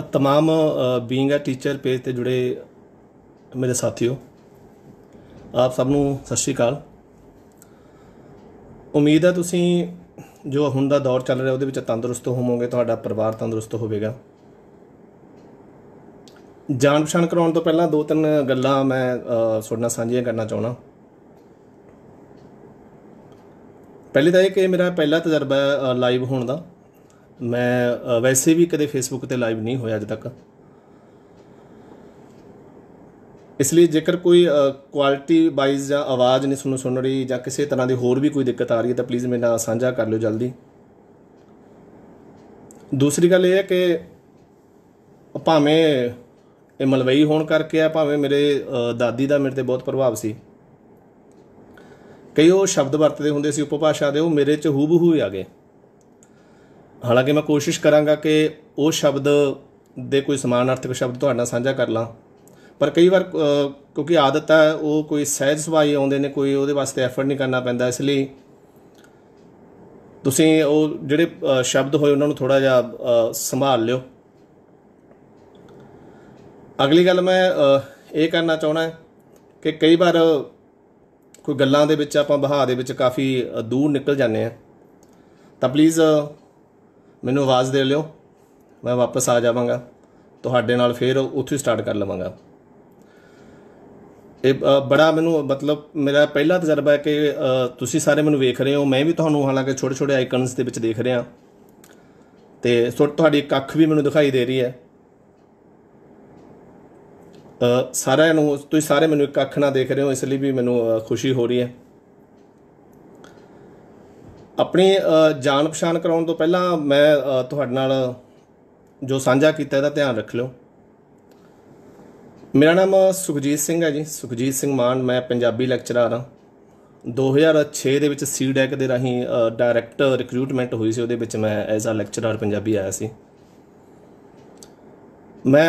तमाम being a teacher page ਤੇ ਜੁੜੇ ਮੇਰੇ ਸਾਥੀਓ ਆਪ ਸਭ ਨੂੰ ਸਤਿ ਸ਼੍ਰੀ ਅਕਾਲ ਉਮੀਦ ਹੈ ਤੁਸੀਂ ਜੋ ਹੁਣ ਦਾ ਦੌਰ ਚੱਲ ਰਿਹਾ ਉਹਦੇ ਵਿੱਚ ਤੰਦਰੁਸਤ ਹੋਵੋਗੇ ਤੁਹਾਡਾ ਪਰਿਵਾਰ ਤੰਦਰੁਸਤ ਹੋਵੇਗਾ ਜਾਣ ਪਛਾਣ ਕਰਾਉਣ ਤੋਂ ਪਹਿਲਾਂ ਦੋ ਤਿੰਨ ਗੱਲਾਂ ਮੈਂ ਤੁਹਾਡੇ ਸਾਂਝੀਆਂ ਕਰਨਾ ਚਾਹਣਾ ਪਹਿਲੀ ਤਾਂ ਇਹ ਕਿ ਮੇਰਾ ਪਹਿਲਾ ਤਜਰਬਾ ਲਾਈਵ ਹੋਣ ਦਾ ਮੈਂ ਵੈਸੇ ਵੀ ਕਦੇ ਫੇਸਬੁੱਕ ਤੇ ਲਾਈਵ ਨਹੀਂ ਹੋਇਆ ਅਜ ਤੱਕ ਇਸ ਲਈ ਜੇਕਰ ਕੋਈ ਕੁਆਲਿਟੀ ਵਾਈਜ਼ ਜਾਂ ਆਵਾਜ਼ ਨਹੀਂ ਸੁਣ ਸੁਣ ਰਹੀ ਜਾਂ ਕਿਸੇ ਤਰ੍ਹਾਂ ਦੀ ਹੋਰ ਵੀ ਕੋਈ ਦਿੱਕਤ ਆ ਰਹੀ ਹੈ ਤਾਂ ਪਲੀਜ਼ ਮੇਰੇ ਨਾਲ ਸਾਂਝਾ ਕਰ ਲਿਓ ਜਲਦੀ ਦੂਸਰੀ ਗੱਲ ਇਹ ਹੈ ਕਿ ਭਾਵੇਂ ਇਹ ਮਲਵਈ ਹੋਣ ਕਰਕੇ ਆ ਭਾਵੇਂ ਮੇਰੇ ਦਾਦੀ ਦਾ ਮੇਰੇ ਤੇ ਬਹੁਤ ਪ੍ਰਭਾਵ ਸੀ ਕਈ ਉਹ ਸ਼ਬਦ ਵਰਤਦੇ ਹੁੰਦੇ ਸੀ ਉਪਭਾਸ਼ਾ ਦੇ ਉਹ ਮੇਰੇ ਚ ਹੂਬਹੂ ਆ ਗਏ ਹਾਲਾਂਕਿ ਮੈਂ ਕੋਸ਼ਿਸ਼ ਕਰਾਂਗਾ ਕਿ ਉਹ ਸ਼ਬਦ ਦੇ ਕੋਈ ਸਮਾਨਾਰਥਕ ਸ਼ਬਦ ਤੁਹਾਡੇ ਨਾਲ ਸਾਂਝਾ ਕਰ ਲਾਂ ਪਰ ਕਈ ਵਾਰ ਕਿਉਂਕਿ ਆਦਤ ਹੈ ਉਹ ਕੋਈ ਸਹਿਜ ਸੁਭਾਈ ਆਉਂਦੇ ਨੇ ਕੋਈ ਉਹਦੇ ਵਾਸਤੇ ਐਫਰਟ ਨਹੀਂ ਕਰਨਾ ਪੈਂਦਾ ਇਸ ਲਈ ਤੁਸੀਂ ਉਹ ਜਿਹੜੇ ਸ਼ਬਦ ਹੋਏ ਉਹਨਾਂ ਨੂੰ ਥੋੜਾ ਜਿਹਾ ਸੰਭਾਲ ਲਿਓ ਅਗਲੀ ਗੱਲ ਮੈਂ ਇਹ ਕਰਨਾ ਚਾਹਣਾ ਕਿ ਕਈ ਵਾਰ ਕੋਈ ਗੱਲਾਂ ਦੇ ਵਿੱਚ ਆਪਾਂ ਬਹਾ ਦੇ ਵਿੱਚ ਕਾਫੀ ਦੂਰ ਨਿਕਲ ਜਾਂਦੇ ਆ ਤਾਂ ਪਲੀਜ਼ ਮੈਨੂੰ ਆਵਾਜ਼ ਦੇ ਲਿਓ ਮੈਂ ਵਾਪਸ ਆ ਜਾਵਾਂਗਾ ਤੁਹਾਡੇ ਨਾਲ ਫੇਰ ਉੱਥੇ ਸਟਾਰਟ ਕਰ ਲਵਾਂਗਾ ਇਹ ਬੜਾ ਮੈਨੂੰ ਮਤਲਬ ਮੇਰਾ ਪਹਿਲਾ ਤਜਰਬਾ ਹੈ ਕਿ ਤੁਸੀਂ ਸਾਰੇ ਮੈਨੂੰ ਵੇਖ ਰਹੇ ਹੋ ਮੈਂ ਵੀ ਤੁਹਾਨੂੰ ਹਾਲਾਂਕਿ ਛੋਟੇ ਛੋਟੇ ਆਈਕਨਸ ਦੇ ਵਿੱਚ ਦੇਖ ਰਿਹਾ ਤੇ ਤੁਹਾਡੀ ਇੱਕ ਅੱਖ ਵੀ ਮੈਨੂੰ ਦਿਖਾਈ ਦੇ ਰਹੀ ਹੈ ਸਾਰਿਆਂ ਨੂੰ ਤੁਸੀਂ ਸਾਰੇ ਮੈਨੂੰ ਇੱਕ ਅੱਖ ਨਾਲ ਦੇਖ ਰਹੇ ਹੋ ਇਸ ਲਈ ਵੀ ਮੈਨੂੰ ਖੁਸ਼ੀ ਹੋ ਰਹੀ ਹੈ ਆਪਣੀ ਜਾਣ ਪਛਾਣ ਕਰਾਉਣ ਤੋਂ ਪਹਿਲਾਂ ਮੈਂ ਤੁਹਾਡੇ ਨਾਲ ਜੋ ਸਾਂਝਾ ਕੀਤਾ ਇਹਦਾ ਧਿਆਨ ਰੱਖ ਲਿਓ ਮੇਰਾ ਨਾਮ ਸੁਖਜੀਤ ਸਿੰਘ ਹੈ ਜੀ ਸੁਖਜੀਤ ਸਿੰਘ ਮਾਨ ਮੈਂ ਪੰਜਾਬੀ ਲੈਕਚਰਰ ਹਾਂ 2006 ਦੇ ਵਿੱਚ ਸੀਡੈਕ e ਦੇ ਰਾਹੀਂ ਡਾਇਰੈਕਟਰ ਰਿਕਰੂਟਮੈਂਟ ਹੋਈ ਸੀ ਉਹਦੇ ਵਿੱਚ ਮੈਂ ਐਜ਼ ਅ ਲੈਕਚਰਰ ਪੰਜਾਬੀ ਆਇਆ ਸੀ ਮੈਂ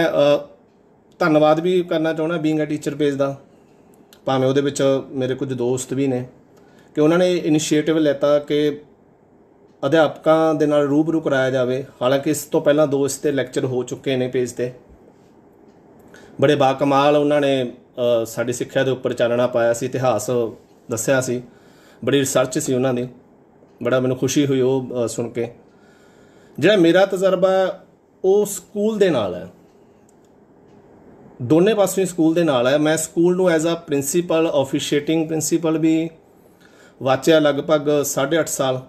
ਧੰਨਵਾਦ ਵੀ ਕਰਨਾ ਚਾਹੁੰਦਾ ਬੀਇੰਗ ਅ ਟੀਚਰ ਪੇਜ ਦਾ ਭਾਵੇਂ ਉਹਦੇ ਵਿੱਚ ਮੇਰੇ ਕੁਝ ਦੋਸਤ ਵੀ ਨੇ ਕਿ ਉਹਨਾਂ ਨੇ ਇਨੀਸ਼ੀਏਟਿਵ ਲੈਤਾ ਕਿ ਅਧਿਆਪਕਾਂ ਦੇ ਨਾਲ ਰੂਬਰੂ ਕਰਾਇਆ ਜਾਵੇ ਹਾਲਾਂਕਿ ਇਸ ਤੋਂ ਪਹਿਲਾਂ ਦੋ ਇਸ ਤੇ ਲੈਕਚਰ ਹੋ ਚੁੱਕੇ ਨੇ ਪੇਜ ਤੇ ਬੜੇ ਬਾ ਕਮਾਲ ਉਹਨਾਂ ਨੇ ਸਾਡੀ ਸਿੱਖਿਆ ਦੇ ਉੱਪਰ ਚਾਨਣਾ ਪਾਇਆ ਸੀ ਇਤਿਹਾਸ ਦੱਸਿਆ ਸੀ ਬੜੀ ਰਿਸਰਚ ਸੀ ਉਹਨਾਂ ਦੀ ਬੜਾ ਮੈਨੂੰ ਖੁਸ਼ੀ ਹੋਈ ਉਹ ਸੁਣ ਕੇ ਜਿਹੜਾ ਮੇਰਾ ਤਜਰਬਾ ਉਹ ਸਕੂਲ ਦੇ ਨਾਲ ਹੈ ਦੋਨੇ ਪਾਸੇ ਸਕੂਲ ਦੇ ਨਾਲ ਹੈ ਮੈਂ ਸਕੂਲ ਨੂੰ as a principal officiating principal ਵੀ ਵਾਚਿਆ ਲਗਭਗ 8.5 ਸਾਲ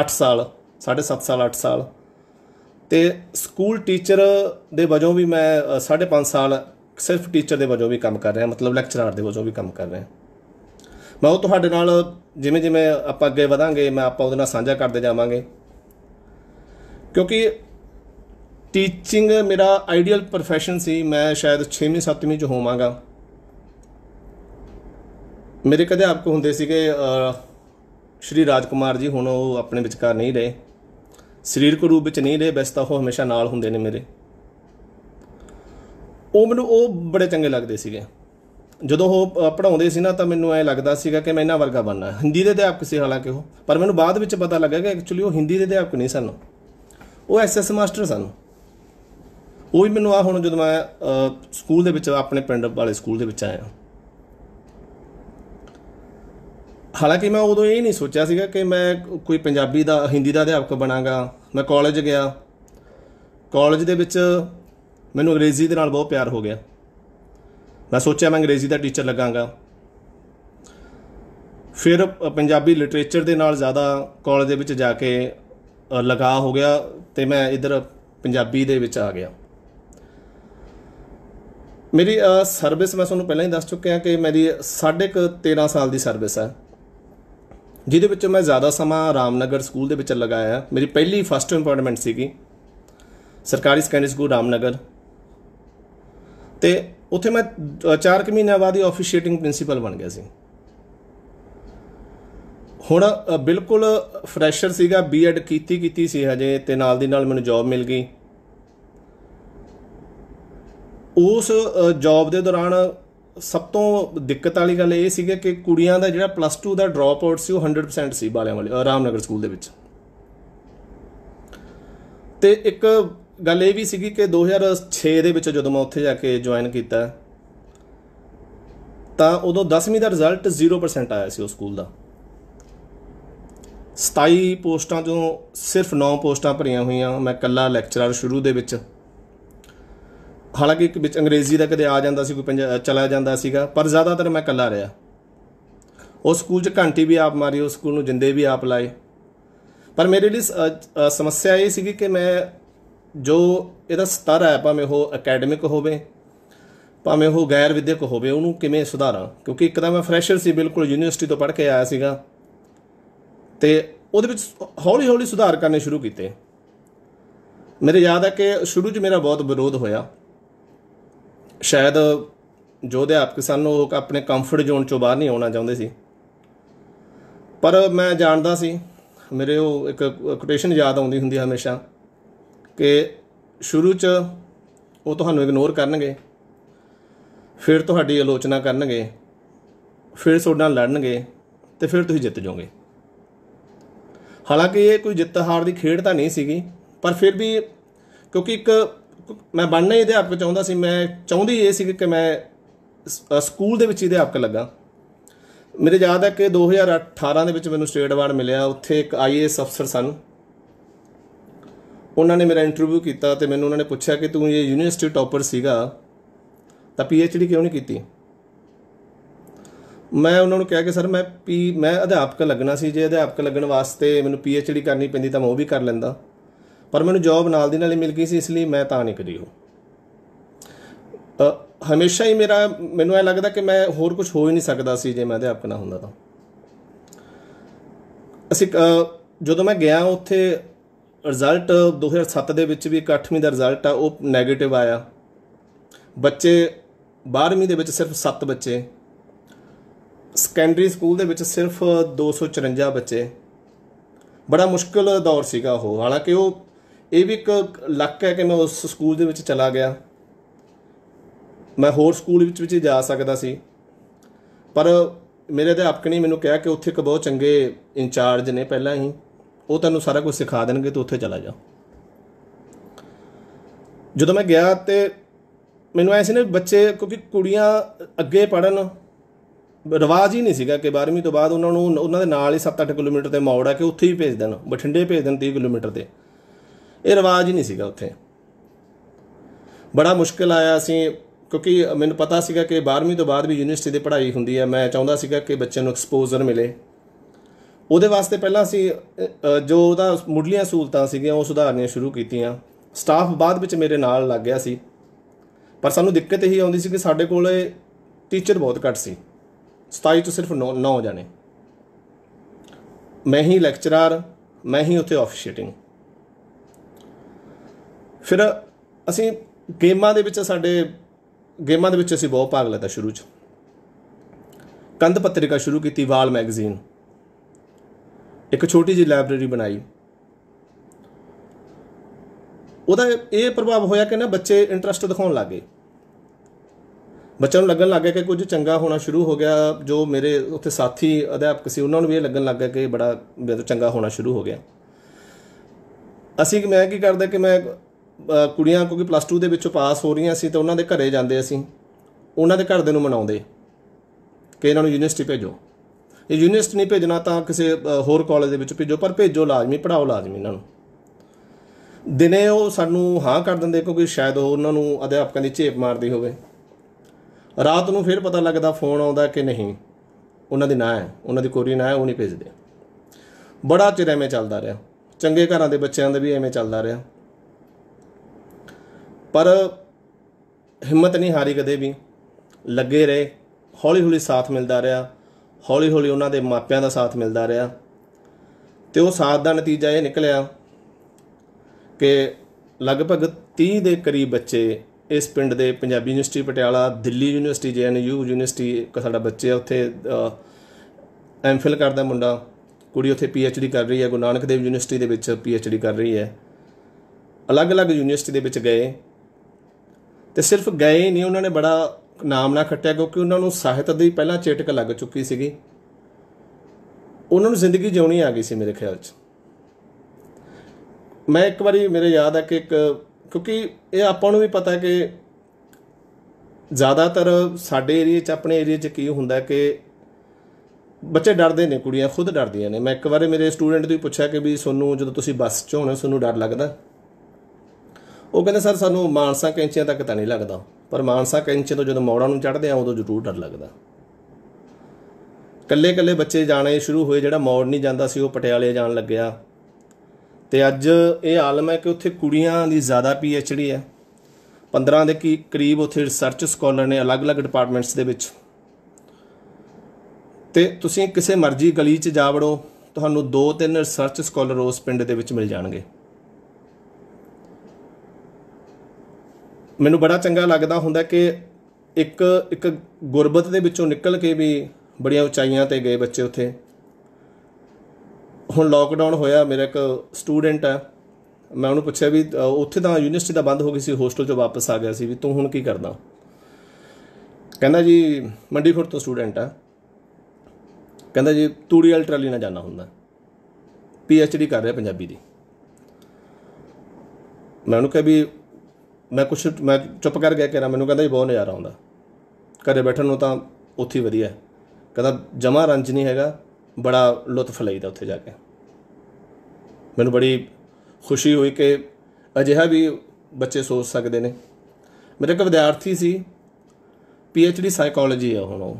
8 ਸਾਲ 7.5 ਸਾਲ 8 ਸਾਲ ਤੇ ਸਕੂਲ ਟੀਚਰ ਦੇ ਵਜੋਂ ਵੀ ਮੈਂ 5.5 ਸਾਲ ਸਿਰਫ ਟੀਚਰ ਦੇ ਵਜੋਂ ਵੀ ਕੰਮ ਕਰ ਰਿਹਾ ਮਤਲਬ ਲੈਕਚਰਰ ਦੇ ਵਜੋਂ ਵੀ ਕੰਮ ਕਰ ਰਿਹਾ ਮੈਂ ਉਹ ਤੁਹਾਡੇ ਨਾਲ ਜਿਵੇਂ ਜਿਵੇਂ ਆਪਾਂ ਅੱਗੇ ਵਧਾਂਗੇ ਮੈਂ ਆਪਾਂ ਉਹਦੇ ਨਾਲ ਸਾਂਝਾ ਕਰਦੇ ਜਾਵਾਂਗੇ ਕਿਉਂਕਿ ਟੀਚਿੰਗ ਮੇਰਾ ਆਈਡੀਅਲ profession ਸੀ ਮੈਂ ਸ਼ਾਇਦ 6ਵੀਂ 7ਵੀਂ ਚ ਹੋਵਾਂਗਾ ਮੇਰੇ ਕਦੇ ਆਪਕੋ ਹੁੰਦੇ ਸੀਗੇ ਸ਼੍ਰੀ ਰਾਜਕੁਮਾਰ ਜੀ ਹੁਣ ਉਹ ਆਪਣੇ ਵਿਚਕਾਰ ਨਹੀਂ ਰਹੇ ਸਰੀਰਕ ਰੂਪ ਵਿੱਚ ਨਹੀਂ ਰਹੇ ਬਸ ਤਾਂ ਉਹ ਹਮੇਸ਼ਾ ਨਾਲ ਹੁੰਦੇ ਨੇ ਮੇਰੇ ਉਹ ਮੈਨੂੰ ਉਹ ਬੜੇ ਚੰਗੇ ਲੱਗਦੇ ਸੀਗੇ ਜਦੋਂ ਉਹ ਪੜਾਉਂਦੇ ਸੀ ਨਾ ਤਾਂ ਮੈਨੂੰ ਐ ਲੱਗਦਾ ਸੀਗਾ ਕਿ ਮੈਂ ਇਹਨਾਂ ਵਰਗਾ ਬਣਨਾ ਹਿੰਦੀ ਦੇ ਅਧਿਆਪਕ ਸੀ ਹਾਲਾਂਕਿ ਉਹ ਪਰ ਮੈਨੂੰ ਬਾਅਦ ਵਿੱਚ ਪਤਾ ਲੱਗਾ ਕਿ ਐਕਚੁਅਲੀ ਉਹ ਹਿੰਦੀ ਦੇ ਅਧਿਆਪਕ ਨਹੀਂ ਸਨ ਉਹ ਐਸਐਸ ਮਾਸਟਰ ਸਨ ਉਹ ਵੀ ਮੈਨੂੰ ਆ ਹੁਣ ਜਦੋਂ ਮੈਂ ਸਕੂਲ ਦੇ ਵਿੱਚ ਆਪਣੇ ਪਿੰਡ ਵਾਲੇ ਸਕੂਲ ਦੇ ਵਿੱਚ ਆਇਆ ਹਾਲਾਂਕਿ ਮੈਂ ਉਦੋਂ ਇਹ ਨਹੀਂ ਸੋਚਿਆ ਸੀਗਾ ਕਿ ਮੈਂ ਕੋਈ ਪੰਜਾਬੀ ਦਾ ਹਿੰਦੀ ਦਾ ਅਧਿਆਪਕ ਬਣਾਂਗਾ ਮੈਂ ਕਾਲਜ ਗਿਆ ਕਾਲਜ ਦੇ ਵਿੱਚ ਮੈਨੂੰ ਅੰਗਰੇਜ਼ੀ ਦੇ ਨਾਲ ਬਹੁਤ ਪਿਆਰ ਹੋ ਗਿਆ ਮੈਂ ਸੋਚਿਆ ਮੈਂ ਅੰਗਰੇਜ਼ੀ ਦਾ ਟੀਚਰ ਲੱਗਾਂਗਾ ਫਿਰ ਪੰਜਾਬੀ ਲਿਟਰੇਚਰ ਦੇ ਨਾਲ ਜ਼ਿਆਦਾ ਕਾਲਜ ਦੇ ਵਿੱਚ ਜਾ ਕੇ ਲਗਾ ਹੋ ਗਿਆ ਤੇ ਮੈਂ ਇਧਰ ਪੰਜਾਬੀ ਦੇ ਵਿੱਚ ਆ ਗਿਆ ਮੇਰੀ ਸਰਵਿਸ ਮੈਂ ਤੁਹਾਨੂੰ ਪਹਿਲਾਂ ਹੀ ਦੱਸ ਚੁੱਕਿਆ ਕਿ ਮੇਰੀ 13.5 ਸਾਲ ਦੀ ਸਰਵਿਸ ਹੈ ਜਿਹਦੇ ਵਿੱਚ ਮੈਂ ਜ਼ਿਆਦਾ ਸਮਾਂ ਰਾਮਨਗਰ ਸਕੂਲ ਦੇ ਵਿੱਚ ਲਗਾਇਆ ਮੇਰੀ ਪਹਿਲੀ ਫਸਟ ਅਪਾਇੰਟਮੈਂਟ ਸੀਗੀ ਸਰਕਾਰੀ ਸਕੈਂਡਰੀ ਸਕੂਲ ਰਾਮਨਗਰ ਤੇ ਉੱਥੇ ਮੈਂ 4 ਮਹੀਨਿਆਂ ਬਾਅਦ ਹੀ ਆਫੀਸ਼ੀਏਟਿੰਗ ਪ੍ਰਿੰਸੀਪਲ ਬਣ ਗਿਆ ਸੀ ਹੁਣ ਬਿਲਕੁਲ ਫਰੈਸ਼ਰ ਸੀਗਾ ਬੀਐਡ ਕੀਤੀ ਕੀਤੀ ਸੀ ਹਜੇ ਤੇ ਨਾਲ ਦੀ ਨਾਲ ਮੈਨੂੰ ਜੌਬ ਮਿਲ ਗਈ ਉਸ ਜੌਬ ਦੇ ਦੌਰਾਨ ਸਭ ਤੋਂ ਦਿੱਕਤ ਵਾਲੀ ਗੱਲ ਇਹ ਸੀਗਾ ਕਿ ਕੁੜੀਆਂ ਦਾ ਜਿਹੜਾ ਪਲੱਸ 2 ਦਾ ਡ੍ਰੌਪ ਆਊਟ ਸੀ ਉਹ 100% ਸੀ ਬਾਲਿਆਂ ਵਾਲੇ ਆਰਾਮਨਗਰ ਸਕੂਲ ਦੇ ਵਿੱਚ ਤੇ ਇੱਕ ਗੱਲ ਇਹ ਵੀ ਸੀਗੀ ਕਿ 2006 ਦੇ ਵਿੱਚ ਜਦੋਂ ਮੈਂ ਉੱਥੇ ਜਾ ਕੇ ਜੁਆਇਨ ਕੀਤਾ ਤਾਂ ਉਦੋਂ 10ਵੀਂ ਦਾ ਰਿਜ਼ਲਟ 0% ਆਇਆ ਸੀ ਉਸ ਸਕੂਲ ਦਾ 27 ਪੋਸਟਾਂ ਚੋਂ ਸਿਰਫ 9 ਪੋਸਟਾਂ ਭਰੀਆਂ ਹੋਈਆਂ ਮੈਂ ਇਕੱਲਾ ਲੈਕਚਰਰ ਸ਼ੁਰੂ ਦੇ ਵਿੱਚ ਹਾਲਾਂਕਿ ਇੱਕ ਵਿੱਚ ਅੰਗਰੇਜ਼ੀ ਦਾ ਕਦੇ ਆ ਜਾਂਦਾ ਸੀ ਕੋਈ ਚਲਾ ਜਾਂਦਾ ਸੀਗਾ ਪਰ ਜ਼ਿਆਦਾਤਰ ਮੈਂ ਇਕੱਲਾ ਰਿਹਾ ਉਸ ਸਕੂਲ 'ਚ ਘੰਟੀ ਵੀ ਆਪ ਮਾਰੀ ਉਸ ਸਕੂਲ ਨੂੰ ਜਿੰਦੇ ਵੀ ਆਪ ਲਾਏ ਪਰ ਮੇਰੇ ਲਈ ਸਮੱਸਿਆ ਇਹ ਸੀਗੀ ਕਿ ਮੈਂ ਜੋ ਇਹਦਾ ਸਤਰ ਹੈ ਭਾਵੇਂ ਉਹ ਅਕੈਡਮਿਕ ਹੋਵੇ ਭਾਵੇਂ ਉਹ ਗੈਰ ਵਿਦਿਅਕ ਹੋਵੇ ਉਹਨੂੰ ਕਿਵੇਂ ਸੁਧਾਰਾਂ ਕਿਉਂਕਿ ਇੱਕ ਤਾਂ ਮੈਂ ਫਰੈਸ਼ਰ ਸੀ ਬਿਲਕੁਲ ਯੂਨੀਵਰਸਿਟੀ ਤੋਂ ਪੜ੍ਹ ਕੇ ਆਇਆ ਸੀਗਾ ਤੇ ਉਹਦੇ ਵਿੱਚ ਹੌਲੀ ਹੌਲੀ ਸੁਧਾਰ ਕਰਨੇ ਸ਼ੁਰੂ ਕੀਤੇ ਮੇਰੇ ਯਾਦ ਹੈ ਕਿ ਸ਼ੁਰੂ 'ਚ ਮੇਰਾ ਬਹੁਤ ਵਿਰੋਧ ਹੋਇਆ ਸ਼ਾਇਦ ਜੋ ਅਧਿਆਪਕ ਸਨ ਉਹ ਆਪਣੇ ਕੰਫਰਟ ਜ਼ੋਨ ਚੋਂ ਬਾਹਰ ਨਹੀਂ ਆਉਣਾ ਚਾਹੁੰਦੇ ਸੀ ਪਰ ਮੈਂ ਜਾਣਦਾ ਸੀ ਮੇਰੇ ਉਹ ਇੱਕ ਕੋਟੇਸ਼ਨ ਯਾਦ ਆਉਂਦੀ ਹੁੰਦੀ ਹੈ ਹਮੇਸ਼ਾ ਕਿ ਸ਼ੁਰੂ 'ਚ ਉਹ ਤੁਹਾਨੂੰ ਇਗਨੋਰ ਕਰਨਗੇ ਫਿਰ ਤੁਹਾਡੀ ਆਲੋਚਨਾ ਕਰਨਗੇ ਫਿਰ ਤੁਹਾਡੇ ਲੜਨਗੇ ਤੇ ਫਿਰ ਤੁਸੀਂ ਜਿੱਤ ਜਾਓਗੇ ਹਾਲਾਂਕਿ ਇਹ ਕੋਈ ਜਿੱਤ ਹਾਰ ਦੀ ਖੇਡ ਤਾਂ ਨਹੀਂ ਸੀਗੀ ਪਰ ਫਿਰ ਵੀ ਕਿਉਂਕਿ ਇੱਕ ਮੈਂ ਬਣਨਾ ਹੀ ਅਧਿਆਪਕ ਚਾਹੁੰਦਾ ਸੀ ਮੈਂ ਚਾਹੁੰਦੀ ਇਹ ਸੀ ਕਿ ਮੈਂ ਸਕੂਲ ਦੇ ਵਿੱਚ ਹੀ ਅਧਿਆਪਕ ਲੱਗਾ ਮੇਰੇ ਯਾਦ ਹੈ ਕਿ 2018 ਦੇ ਵਿੱਚ ਮੈਨੂੰ ਸਟੇਟ ਅਵਾਰਡ ਮਿਲਿਆ ਉੱਥੇ ਇੱਕ ਆਈਏਐਸ ਅਫਸਰ ਸਨ ਉਹਨਾਂ ਨੇ ਮੇਰਾ ਇੰਟਰਵਿਊ ਕੀਤਾ ਤੇ ਮੈਨੂੰ ਉਹਨਾਂ ਨੇ ਪੁੱਛਿਆ ਕਿ ਤੂੰ ਇਹ ਯੂਨੀਵਰਸਿਟੀ ਟੌਪਰ ਸੀਗਾ ਤਾਂ ਪੀਐਚਡੀ ਕਿਉਂ ਨਹੀਂ ਕੀਤੀ ਮੈਂ ਉਹਨਾਂ ਨੂੰ ਕਿਹਾ ਕਿ ਸਰ ਮੈਂ ਪੀ ਮੈਂ ਅਧਿਆਪਕ ਲੱਗਣਾ ਸੀ ਜੇ ਅਧਿਆਪਕ ਲੱਗਣ ਵਾਸਤੇ ਮੈਨੂੰ ਪੀਐਚਡੀ ਕਰਨੀ ਪੈਂਦੀ ਤਾਂ ਮੈਂ ਉਹ ਵੀ ਕਰ ਲੈਂਦਾ ਪਰ ਮੈਨੂੰ ਜੌਬ ਨਾਲ ਦੀ ਨਾਲ ਹੀ ਮਿਲ ਗਈ ਸੀ ਇਸ ਲਈ ਮੈਂ ਤਾਂ ਨਹੀਂ ਕਰੀ ਉਹ ਹਮੇਸ਼ਾ ਹੀ ਮੇਰਾ ਮੈਨੂੰ ਇਹ ਲੱਗਦਾ ਕਿ ਮੈਂ ਹੋਰ ਕੁਝ ਹੋ ਹੀ ਨਹੀਂ ਸਕਦਾ ਸੀ ਜੇ ਮੈਂ ਅਧਿਆਪਕ ਨਾ ਹੁੰਦਾ ਤਾਂ ਅਸੀਂ ਜਦੋਂ ਮੈਂ ਗਿਆ ਉੱਥੇ ਰਿਜ਼ਲਟ 2007 ਦੇ ਵਿੱਚ ਵੀ 8ਵੀਂ ਦਾ ਰਿਜ਼ਲਟ ਆ ਉਹ 네ਗੇਟਿਵ ਆਇਆ ਬੱਚੇ 12ਵੀਂ ਦੇ ਵਿੱਚ ਸਿਰਫ 7 ਬੱਚੇ ਸਕੈਂਡਰੀ ਸਕੂਲ ਦੇ ਵਿੱਚ ਸਿਰਫ 254 ਬੱਚੇ ਬੜਾ ਮੁਸ਼ਕਲ ਦੌਰ ਸੀਗਾ ਉਹ ਹਾਲਾਂਕਿ ਉਹ ਇਹ ਵੀ ਇੱਕ ਲੱਕ ਹੈ ਕਿ ਮੈਂ ਉਸ ਸਕੂਲ ਦੇ ਵਿੱਚ ਚਲਾ ਗਿਆ ਮੈਂ ਹੋਰ ਸਕੂਲ ਵਿੱਚ ਵਿੱਚ ਜਾ ਸਕਦਾ ਸੀ ਪਰ ਮੇਰੇ ਅਧਿਆਪਕ ਨੇ ਮੈਨੂੰ ਕਿਹਾ ਕਿ ਉੱਥੇ ਇੱਕ ਬਹੁਤ ਚੰਗੇ ਇੰਚਾਰਜ ਨੇ ਪਹਿਲਾਂ ਹੀ ਉਹ ਤੁਹਾਨੂੰ ਸਾਰਾ ਕੁਝ ਸਿਖਾ ਦੇਣਗੇ ਤੂੰ ਉੱਥੇ ਚਲਾ ਜਾ ਜਦੋਂ ਮੈਂ ਗਿਆ ਤੇ ਮੈਨੂੰ ਐਸੇ ਨੇ ਬੱਚੇ ਕਿਉਂਕਿ ਕੁੜੀਆਂ ਅੱਗੇ ਪੜਨ ਰਿਵਾਜ ਹੀ ਨਹੀਂ ਸੀਗਾ ਕਿ 12ਵੀਂ ਤੋਂ ਬਾਅਦ ਉਹਨਾਂ ਨੂੰ ਉਹਨਾਂ ਦੇ ਨਾਲ ਹੀ 7-8 ਕਿਲੋਮੀਟਰ ਤੇ ਮੌੜਾ ਕਿ ਉੱਥੇ ਹੀ ਭੇਜ ਦੇਣ ਬਠਿੰਡੇ ਭੇਜ ਦੇਣ 30 ਕਿਲੋਮੀਟਰ ਤੇ ਇਹ ਰਿਵਾਜ ਹੀ ਨਹੀਂ ਸੀਗਾ ਉੱਥੇ ਬੜਾ ਮੁਸ਼ਕਲ ਆਇਆ ਸੀ ਕਿਉਂਕਿ ਮੈਨੂੰ ਪਤਾ ਸੀਗਾ ਕਿ 12ਵੀਂ ਤੋਂ ਬਾਅਦ ਵੀ ਯੂਨੀਵਰਸਿਟੀ ਦੇ ਪੜ੍ਹਾਈ ਹੁੰਦੀ ਹੈ ਮੈਂ ਚਾਹੁੰਦਾ ਸੀਗਾ ਕਿ ਬੱਚਿਆਂ ਨੂੰ ਐਕਸਪੋਜ਼ਰ ਮਿਲੇ ਉਹਦੇ ਵਾਸਤੇ ਪਹਿਲਾਂ ਅਸੀਂ ਜੋ ਉਹਦਾ ਮੁੱਢਲੀਆਂ ਸਹੂਲਤਾਂ ਸੀਗੀਆਂ ਉਹ ਸੁਧਾਰਨੀਆਂ ਸ਼ੁਰੂ ਕੀਤੀਆਂ ਸਟਾਫ ਬਾਅਦ ਵਿੱਚ ਮੇਰੇ ਨਾਲ ਲੱਗ ਗਿਆ ਸੀ ਪਰ ਸਾਨੂੰ ਦਿੱਕਤ ਹੀ ਆਉਂਦੀ ਸੀ ਕਿ ਸਾਡੇ ਕੋਲੇ ਟੀਚਰ ਬਹੁਤ ਘੱਟ ਸੀ 27 ਤੋਂ ਸਿਰਫ 9 ਜਾਣੇ ਮੈਂ ਹੀ ਲੈਕਚਰਰ ਮੈਂ ਹੀ ਉੱਥੇ ਆਫੀਸ਼ੀਟਿੰਗ ਫਿਰ ਅਸੀਂ ਗੇਮਾਂ ਦੇ ਵਿੱਚ ਸਾਡੇ ਗੇਮਾਂ ਦੇ ਵਿੱਚ ਅਸੀਂ ਬਹੁਤ ਭਾਗ ਲੈਤਾ ਸ਼ੁਰੂ 'ਚ ਕੰਧ ਪੱਤਰਿਕਾ ਸ਼ੁਰੂ ਕੀਤੀ ਵਾਲ ਮੈਗਜ਼ੀਨ ਇੱਕ ਛੋਟੀ ਜਿਹੀ ਲਾਇਬ੍ਰੇਰੀ ਬਣਾਈ ਉਹਦਾ ਇਹ ਪ੍ਰਭਾਵ ਹੋਇਆ ਕਿ ਨਾ ਬੱਚੇ ਇੰਟਰਸਟ ਦਿਖਾਉਣ ਲੱਗੇ ਬੱਚਿਆਂ ਨੂੰ ਲੱਗਣ ਲੱਗਾ ਕਿ ਕੁਝ ਚੰਗਾ ਹੋਣਾ ਸ਼ੁਰੂ ਹੋ ਗਿਆ ਜੋ ਮੇਰੇ ਉੱਥੇ ਸਾਥੀ ਅਧਿਆਪਕ ਸੀ ਉਹਨਾਂ ਨੂੰ ਵੀ ਇਹ ਲੱਗਣ ਲੱਗਾ ਕਿ ਬੜਾ ਚੰਗਾ ਹੋਣਾ ਸ਼ੁਰੂ ਹੋ ਗਿਆ ਅਸੀਂ ਮੈਂ ਕੀ ਕਰਦਾ ਕਿ ਮੈਂ ਕੁੜੀਆਂ ਕਿਉਂਕਿ ਪਲੱਸ 2 ਦੇ ਵਿੱਚੋਂ ਪਾਸ ਹੋ ਰਹੀਆਂ ਸੀ ਤਾਂ ਉਹਨਾਂ ਦੇ ਘਰੇ ਜਾਂਦੇ ਅਸੀਂ ਉਹਨਾਂ ਦੇ ਦੇ ਨੂੰ ਮਨਾਉਂਦੇ ਕਿ ਇਹਨਾਂ ਨੂੰ ਯੂਨੀਵਰਸਿਟੀ ਭੇਜੋ ਇਹ ਯੂਨੀਵਰਸਿਟੀ ਨਹੀਂ ਭੇਜਣਾ ਤਾਂ ਕਿਸੇ ਹੋਰ ਕਾਲਜ ਦੇ ਵਿੱਚ ਭੇਜੋ ਪਰ ਭੇਜੋ ਲਾਜ਼ਮੀ ਪੜਾਓ ਲਾਜ਼ਮੀ ਇਹਨਾਂ ਨੂੰ ਦਿਨੇ ਉਹ ਸਾਨੂੰ ਹਾਂ ਕਰ ਦਿੰਦੇ ਕਿਉਂਕਿ ਸ਼ਾਇਦ ਉਹ ਉਹਨਾਂ ਨੂੰ ਅਧਿਆਪਕਾਂ ਦੀ ਝੇਪ ਮਾਰਦੀ ਹੋਵੇ ਰਾਤ ਨੂੰ ਫਿਰ ਪਤਾ ਲੱਗਦਾ ਫੋਨ ਆਉਂਦਾ ਕਿ ਨਹੀਂ ਉਹਨਾਂ ਦੀ ਨਾ ਹੈ ਉਹਨਾਂ ਦੀ ਕੋਰੀ ਨਾ ਹੈ ਉਹ ਨਹੀਂ ਭੇਜਦੇ ਬੜਾ ਚਿਰ ਐਵੇਂ ਚੱਲਦਾ ਰਿਹਾ ਚੰਗੇ ਘਰਾਂ ਦੇ ਬੱਚਿਆਂ ਦਾ ਵੀ ਐਵੇਂ ਚੱਲਦਾ ਰਿਹਾ ਪਰ ਹਿੰਮਤ ਨਹੀਂ ਹਾਰੀ ਕਦੇ ਵੀ ਲੱਗੇ ਰਹੇ ਹੌਲੀ ਹੌਲੀ ਸਾਥ ਮਿਲਦਾ ਰਿਹਾ ਹੌਲੀ ਹੌਲੀ ਉਹਨਾਂ ਦੇ ਮਾਪਿਆਂ ਦਾ ਸਾਥ ਮਿਲਦਾ ਰਿਹਾ ਤੇ ਉਹ ਸਾਥ ਦਾ ਨਤੀਜਾ ਇਹ ਨਿਕਲਿਆ ਕਿ ਲਗਭਗ 30 ਦੇ ਕਰੀਬ ਬੱਚੇ ਇਸ ਪਿੰਡ ਦੇ Punjabi university Patiala Delhi university JNU university ਇੱਕ ਸਾਡਾ ਬੱਚੇ ਆ ਉੱਥੇ ਐਮਫਿਲ ਕਰਦਾ ਮੁੰਡਾ ਕੁੜੀ ਉੱਥੇ ਪੀਐਚਡੀ ਕਰ ਰਹੀ ਹੈ ਗੁਰੂ ਨਾਨਕ ਦੇਵ ਯੂਨੀਵਰਸਿਟੀ ਦੇ ਵਿੱਚ ਪੀਐਚਡੀ ਕਰ ਰਹੀ ਹੈ ਅਲੱਗ-ਅਲੱਗ ਯੂਨੀਵਰਸਿਟੀ ਦੇ ਵਿੱਚ ਗਏ ਤੇ ਸਿਰਫ ਗਏ ਨਹੀਂ ਉਹਨਾਂ ਨੇ ਬੜਾ ਨਾਮ ਨਾ ਖੱਟਿਆ ਕਿਉਂਕਿ ਉਹਨਾਂ ਨੂੰ ਸਾਹਿਤ ਦੀ ਪਹਿਲਾਂ ਚੇਟਕ ਲੱਗ ਚੁੱਕੀ ਸੀਗੀ ਉਹਨਾਂ ਨੂੰ ਜ਼ਿੰਦਗੀ ਜਿਉਣੀ ਆ ਗਈ ਸੀ ਮੇਰੇ ਖਿਆਲ 'ਚ ਮੈਂ ਇੱਕ ਵਾਰੀ ਮੇਰੇ ਯਾਦ ਆ ਕਿ ਇੱਕ ਕਿਉਂਕਿ ਇਹ ਆਪਾਂ ਨੂੰ ਵੀ ਪਤਾ ਕਿ ਜ਼ਿਆਦਾਤਰ ਸਾਡੇ ਏਰੀਆ 'ਚ ਆਪਣੇ ਏਰੀਆ 'ਚ ਕੀ ਹੁੰਦਾ ਕਿ ਬੱਚੇ ਡਰਦੇ ਨੇ ਕੁੜੀਆਂ ਖੁਦ ਡਰਦੀਆਂ ਨੇ ਮੈਂ ਇੱਕ ਵਾਰੀ ਮੇਰੇ ਸਟੂਡੈਂਟ ਤੋਂ ਪੁੱਛਿਆ ਕਿ ਵੀ ਸੋਨੂੰ ਜਦੋਂ ਤੁਸੀਂ ਬੱਸ 'ਚ ਹੋਣਾ ਤੁਹਾਨੂੰ ਡਰ ਲੱਗਦਾ ਉਹ ਕਹਿੰਦੇ ਸਰ ਸਾਨੂੰ ਮਾਨਸਾ ਕੈਂਚੀਆਂ ਤੱਕ ਤਾਂ ਨਹੀਂ ਲੱਗਦਾ ਪਰ ਮਾਨਸਾ ਕੈਂਚੇ ਤੋਂ ਜਦੋਂ ਮੌੜਾਂ ਨੂੰ ਚੜਦੇ ਆ ਉਦੋਂ ਜ਼ਰੂਰ ਡਰ ਲੱਗਦਾ ਕੱਲੇ-ਕੱਲੇ ਬੱਚੇ ਜਾਣੇ ਸ਼ੁਰੂ ਹੋਏ ਜਿਹੜਾ ਮੌੜ ਨਹੀਂ ਜਾਂਦਾ ਸੀ ਉਹ ਪਟਿਆਲੇ ਜਾਣ ਲੱਗਿਆ ਤੇ ਅੱਜ ਇਹ ਆਲਮ ਹੈ ਕਿ ਉੱਥੇ ਕੁੜੀਆਂ ਦੀ ਜ਼ਿਆਦਾ ਪੀ ਐਚ ਡੀ ਹੈ 15 ਦੇ ਕੀ ਕਰੀਬ ਉੱਥੇ ਰਿਸਰਚ ਸਕਾਲਰ ਨੇ ਅਲੱਗ-ਅਲੱਗ ਡਿਪਾਰਟਮੈਂਟਸ ਦੇ ਵਿੱਚ ਤੇ ਤੁਸੀਂ ਕਿਸੇ ਮਰਜ਼ੀ ਗਲੀ 'ਚ ਜਾ ਵੜੋ ਤੁਹਾਨੂੰ 2-3 ਰਿਸਰਚ ਸਕਾਲਰ ਉਸ ਪਿੰਡ ਦੇ ਵਿੱਚ ਮਿਲ ਜਾਣਗੇ ਮੈਨੂੰ ਬੜਾ ਚੰਗਾ ਲੱਗਦਾ ਹੁੰਦਾ ਕਿ ਇੱਕ ਇੱਕ ਗੁਰਬਤ ਦੇ ਵਿੱਚੋਂ ਨਿਕਲ ਕੇ ਵੀ ਬੜੀਆਂ ਉਚਾਈਆਂ ਤੇ ਗਏ ਬੱਚੇ ਉੱਥੇ ਹੁਣ ਲਾਕਡਾਊਨ ਹੋਇਆ ਮੇਰਾ ਇੱਕ ਸਟੂਡੈਂਟ ਆ ਮੈਂ ਉਹਨੂੰ ਪੁੱਛਿਆ ਵੀ ਉੱਥੇ ਤਾਂ ਯੂਨੀਵਰਸਿਟੀ ਦਾ ਬੰਦ ਹੋ ਗਈ ਸੀ ਹੋਸਟਲ ਚੋਂ ਵਾਪਸ ਆ ਗਿਆ ਸੀ ਵੀ ਤੂੰ ਹੁਣ ਕੀ ਕਰਦਾ ਕਹਿੰਦਾ ਜੀ ਮੰਡੀ ਖੁਰ ਤੋਂ ਸਟੂਡੈਂਟ ਆ ਕਹਿੰਦਾ ਜੀ ਤੂੜੀ ਵਾਲੀ ਟਰਾਲੀ ਨਾਲ ਜਾਣਾ ਹੁੰਦਾ ਪੀ ਐਚ ਡੀ ਕਰ ਰਿਹਾ ਪੰਜਾਬੀ ਦੀ ਮੈਂ ਉਹਨੂੰ ਕਿਹਾ ਵੀ ਮੈਂ ਕੁਛ ਮੈਂ ਚੁੱਪ ਕਰ ਗਿਆ ਕਿਹਾ ਮੈਨੂੰ ਕਹਿੰਦਾ ਜੀ ਬਹੁਤ ਨਜ਼ਾਰਾ ਆਉਂਦਾ ਘਰੇ ਬੈਠਣ ਨੂੰ ਤਾਂ ਉੱਥੇ ਵਧੀਆ ਕਹਿੰਦਾ ਜਮਾ ਰੰਜ ਨਹੀਂ ਹੈਗਾ ਬੜਾ ਲੁਤਫ ਲਈਦਾ ਉੱਥੇ ਜਾ ਕੇ ਮੈਨੂੰ ਬੜੀ ਖੁਸ਼ੀ ਹੋਈ ਕਿ ਅਜਿਹਾ ਵੀ ਬੱਚੇ ਸੋਚ ਸਕਦੇ ਨੇ ਮੇਰੇ ਇੱਕ ਵਿਦਿਆਰਥੀ ਸੀ ਪੀ ਐਚ ਡੀ ਸਾਈਕੋਲੋਜੀ ਆ ਹੁਣ ਉਹ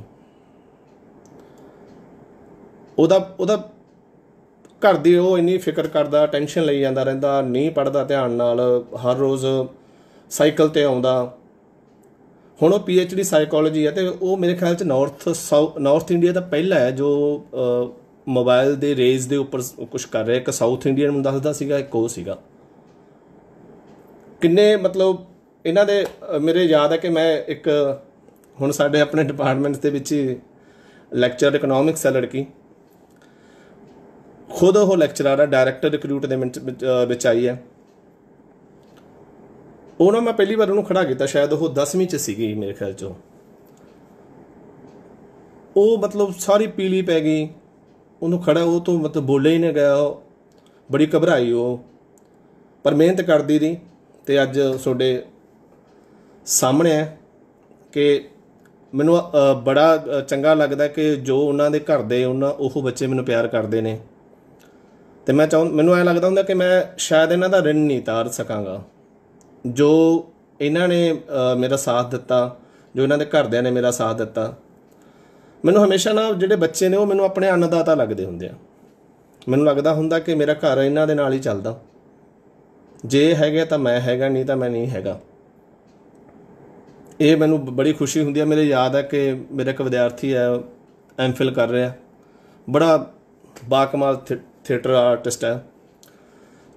ਉਹਦਾ ਉਹਦਾ ਘਰ ਦੀ ਉਹ ਇੰਨੀ ਫਿਕਰ ਕਰਦਾ ਟੈਨਸ਼ਨ ਲਈ ਜਾਂਦਾ ਰਹਿੰਦਾ ਨਹੀਂ ਪੜਦਾ ਧਿਆਨ ਨਾਲ ਹਰ ਰੋਜ਼ ਸਾਈਕਲ ਤੇ ਆਉਂਦਾ ਹੁਣ ਉਹ ਪੀਐਚਡੀ ਸਾਈਕੋਲੋਜੀ ਹੈ ਤੇ ਉਹ ਮੇਰੇ ਖਿਆਲ ਚ ਨਾਰਥ ਨਾਰਥ ਇੰਡੀਆ ਦਾ ਪਹਿਲਾ ਹੈ ਜੋ ਮੋਬਾਈਲ ਦੇ ਰੇਜ਼ ਦੇ ਉੱਪਰ ਕੁਝ ਕਰ ਰਿਹਾ ਇੱਕ ਸਾਊਥ ਇੰਡੀਅਨ ਨੂੰ ਦੱਸਦਾ ਸੀਗਾ ਇੱਕ ਉਹ ਸੀਗਾ ਕਿੰਨੇ ਮਤਲਬ ਇਹਨਾਂ ਦੇ ਮੇਰੇ ਯਾਦ ਹੈ ਕਿ ਮੈਂ ਇੱਕ ਹੁਣ ਸਾਡੇ ਆਪਣੇ ਡਿਪਾਰਟਮੈਂਟਸ ਦੇ ਵਿੱਚ ਲੈਕਚਰ ਇਕਨੋਮਿਕਸ ਹੈ ਲੜਕੀ ਖੁਦ ਉਹ ਲੈਕਚਰਰ ਹੈ ਡਾਇਰੈਕਟਰ ਰਿਕਰੂਟ ਦੇ ਵਿੱਚ ਆਈ ਹੈ ਉਹ ਨਾ ਮੈਂ ਪਹਿਲੀ ਵਾਰ ਉਹਨੂੰ ਖੜਾ ਕੀਤਾ ਸ਼ਾਇਦ ਉਹ 10ਵੀਂ ਚ ਸੀਗੀ ਮੇਰੇ ਖਿਆਲ ਚੋਂ ਉਹ ਮਤਲਬ ਸਾਰੀ ਪੀਲੀ ਪੈ ਗਈ ਉਹਨੂੰ ਖੜਾ ਉਹ ਤੋਂ ਮਤਲਬ ਬੋਲੇ ਹੀ ਨਾ ਗਿਆ ਬੜੀ ਘਬਰਾਈ ਉਹ ਪਰ ਮਿਹਨਤ ਕਰਦੀ ਰਹੀ ਤੇ ਅੱਜ ਤੁਹਾਡੇ ਸਾਹਮਣੇ ਹੈ ਕਿ ਮੈਨੂੰ ਬੜਾ ਚੰਗਾ ਲੱਗਦਾ ਕਿ ਜੋ ਉਹਨਾਂ ਦੇ ਘਰ ਦੇ ਉਹਨਾਂ ਉਹ ਬੱਚੇ ਮੈਨੂੰ ਪਿਆਰ ਕਰਦੇ ਨੇ ਤੇ ਮੈਂ ਚਾਹੁੰ ਮੈਨੂੰ ਐ ਲੱਗਦਾ ਹੁੰਦਾ ਕਿ ਮੈਂ ਸ਼ਾਇਦ ਇਹਨਾਂ ਦਾ ਰਿਣ ਨਹੀਂ ਤਾਰ ਸਕਾਂਗਾ ਜੋ ਇਹਨਾਂ ਨੇ ਮੇਰਾ ਸਾਥ ਦਿੱਤਾ ਜੋ ਇਹਨਾਂ ਦੇ ਘਰਦਿਆਂ ਨੇ ਮੇਰਾ ਸਾਥ ਦਿੱਤਾ ਮੈਨੂੰ ਹਮੇਸ਼ਾ ਨਾ ਜਿਹੜੇ ਬੱਚੇ ਨੇ ਉਹ ਮੈਨੂੰ ਆਪਣੇ ਅੰਨਦਾਤਾ ਲੱਗਦੇ ਹੁੰਦੇ ਆ ਮੈਨੂੰ ਲੱਗਦਾ ਹੁੰਦਾ ਕਿ ਮੇਰਾ ਘਰ ਇਹਨਾਂ ਦੇ ਨਾਲ ਹੀ ਚੱਲਦਾ ਜੇ ਹੈਗਾ ਤਾਂ ਮੈਂ ਹੈਗਾ ਨਹੀਂ ਤਾਂ ਮੈਂ ਨਹੀਂ ਹੈਗਾ ਇਹ ਮੈਨੂੰ ਬੜੀ ਖੁਸ਼ੀ ਹੁੰਦੀ ਹੈ ਮੇਰੇ ਯਾਦ ਹੈ ਕਿ ਮੇਰਾ ਇੱਕ ਵਿਦਿਆਰਥੀ ਹੈ ਐਮਫਿਲ ਕਰ ਰਿਹਾ ਬੜਾ ਬਾਕਮਾਲ ਥੀਏਟਰ ਆਰਟਿਸਟ ਹੈ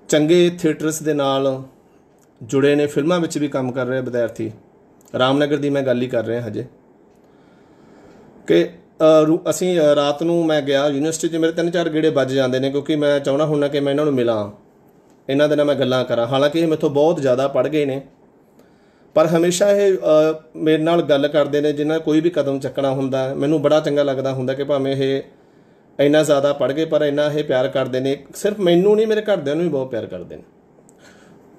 ਚੰਗੇ ਥੀਏਟਰਸ ਦੇ ਨਾਲ ਜੁੜੇ ਨੇ ਫਿਲਮਾਂ ਵਿੱਚ ਵੀ ਕੰਮ ਕਰ ਰਹੇ ਵਿਦਿਆਰਥੀ ਰਾਮਨਗਰ ਦੀ ਮੈਂ ਗੱਲ ਹੀ ਕਰ ਰਿਹਾ ਹਜੇ ਕਿ ਅਸੀਂ ਰਾਤ ਨੂੰ ਮੈਂ ਗਿਆ ਯੂਨੀਵਰਸਿਟੀ 'ਚ ਮੇਰੇ ਤਿੰਨ ਚਾਰ ਗੇੜੇ ਵੱਜ ਜਾਂਦੇ ਨੇ ਕਿਉਂਕਿ ਮੈਂ ਚਾਹਣਾ ਹੁੰਨਾ ਕਿ ਮੈਂ ਇਹਨਾਂ ਨੂੰ ਮਿਲਾਂ ਇਹਨਾਂ ਦੇ ਨਾਲ ਮੈਂ ਗੱਲਾਂ ਕਰਾਂ ਹਾਲਾਂਕਿ ਇਹ ਮੇਥੋਂ ਬਹੁਤ ਜ਼ਿਆਦਾ ਪੜ ਗਏ ਨੇ ਪਰ ਹਮੇਸ਼ਾ ਇਹ ਮੇਰੇ ਨਾਲ ਗੱਲ ਕਰਦੇ ਨੇ ਜਿਨ੍ਹਾਂ ਕੋਈ ਵੀ ਕਦਮ ਚੱਕਣਾ ਹੁੰਦਾ ਮੈਨੂੰ ਬੜਾ ਚੰਗਾ ਲੱਗਦਾ ਹੁੰਦਾ ਕਿ ਭਾਵੇਂ ਇਹ ਇੰਨਾ ਜ਼ਿਆਦਾ ਪੜ ਗਏ ਪਰ ਇੰਨਾ ਇਹ ਪਿਆਰ ਕਰਦੇ ਨੇ ਸਿਰਫ ਮੈਨੂੰ ਨਹੀਂ ਮੇਰੇ ਘਰਦਿਆਂ ਨੂੰ ਵੀ ਬਹੁਤ ਪਿਆਰ ਕਰਦੇ ਨੇ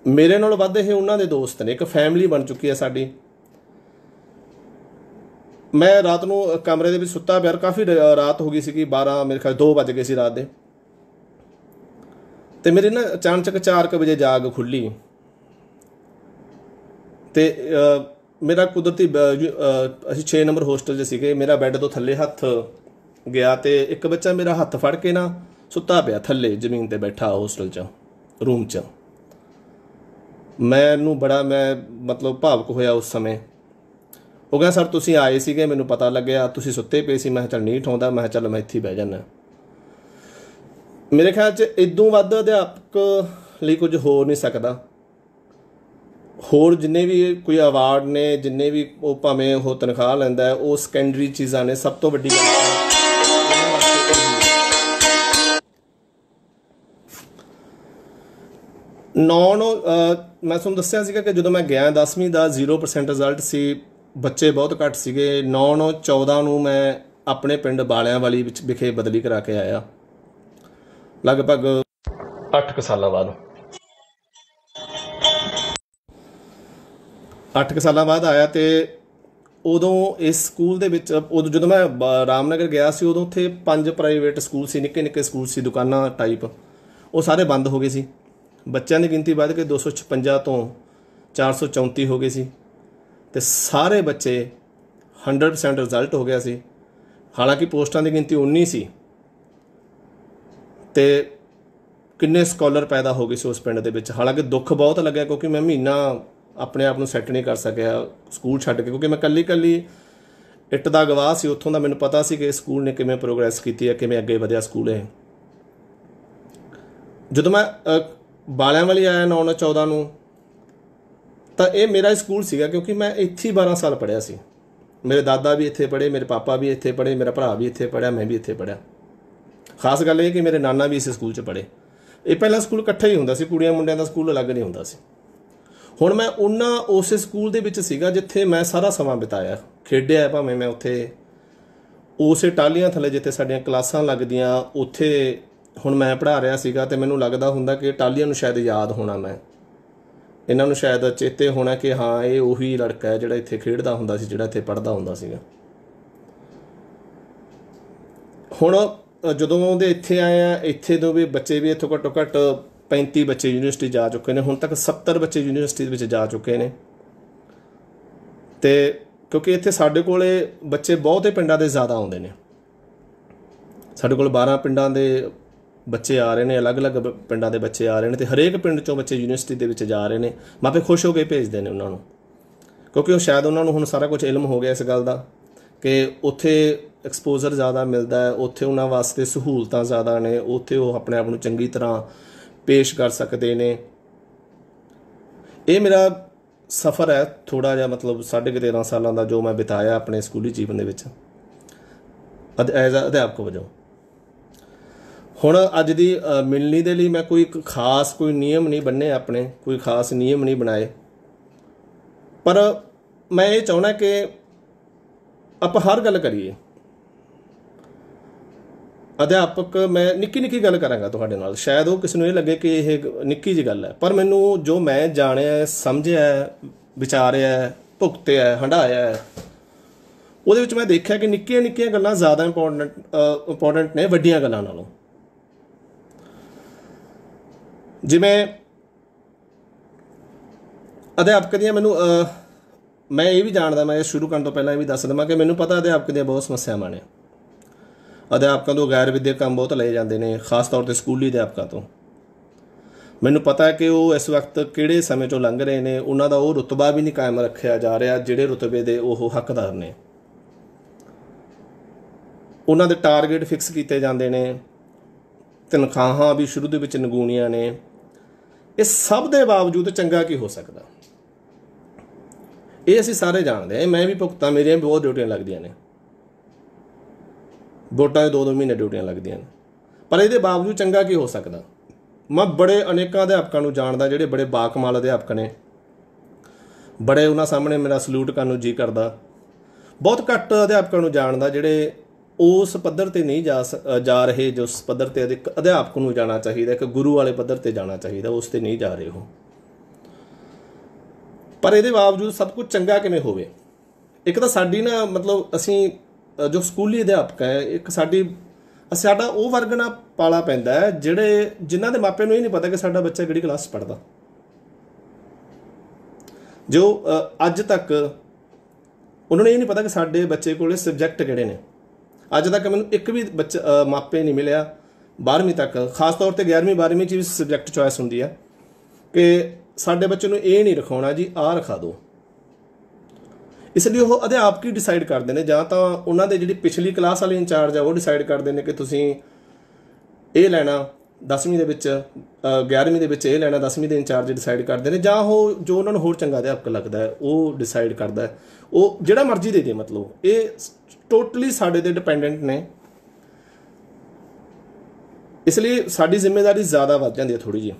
ਮੇਰੇ ਨਾਲ ਵੱਧ ਇਹ ਉਹਨਾਂ ਦੇ ਦੋਸਤ ਨੇ ਇੱਕ ਫੈਮਿਲੀ ਬਣ ਚੁੱਕੀ ਹੈ ਸਾਡੀ ਮੈਂ ਰਾਤ ਨੂੰ ਕਮਰੇ ਦੇ ਵਿੱਚ ਸੁੱਤਾ ਪਿਆ ਕਾਫੀ ਰਾਤ ਹੋ ਗਈ ਸੀਗੀ 12 ਮੇਰੇ ਖਿਆਲ 2 ਵਜ ਗਏ ਸੀ ਰਾਤ ਦੇ ਤੇ ਮੇਰੇ ਨਾ ਅਚਾਨਕ 4:00 ਵਜੇ ਜਾਗ ਖੁੱਲੀ ਤੇ ਮੇਰਾ ਕੁਦਰਤੀ ਅਸੀਂ 6 ਨੰਬਰ ਹੋਸਟਲ 'ਚ ਸੀਗੇ ਮੇਰਾ ਬੈੱਡ ਤੋਂ ਥੱਲੇ ਹੱਥ ਗਿਆ ਤੇ ਇੱਕ ਬੱਚਾ ਮੇਰਾ ਹੱਥ ਫੜ ਕੇ ਨਾ ਸੁੱਤਾ ਪਿਆ ਥੱਲੇ ਜ਼ਮੀਨ ਤੇ ਬੈਠਾ ਹੋਸਟਲ 'ਚ ਰੂਮ 'ਚ ਮੈਨੂੰ ਬੜਾ ਮੈਂ ਮਤਲਬ ਭਾਵਕ ਹੋਇਆ ਉਸ ਸਮੇਂ ਉਹ ਕਹਿੰਦਾ ਸਰ ਤੁਸੀਂ ਆਏ ਸੀਗੇ ਮੈਨੂੰ ਪਤਾ ਲੱਗਿਆ ਤੁਸੀਂ ਸੁੱਤੇ ਪਏ ਸੀ ਮੈਂ ਚੱਲ ਨਹੀਂ ਠਾਉਂਦਾ ਮੈਂ ਚੱਲ ਮੈਂ ਇੱਥੇ ਬਹਿ ਜਾਣਾ ਮੇਰੇ ਖਿਆਲ 'ਚ ਇਦੋਂ ਵੱਧ ਅਧਿਆਪਕ ਲਈ ਕੁਝ ਹੋ ਨਹੀਂ ਸਕਦਾ ਹੋਰ ਜਿੰਨੇ ਵੀ ਕੋਈ ਅਵਾਰਡ ਨੇ ਜਿੰਨੇ ਵੀ ਉਹ ਭਾਵੇਂ ਉਹ ਤਨਖਾਹ ਲੈਂਦਾ ਉਹ ਸੈਕੰਡਰੀ ਚੀਜ਼ਾਂ ਨੇ ਸਭ ਤੋਂ ਵੱਡੀ ਗੱਲ ਹੈ ਨੌਨ ਮੈਂ ਤੁਹਾਨੂੰ ਦੱਸਿਆ ਸੀਗਾ ਕਿ ਜਦੋਂ ਮੈਂ ਗਿਆ 10ਵੀਂ ਦਾ 0% ਰਿਜ਼ਲਟ ਸੀ ਬੱਚੇ ਬਹੁਤ ਘੱਟ ਸੀਗੇ 9 ਨੂੰ 14 ਨੂੰ ਮੈਂ ਆਪਣੇ ਪਿੰਡ ਬਾਲਿਆਂ ਵਾਲੀ ਵਿੱਚ ਵਿਖੇ ਬਦਲੀ ਕਰਾ ਕੇ ਆਇਆ ਲਗਭਗ 8 ਕੁ ਸਾਲਾਂ ਬਾਅਦ 8 ਕੁ ਸਾਲਾਂ ਬਾਅਦ ਆਇਆ ਤੇ ਉਦੋਂ ਇਸ ਸਕੂਲ ਦੇ ਵਿੱਚ ਉਦੋਂ ਜਦੋਂ ਮੈਂ ਰਾਮਨਗਰ ਗਿਆ ਸੀ ਉਦੋਂ ਉੱਥੇ ਪੰਜ ਪ੍ਰਾਈਵੇਟ ਸਕੂਲ ਸੀ ਨਿੱਕੇ ਨਿੱਕੇ ਸਕੂਲ ਸੀ ਦੁਕਾਨਾਂ ਟਾਈਪ ਉਹ ਸਾਰੇ ਬੰਦ ਹੋ ਗਏ ਸੀ ਬੱਚਿਆਂ ਦੀ ਗਿਣਤੀ ਵੱਧ ਕੇ 256 ਤੋਂ 434 ਹੋ ਗਈ ਸੀ ਤੇ ਸਾਰੇ ਬੱਚੇ 100% ਰਿਜ਼ਲਟ ਹੋ ਗਿਆ ਸੀ ਹਾਲਾਂਕਿ ਪੋਸਟਾਂ ਦੀ ਗਿਣਤੀ 19 ਸੀ ਤੇ ਕਿੰਨੇ ਸਕਾਲਰ ਪੈਦਾ ਹੋ ਗਏ ਸੀ ਉਸ ਪਿੰਡ ਦੇ ਵਿੱਚ ਹਾਲਾਂਕਿ ਦੁੱਖ ਬਹੁਤ ਲੱਗਿਆ ਕਿਉਂਕਿ ਮੈਂ ਮਹੀਨਾ ਆਪਣੇ ਆਪ ਨੂੰ ਸੈੱਟ ਨਹੀਂ ਕਰ ਸਕਿਆ ਸਕੂਲ ਛੱਡ ਕੇ ਕਿਉਂਕਿ ਮੈਂ ਕੱਲੀ ਕੱਲੀ ਇੱਟ ਦਾ ਗਵਾਹ ਸੀ ਉੱਥੋਂ ਦਾ ਮੈਨੂੰ ਪਤਾ ਸੀ ਕਿ ਸਕੂਲ ਨੇ ਕਿਵੇਂ ਪ੍ਰੋਗਰੈਸ ਕੀਤੀ ਹੈ ਕਿਵੇਂ ਅੱਗੇ ਵਧਿਆ ਸਕੂਲ ਹੈ ਜਦੋਂ ਮੈਂ ਬਾਲਿਆਂ ਵਾਲੀ ਆਇਆ 9 14 ਨੂੰ ਤਾਂ ਇਹ ਮੇਰਾ ਸਕੂਲ ਸੀਗਾ ਕਿਉਂਕਿ ਮੈਂ ਇੱਥੇ ਹੀ 12 ਸਾਲ ਪੜਿਆ ਸੀ ਮੇਰੇ ਦਾਦਾ ਵੀ ਇੱਥੇ ਪੜੇ ਮੇਰੇ ਪਾਪਾ ਵੀ ਇੱਥੇ ਪੜੇ ਮੇਰਾ ਭਰਾ ਵੀ ਇੱਥੇ ਪੜਿਆ ਮੈਂ ਵੀ ਇੱਥੇ ਪੜਿਆ ਖਾਸ ਗੱਲ ਇਹ ਕਿ ਮੇਰੇ ਨਾਨਾ ਵੀ ਇਸ ਸਕੂਲ 'ਚ ਪੜੇ ਇਹ ਪਹਿਲਾ ਸਕੂਲ ਇਕੱਠਾ ਹੀ ਹੁੰਦਾ ਸੀ ਕੁੜੀਆਂ ਮੁੰਡਿਆਂ ਦਾ ਸਕੂਲ ਅਲੱਗ ਨਹੀਂ ਹੁੰਦਾ ਸੀ ਹੁਣ ਮੈਂ ਉਹਨਾਂ ਉਸ ਸਕੂਲ ਦੇ ਵਿੱਚ ਸੀਗਾ ਜਿੱਥੇ ਮੈਂ ਸਾਰਾ ਸਮਾਂ ਬਿਤਾਇਆ ਖੇਡਿਆ ਭਾਵੇਂ ਮੈਂ ਉੱਥੇ ਉਸੇ ਟਾਲੀਆਂ ਥੱਲੇ ਜਿੱਥੇ ਸਾਡੀਆਂ ਕਲਾਸਾਂ ਲੱਗਦੀਆਂ ਉੱਥੇ ਹੁਣ ਮੈਂ ਪੜ੍ਹਾ ਰਿਹਾ ਸੀਗਾ ਤੇ ਮੈਨੂੰ ਲੱਗਦਾ ਹੁੰਦਾ ਕਿ ਟਾਲੀਆਂ ਨੂੰ ਸ਼ਾਇਦ ਯਾਦ ਹੋਣਾ ਮੈਂ ਇਹਨਾਂ ਨੂੰ ਸ਼ਾਇਦ ਚੇਤੇ ਹੋਣਾ ਕਿ ਹਾਂ ਇਹ ਉਹੀ ਲੜਕਾ ਹੈ ਜਿਹੜਾ ਇੱਥੇ ਖੇਡਦਾ ਹੁੰਦਾ ਸੀ ਜਿਹੜਾ ਇੱਥੇ ਪੜ੍ਹਦਾ ਹੁੰਦਾ ਸੀਗਾ ਹੁਣ ਜਦੋਂ ਉਹਦੇ ਇੱਥੇ ਆਏ ਆ ਇੱਥੇ ਤੋਂ ਵੀ ਬੱਚੇ ਵੀ ਇੱਥੋਂ ਘੱਟੋ ਘੱਟ 35 ਬੱਚੇ ਯੂਨੀਵਰਸਿਟੀ ਜਾ ਚੁੱਕੇ ਨੇ ਹੁਣ ਤੱਕ 70 ਬੱਚੇ ਯੂਨੀਵਰਸਿਟੀ ਵਿੱਚ ਜਾ ਚੁੱਕੇ ਨੇ ਤੇ ਕਿਉਂਕਿ ਇੱਥੇ ਸਾਡੇ ਕੋਲੇ ਬੱਚੇ ਬਹੁਤੇ ਪਿੰਡਾਂ ਦੇ ਜ਼ਿਆਦਾ ਆਉਂਦੇ ਨੇ ਸਾਡੇ ਕੋਲ 12 ਪਿੰਡਾਂ ਦੇ ਬੱਚੇ ਆ ਰਹੇ ਨੇ ਅਲੱਗ-ਅਲੱਗ ਪਿੰਡਾਂ ਦੇ ਬੱਚੇ ਆ ਰਹੇ ਨੇ ਤੇ ਹਰੇਕ ਪਿੰਡ ਚੋਂ ਬੱਚੇ ਯੂਨੀਵਰਸਿਟੀ ਦੇ ਵਿੱਚ ਜਾ ਰਹੇ ਨੇ ਮਾਪੇ ਖੁਸ਼ ਹੋ ਕੇ ਭੇਜਦੇ ਨੇ ਉਹਨਾਂ ਨੂੰ ਕਿਉਂਕਿ ਉਹ ਸ਼ਾਇਦ ਉਹਨਾਂ ਨੂੰ ਹੁਣ ਸਾਰਾ ਕੁਝ ਇਲਮ ਹੋ ਗਿਆ ਇਸ ਗੱਲ ਦਾ ਕਿ ਉੱਥੇ ਐਕਸਪੋਜ਼ਰ ਜ਼ਿਆਦਾ ਮਿਲਦਾ ਹੈ ਉੱਥੇ ਉਹਨਾਂ ਵਾਸਤੇ ਸਹੂਲਤਾਂ ਜ਼ਿਆਦਾ ਨੇ ਉੱਥੇ ਉਹ ਆਪਣੇ ਆਪ ਨੂੰ ਚੰਗੀ ਤਰ੍ਹਾਂ ਪੇਸ਼ ਕਰ ਸਕਦੇ ਨੇ ਇਹ ਮੇਰਾ ਸਫ਼ਰ ਹੈ ਥੋੜਾ ਜਿਹਾ ਮਤਲਬ 13 ਸਾਲਾਂ ਦਾ ਜੋ ਮੈਂ ਬਿਤਾਇਆ ਆਪਣੇ ਸਕੂਲੀ ਜੀਵਨ ਦੇ ਵਿੱਚ ਐਜ਼ ਅਧਿਆਪਕ ਵਜੋਂ ਹੁਣ ਅੱਜ ਦੀ ਮਿਲਣੀ ਦੇ ਲਈ ਮੈਂ ਕੋਈ ਖਾਸ ਕੋਈ ਨਿਯਮ ਨਹੀਂ ਬੰਨੇ ਆਪਣੇ ਕੋਈ ਖਾਸ ਨਿਯਮ ਨਹੀਂ ਬਣਾਏ ਪਰ ਮੈਂ ਇਹ ਚਾਹਣਾ ਕਿ ਆਪਾਂ ਹਰ ਗੱਲ ਕਰੀਏ ਅਧਿਆਪਕ ਮੈਂ ਨਿੱਕੀ ਨਿੱਕੀ ਗੱਲ ਕਰਾਂਗਾ ਤੁਹਾਡੇ ਨਾਲ ਸ਼ਾਇਦ ਉਹ ਕਿਸ ਨੂੰ ਇਹ ਲੱਗੇ ਕਿ ਇਹ ਨਿੱਕੀ ਜੀ ਗੱਲ ਹੈ ਪਰ ਮੈਨੂੰ ਜੋ ਮੈਂ ਜਾਣਿਆ ਸਮਝਿਆ ਵਿਚਾਰਿਆ ਭੁਗਤਿਆ ਹੰਡਾਇਆ ਉਹਦੇ ਵਿੱਚ ਮੈਂ ਦੇਖਿਆ ਕਿ ਨਿੱਕੀਆਂ ਨਿੱਕੀਆਂ ਗੱਲਾਂ ਜ਼ਿਆਦਾ ਇੰਪੋਰਟੈਂਟ ਇੰਪੋਰਟੈਂਟ ਨੇ ਵੱਡੀਆਂ ਗੱਲਾਂ ਨਾਲੋਂ ਜਿਵੇਂ ਅਧਿਆਪਕ ਦੀਆਂ ਮੈਨੂੰ ਮੈਂ ਇਹ ਵੀ ਜਾਣਦਾ ਮੈਂ ਇਹ ਸ਼ੁਰੂ ਕਰਨ ਤੋਂ ਪਹਿਲਾਂ ਇਹ ਵੀ ਦੱਸ ਦਵਾਂ ਕਿ ਮੈਨੂੰ ਪਤਾ ਅਧਿਆਪਕ ਦੀਆਂ ਬਹੁਤ ਸਮੱਸਿਆਵਾਂ ਨੇ ਅਧਿਆਪਕਾਂ ਤੋਂ ਗੈਰ ਵਿਦਿਅਕ ਕੰਮ ਬਹੁਤ ਲਏ ਜਾਂਦੇ ਨੇ ਖਾਸ ਤੌਰ ਤੇ ਸਕੂਲੀ ਅਧਿਆਪਕਾਂ ਤੋਂ ਮੈਨੂੰ ਪਤਾ ਹੈ ਕਿ ਉਹ ਇਸ ਵਕਤ ਕਿਹੜੇ ਸਮੇਂ ਤੋਂ ਲੰਘ ਰਹੇ ਨੇ ਉਹਨਾਂ ਦਾ ਉਹ ਰੁਤਬਾ ਵੀ ਨਹੀਂ ਕਾਇਮ ਰੱਖਿਆ ਜਾ ਰਿਹਾ ਜਿਹੜੇ ਰੁਤਬੇ ਦੇ ਉਹ ਹੱਕਦਾਰ ਨੇ ਉਹਨਾਂ ਦੇ ਟਾਰਗੇਟ ਫਿਕਸ ਕੀਤੇ ਜਾਂਦੇ ਨੇ ਤਨਖਾਹਾਂ ਵੀ ਸ਼ੁਰੂ ਦੇ ਵਿੱਚ ਨਗੂਣੀਆਂ ਨੇ ਇਹ ਸਭ ਦੇ ਬਾਵਜੂਦ ਚੰਗਾ ਕੀ ਹੋ ਸਕਦਾ ਇਹ ਅਸੀਂ ਸਾਰੇ ਜਾਣਦੇ ਆ ਮੈਂ ਵੀ ਭੁਗਤਾਂ ਮੇਰੀਆਂ ਵੀ ਬਹੁਤ ਡਿਊਟੀਆਂ ਲੱਗਦੀਆਂ ਨੇ ਵੋਟਾਂ ਦੇ 2-2 ਮਹੀਨੇ ਡਿਊਟੀਆਂ ਲੱਗਦੀਆਂ ਨੇ ਪਰ ਇਹਦੇ ਬਾਵਜੂਦ ਚੰਗਾ ਕੀ ਹੋ ਸਕਦਾ ਮੈਂ ਬੜੇ ਅਨੇਕਾਂ ਅਧਿਆਪਕਾਂ ਨੂੰ ਜਾਣਦਾ ਜਿਹੜੇ ਬੜੇ ਬਾਕਮਾਲ ਅਧਿਆਪਕ ਨੇ ਬੜੇ ਉਹਨਾਂ ਸਾਹਮਣੇ ਮੇਰਾ ਸਲੂਟ ਕਰਨ ਨੂੰ ਜੀ ਕਰਦਾ ਬਹੁਤ ਘੱਟ ਅਧਿਆਪਕਾਂ ਨੂੰ ਜਾਣਦਾ ਜਿਹੜੇ ਉਸ ਪੱਧਰ ਤੇ ਨਹੀਂ ਜਾ ਜਾ ਰਹੇ ਜੋ ਉਸ ਪੱਧਰ ਤੇ ਇੱਕ ਅਧਿਆਪਕ ਨੂੰ ਜਾਣਾ ਚਾਹੀਦਾ ਇੱਕ ਗੁਰੂ ਵਾਲੇ ਪੱਧਰ ਤੇ ਜਾਣਾ ਚਾਹੀਦਾ ਉਸ ਤੇ ਨਹੀਂ ਜਾ ਰਹੇ ਹੋ ਪਰ ਇਹਦੇ ਬਾਵਜੂਦ ਸਭ ਕੁਝ ਚੰਗਾ ਕਿਵੇਂ ਹੋਵੇ ਇੱਕ ਤਾਂ ਸਾਡੀ ਨਾ ਮਤਲਬ ਅਸੀਂ ਜੋ ਸਕੂਲੀ ਅਧਿਆਪਕ ਹੈ ਇੱਕ ਸਾਡੀ ਸਾਡਾ ਉਹ ਵਰਗ ਨਾ ਪਾਲਾ ਪੈਂਦਾ ਜਿਹੜੇ ਜਿਨ੍ਹਾਂ ਦੇ ਮਾਪਿਆਂ ਨੂੰ ਇਹ ਨਹੀਂ ਪਤਾ ਕਿ ਸਾਡਾ ਬੱਚਾ ਕਿਹੜੀ ਕਲਾਸ ਪੜਦਾ ਜੋ ਅੱਜ ਤੱਕ ਉਹਨਾਂ ਨੂੰ ਇਹ ਨਹੀਂ ਪਤਾ ਕਿ ਸਾਡੇ ਬੱਚੇ ਕੋਲੇ ਸਬਜੈਕਟ ਕਿਹੜੇ ਨੇ ਅੱਜ ਤੱਕ ਮੈਨੂੰ ਇੱਕ ਵੀ ਬੱਚਾ ਮਾਪੇ ਨਹੀਂ ਮਿਲਿਆ 12ਵੀਂ ਤੱਕ ਖਾਸ ਤੌਰ ਤੇ 11ਵੀਂ 12ਵੀਂ ਚ ਵੀ ਸਬਜੈਕਟ ਚੋਇਸ ਹੁੰਦੀ ਆ ਕਿ ਸਾਡੇ ਬੱਚੇ ਨੂੰ ਇਹ ਨਹੀਂ ਰਖਾਉਣਾ ਜੀ ਆ ਰਖਾ ਦਿਓ ਇਸ ਲਈ ਉਹ ਅਧਿਆਪਕ ਹੀ ਡਿਸਾਈਡ ਕਰਦੇ ਨੇ ਜਾਂ ਤਾਂ ਉਹਨਾਂ ਦੇ ਜਿਹੜੀ ਪਿਛਲੀ ਕਲਾਸ ਵਾਲੇ ਇੰਚਾਰਜ ਆ ਉਹ ਡਿਸਾਈਡ ਕਰਦੇ ਨੇ ਕਿ ਤੁਸੀਂ ਇਹ ਲੈਣਾ 10ਵੀਂ ਦੇ ਵਿੱਚ 11ਵੀਂ ਦੇ ਵਿੱਚ ਇਹ ਲੈਣਾ 10ਵੀਂ ਦੇ ਇੰਚਾਰਜ ਡਿਸਾਈਡ ਕਰਦੇ ਨੇ ਜਾਂ ਉਹ ਜੋ ਉਹਨਾਂ ਨੂੰ ਹੋਰ ਚੰਗਾ ਅਧਿਆਪਕ ਲੱਗਦਾ ਉਹ ਡਿਸਾਈਡ ਕਰਦਾ ਉਹ ਜਿਹੜਾ ਮਰਜ਼ੀ ਦੇ ਦੇ ਮਤਲਬ ਇਹ ਟੋਟਲੀ ਸਾਡੇ ਤੇ ਡਿਪੈਂਡੈਂਟ ਨੇ ਇਸ ਲਈ ਸਾਡੀ ਜ਼ਿੰਮੇਵਾਰੀ ਜ਼ਿਆਦਾ ਵੱਧ ਜਾਂਦੀ ਹੈ ਥੋੜੀ ਜਿਹੀ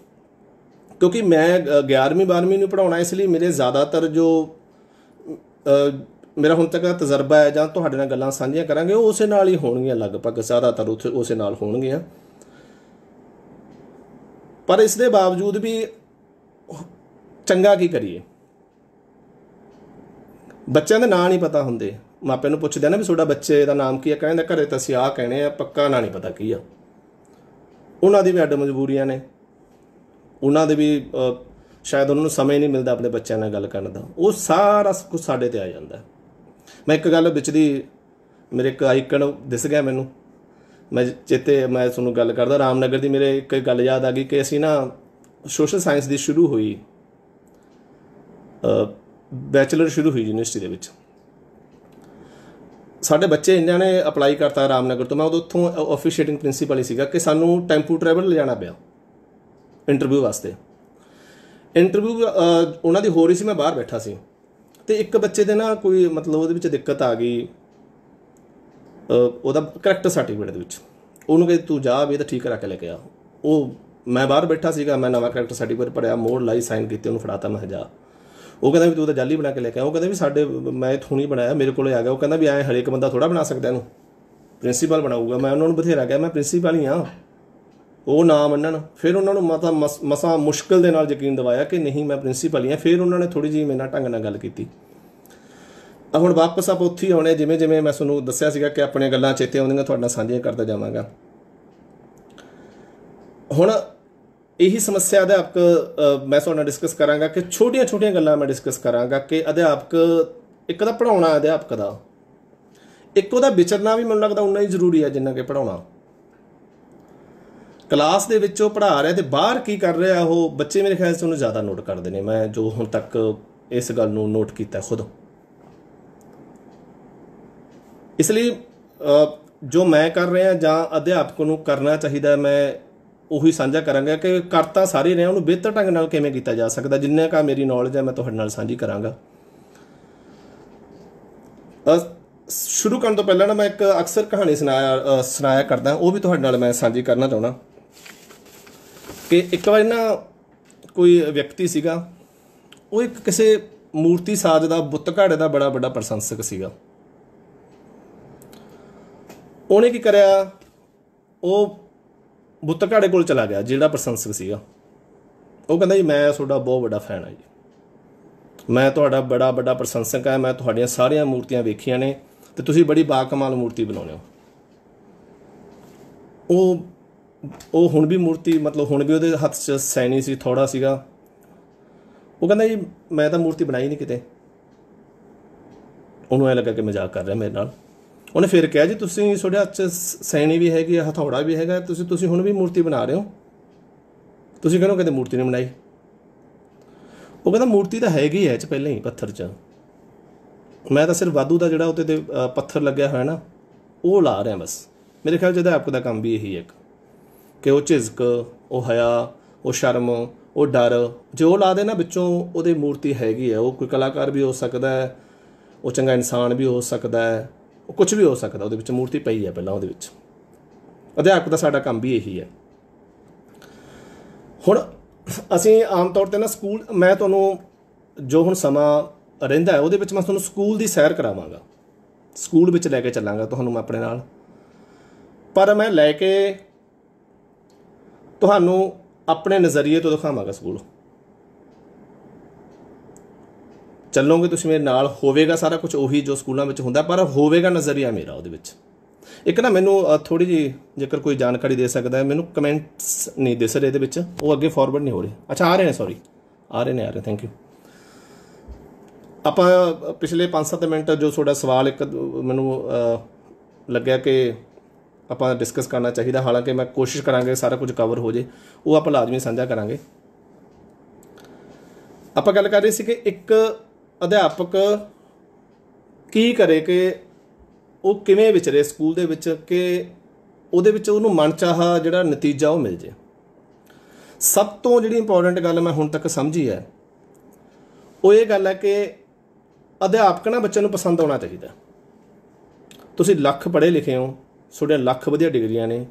ਕਿਉਂਕਿ ਮੈਂ 11ਵੀਂ 12ਵੀਂ ਨੂੰ ਪੜਾਉਣਾ ਇਸ ਲਈ ਮੇਰੇ ਜ਼ਿਆਦਾਤਰ ਜੋ ਮੇਰਾ ਹੁਣ ਤੱਕ ਦਾ ਤਜਰਬਾ ਹੈ ਜਾਂ ਤੁਹਾਡੇ ਨਾਲ ਗੱਲਾਂ ਸਾਂਝੀਆਂ ਕਰਾਂਗੇ ਉਹ ਉਸੇ ਨਾਲ ਹੀ ਹੋਣਗੀਆਂ ਲਗਭਗ ਜ਼ਿਆਦਾਤਰ ਉਸੇ ਨਾਲ ਹੋਣਗੀਆਂ ਪਰ ਇਸ ਦੇ ਬਾਵਜੂਦ ਵੀ ਚੰਗਾ ਕੀ ਕਰੀਏ ਬੱਚਿਆਂ ਦੇ ਨਾਂ ਨਹੀਂ ਪਤਾ ਹੁੰਦੇ ਮਾਪਿਆਂ ਨੂੰ ਪੁੱਛਦੇ ਆ ਨਾ ਵੀ ਤੁਹਾਡਾ ਬੱਚੇ ਦਾ ਨਾਮ ਕੀ ਆ ਕਹਿੰਦੇ ਘਰੇ ਤਾਂ ਅਸੀਂ ਆ ਕਹਿੰਦੇ ਆ ਪੱਕਾ ਨਾ ਨਹੀਂ ਪਤਾ ਕੀ ਆ ਉਹਨਾਂ ਦੀ ਵੀ ਅੱਡ ਮਜਬੂਰੀਆਂ ਨੇ ਉਹਨਾਂ ਦੇ ਵੀ ਸ਼ਾਇਦ ਉਹਨਾਂ ਨੂੰ ਸਮੇਂ ਨਹੀਂ ਮਿਲਦਾ ਆਪਣੇ ਬੱਚਿਆਂ ਨਾਲ ਗੱਲ ਕਰਨ ਦਾ ਉਹ ਸਾਰਾ ਕੁਝ ਸਾਡੇ ਤੇ ਆ ਜਾਂਦਾ ਮੈਂ ਇੱਕ ਗੱਲ ਵਿੱਚ ਦੀ ਮੇਰੇ ਇੱਕ ਆਈਕਨ ਦਿਸ ਗਿਆ ਮੈਨੂੰ ਮੈਂ ਚੇਤੇ ਮੈਂ ਤੁਹਾਨੂੰ ਗੱਲ ਕਰਦਾ ਰਾਮਨਗਰ ਦੀ ਮੇਰੇ ਇੱਕ ਗੱਲ ਯਾਦ ਆ ਗਈ ਕਿ ਅਸੀਂ ਨਾ ਸੋਸ਼ਲ ਸਾਇੰਸ ਦੀ ਸ਼ੁਰੂ ਹੋਈ ਬੈਚਲਰ ਸ਼ੁਰੂ ਹੋਈ ਯੂਨੀਵਰਸਿਟੀ ਦੇ ਵਿੱਚ ਸਾਡੇ ਬੱਚੇ ਇਹਨਾਂ ਨੇ ਅਪਲਾਈ ਕਰਤਾ ਰਾਮਨਗਰ ਤੋਂ ਮੈਂ ਉਦੋਂ ਉੱਥੋਂ ਆਫੀਸ਼ੀਏਟਿੰਗ ਪ੍ਰਿੰਸੀਪਲ ਹੀ ਸੀਗਾ ਕਿ ਸਾਨੂੰ ਟੈਂਪੂ ਟਰੈਵਲ ਲਿਜਾਣਾ ਪਿਆ ਇੰਟਰਵਿਊ ਵਾਸਤੇ ਇੰਟਰਵਿਊ ਉਹਨਾਂ ਦੀ ਹੋ ਰਹੀ ਸੀ ਮੈਂ ਬਾਹਰ ਬੈਠਾ ਸੀ ਤੇ ਇੱਕ ਬੱਚੇ ਦੇ ਨਾ ਕੋਈ ਮਤਲਬ ਉਹਦੇ ਵਿੱਚ ਦਿੱਕਤ ਆ ਗਈ ਉਹਦਾ ਕਰੈਕਟਰ ਸਰਟੀਫਿਕੇਟ ਦੇ ਵਿੱਚ ਉਹਨੂੰ ਕਹਿੰਦੇ ਤੂੰ ਜਾ ਵੀ ਤਾਂ ਠੀਕ ਕਰਾ ਕੇ ਲੈ ਕੇ ਆ ਉਹ ਮੈਂ ਬਾਹਰ ਬੈਠਾ ਸੀਗਾ ਮੈਂ ਨਵਾਂ ਕਰੈਕਟਰ ਸਰਟੀਫਿਕੇਟ ਭਰਿਆ ਮੋੜ ਲਾਈ ਸਾਈਨ ਕੀਤੇ ਉਹਨੂੰ ਫੜਾਤਾ ਮੈਂ ਜਾ ਉਹ ਕਹਿੰਦਾ ਵੀ ਤੂੰ ਤਾਂ ਜਾਲੀ ਬਣਾ ਕੇ ਲੈ ਕੇ ਆ ਉਹ ਕਹਿੰਦਾ ਵੀ ਸਾਡੇ ਮੈਂ ਥੂਣੀ ਬਣਾਇਆ ਮੇਰੇ ਕੋਲੇ ਆ ਗਿਆ ਉਹ ਕਹਿੰਦਾ ਵੀ ਐ ਹਰੇਕ ਬੰਦਾ ਥੋੜਾ ਬਣਾ ਸਕਦਾ ਇਹਨੂੰ ਪ੍ਰਿੰਸੀਪਲ ਬਣਾਊਗਾ ਮੈਂ ਉਹਨਾਂ ਨੂੰ ਬਥੇਰਾ ਕਿਹਾ ਮੈਂ ਪ੍ਰਿੰਸੀਪਲ ਹੀ ਆ ਉਹ ਨਾ ਮੰਨਣ ਫਿਰ ਉਹਨਾਂ ਨੂੰ ਮਾਤਾ ਮਸਾ ਮੁਸ਼ਕਲ ਦੇ ਨਾਲ ਯਕੀਨ ਦਿਵਾਇਆ ਕਿ ਨਹੀਂ ਮੈਂ ਪ੍ਰਿੰਸੀਪਲ ਹੀ ਆ ਫਿਰ ਉਹਨਾਂ ਨੇ ਥੋੜੀ ਜਿਹੀ ਮੇਰੇ ਨਾਲ ਢੰਗ ਨਾਲ ਗੱਲ ਕੀਤੀ ਆ ਹੁਣ ਵਾਪਸ ਆਪ ਉੱਥੇ ਆਉਣੇ ਜਿਵੇਂ ਜਿਵੇਂ ਮੈਂ ਤੁਹਾਨੂੰ ਦੱਸਿਆ ਸੀਗਾ ਕਿ ਆਪਣੀਆਂ ਗੱਲਾਂ ਚੇਤੇ ਆਉਂਦੀਆਂ ਤੁਹਾਡਾ ਸਾਂਝੀਆਂ ਕਰਦਾ ਜਾਵਾਂਗਾ ਹੁਣ ਇਹੀ ਸਮੱਸਿਆ ਅਧਿਆਪਕ ਮੈਂ ਤੁਹਾਡੇ ਨਾਲ ਡਿਸਕਸ ਕਰਾਂਗਾ ਕਿ ਛੋਟੀਆਂ-ਛੋਟੀਆਂ ਗੱਲਾਂ ਮੈਂ ਡਿਸਕਸ ਕਰਾਂਗਾ ਕਿ ਅਧਿਆਪਕ ਇੱਕ ਦਾ ਪੜਾਉਣਾ ਅਧਿਆਪਕ ਦਾ ਇੱਕ ਉਹਦਾ ਵਿਚਰਨਾ ਵੀ ਮੈਨੂੰ ਲੱਗਦਾ ਉਨਾ ਹੀ ਜ਼ਰੂਰੀ ਹੈ ਜਿੰਨਾ ਕਿ ਪੜਾਉਣਾ ਕਲਾਸ ਦੇ ਵਿੱਚ ਉਹ ਪੜਾ ਰਿਹਾ ਤੇ ਬਾਹਰ ਕੀ ਕਰ ਰਿਹਾ ਉਹ ਬੱਚੇ ਮੇਰੇ ਖਿਆਲ ਸੇ ਉਹਨੂੰ ਜ਼ਿਆਦਾ ਨੋਟ ਕਰਦੇ ਨੇ ਮੈਂ ਜੋ ਹੁਣ ਤੱਕ ਇਸ ਗੱਲ ਨੂੰ ਨੋਟ ਕੀਤਾ ਖੁਦ ਇਸ ਲਈ ਜੋ ਮੈਂ ਕਰ ਰਿਹਾ ਜਾਂ ਅਧਿਆਪਕ ਨੂੰ ਕਰਨਾ ਚਾਹੀਦਾ ਮੈਂ ਉਹੀ ਸਾਂਝਾ ਕਰਾਂਗਾ ਕਿ ਕਰਤਾ ਸਾਰੇ ਨੇ ਉਹਨੂੰ ਬਿਹਤਰ ਢੰਗ ਨਾਲ ਕਿਵੇਂ ਕੀਤਾ ਜਾ ਸਕਦਾ ਜਿੰਨਾ ਕਾ ਮੇਰੀ ਨੌਲੇਜ ਹੈ ਮੈਂ ਤੁਹਾਡੇ ਨਾਲ ਸਾਂਝੀ ਕਰਾਂਗਾ ਸ਼ੁਰੂ ਕਰਨ ਤੋਂ ਪਹਿਲਾਂ ਨਾ ਮੈਂ ਇੱਕ ਅਕਸਰ ਕਹਾਣੀ ਸੁਣਾਇਆ ਸੁਣਾਇਆ ਕਰਦਾ ਉਹ ਵੀ ਤੁਹਾਡੇ ਨਾਲ ਮੈਂ ਸਾਂਝੀ ਕਰਨਾ ਚਾਹਣਾ ਕਿ ਇੱਕ ਵਾਰ ਨਾ ਕੋਈ ਵਿਅਕਤੀ ਸੀਗਾ ਉਹ ਇੱਕ ਕਿਸੇ ਮੂਰਤੀ ਸਾਜ ਦਾ ਬੁੱਤ ਘਾੜੇ ਦਾ ਬੜਾ ਵੱਡਾ ਪ੍ਰਸ਼ੰਸਕ ਸੀਗਾ ਉਹਨੇ ਕੀ ਕਰਿਆ ਉਹ ਬੁੱਤ ਘਾੜੇ ਕੋਲ ਚਲਾ ਗਿਆ ਜਿਹੜਾ ਪ੍ਰਸ਼ੰਸਕ ਸੀਗਾ ਉਹ ਕਹਿੰਦਾ ਜੀ ਮੈਂ ਤੁਹਾਡਾ ਬਹੁਤ ਵੱਡਾ ਫੈਨ ਆ ਜੀ ਮੈਂ ਤੁਹਾਡਾ ਬੜਾ ਵੱਡਾ ਪ੍ਰਸ਼ੰਸਕ ਆ ਮੈਂ ਤੁਹਾਡੀਆਂ ਸਾਰੀਆਂ ਮੂਰਤੀਆਂ ਵੇਖੀਆਂ ਨੇ ਤੇ ਤੁਸੀਂ ਬੜੀ ਬਾਕਮਾਲ ਮੂਰਤੀ ਬਣਾਉਂਦੇ ਹੋ ਉਹ ਉਹ ਹੁਣ ਵੀ ਮੂਰਤੀ ਮਤਲਬ ਹੁਣ ਵੀ ਉਹਦੇ ਹੱਥ 'ਚ ਸੈਣੀ ਸੀ ਥੋੜਾ ਸੀਗਾ ਉਹ ਕਹਿੰਦਾ ਜੀ ਮੈਂ ਤਾਂ ਮੂਰਤੀ ਬਣਾਈ ਨਹੀਂ ਕਿਤੇ ਉਹਨੂੰ ਐ ਲੱਗਾ ਕਿ ਮਜ਼ਾਕ ਕਰ ਰਿਹਾ ਮੇਰੇ ਨਾਲ ਉਹਨੇ ਫਿਰ ਕਿਹਾ ਜੀ ਤੁਸੀਂ ਤੁਹਾਡੇ ਹੱਥ 'ਚ ਸੈਣੀ ਵੀ ਹੈਗੀ ਆ ਹਥੌੜਾ ਵੀ ਹੈਗਾ ਤੁਸੀਂ ਤੁਸੀਂ ਹੁਣ ਵੀ ਮੂਰਤੀ ਬਣਾ ਰਹੇ ਹੋ ਤੁਸੀਂ ਕਹਿੰਦੇ ਕਿਤੇ ਮੂਰਤੀ ਨਹੀਂ ਬਣਾਈ ਉਹ ਕਹਿੰਦਾ ਮੂਰਤੀ ਤਾਂ ਹੈਗੀ ਐ ਚ ਪਹਿਲਾਂ ਹੀ ਪੱਥਰ 'ਚ ਮੈਂ ਤਾਂ ਸਿਰਫ ਵਾਧੂ ਦਾ ਜਿਹੜਾ ਉੱਤੇ ਤੇ ਪੱਥਰ ਲੱਗਿਆ ਹੋਇਆ ਨਾ ਉਹ ਲਾ ਰਿਹਾ ਬਸ ਮੇਰੇ ਖਿਆਲ ਚ ਆਪਕੋ ਦਾ ਕੰਮ ਵੀ ਇਹੀ ਇੱਕ ਕਿ ਉਹ ਝਿਜਕ ਉਹ ਹਯਾ ਉਹ ਸ਼ਰਮ ਉਹ ਡਰ ਜੋ ਲਾ ਦੇ ਨਾ ਵਿੱਚੋਂ ਉਹਦੇ ਮੂਰਤੀ ਹੈਗੀ ਐ ਉਹ ਕੋਈ ਕਲਾਕਾਰ ਵੀ ਹੋ ਸਕਦਾ ਹੈ ਉਹ ਚੰਗਾ ਇਨਸਾਨ ਵੀ ਹੋ ਸਕਦਾ ਹੈ ਉਹ ਕੁਝ ਵੀ ਹੋ ਸਕਦਾ ਉਹਦੇ ਵਿੱਚ ਮੂਰਤੀ ਪਈ ਹੈ ਪਹਿਲਾਂ ਉਹਦੇ ਵਿੱਚ ਅਧਿਆਪਕ ਦਾ ਸਾਡਾ ਕੰਮ ਵੀ ਇਹੀ ਹੈ ਹੁਣ ਅਸੀਂ ਆਮ ਤੌਰ ਤੇ ਨਾ ਸਕੂਲ ਮੈਂ ਤੁਹਾਨੂੰ ਜੋ ਹੁਣ ਸਮਾਂ ਰਹਿੰਦਾ ਹੈ ਉਹਦੇ ਵਿੱਚ ਮੈਂ ਤੁਹਾਨੂੰ ਸਕੂਲ ਦੀ ਸੈਰ ਕਰਾਵਾਂਗਾ ਸਕੂਲ ਵਿੱਚ ਲੈ ਕੇ ਚੱਲਾਂਗਾ ਤੁਹਾਨੂੰ ਮੈਂ ਆਪਣੇ ਨਾਲ ਪਰ ਮੈਂ ਲੈ ਕੇ ਤੁਹਾਨੂੰ ਆਪਣੇ ਨਜ਼ਰੀਏ ਤੋਂ ਦਿਖਾਵਾਂਗਾ ਸਕੂਲ ਚੱਲੋਗੇ ਤੁਸੀਂ ਮੇਰੇ ਨਾਲ ਹੋਵੇਗਾ ਸਾਰਾ ਕੁਝ ਉਹੀ ਜੋ ਸਕੂਲਾਂ ਵਿੱਚ ਹੁੰਦਾ ਪਰ ਹੋਵੇਗਾ ਨਜ਼ਰੀਆ ਮੇਰਾ ਉਹਦੇ ਵਿੱਚ ਇੱਕ ਨਾ ਮੈਨੂੰ ਥੋੜੀ ਜੀ ਜੇਕਰ ਕੋਈ ਜਾਣਕਾਰੀ ਦੇ ਸਕਦਾ ਹੈ ਮੈਨੂੰ ਕਮੈਂਟਸ ਨਹੀਂ ਦਿਸ ਰਹੇ ਇਹਦੇ ਵਿੱਚ ਉਹ ਅੱਗੇ ਫਾਰਵਰਡ ਨਹੀਂ ਹੋ ਰਹੇ ਅੱਛਾ ਆ ਰਹੇ ਨੇ ਸੌਰੀ ਆ ਰਹੇ ਨੇ ਆ ਰਹੇ ਥੈਂਕ ਯੂ ਆਪਾਂ ਪਿਛਲੇ 5-7 ਮਿੰਟ ਜੋ ਤੁਹਾਡਾ ਸਵਾਲ ਇੱਕ ਮੈਨੂੰ ਲੱਗਿਆ ਕਿ ਆਪਾਂ ਡਿਸਕਸ ਕਰਨਾ ਚਾਹੀਦਾ ਹਾਲਾਂਕਿ ਮੈਂ ਕੋਸ਼ਿਸ਼ ਕਰਾਂਗੇ ਸਾਰਾ ਕੁਝ ਕਵਰ ਹੋ ਜੇ ਉਹ ਆਪਾਂ ਲਾਜ਼ਮੀ ਸਾਂਝਾ ਕਰਾਂਗੇ ਆਪਾਂ ਗੱਲ ਕਰ ਰਹੇ ਸੀ ਕਿ ਇੱਕ ਅਧਿਆਪਕ ਕੀ ਕਰੇ ਕਿ ਉਹ ਕਿਵੇਂ ਵਿਚਰੇ ਸਕੂਲ ਦੇ ਵਿੱਚ ਕਿ ਉਹਦੇ ਵਿੱਚ ਉਹਨੂੰ ਮਨਚਾਹਾ ਜਿਹੜਾ ਨਤੀਜਾ ਉਹ ਮਿਲ ਜੇ ਸਭ ਤੋਂ ਜਿਹੜੀ ਇੰਪੋਰਟੈਂਟ ਗੱਲ ਮੈਂ ਹੁਣ ਤੱਕ ਸਮਝੀ ਹੈ ਉਹ ਇਹ ਗੱਲ ਹੈ ਕਿ ਅਧਿਆਪਕ ਨਾ ਬੱਚੇ ਨੂੰ ਪਸੰਦ ਆਉਣਾ ਚਾਹੀਦਾ ਤੁਸੀਂ ਲੱਖ ਪੜ੍ਹੇ ਲਿਖੇ ਹੋ ਤੁਹਾਡੇ ਲੱਖ ਵਧੀਆ ਡਿਗਰੀਆਂ ਨੇ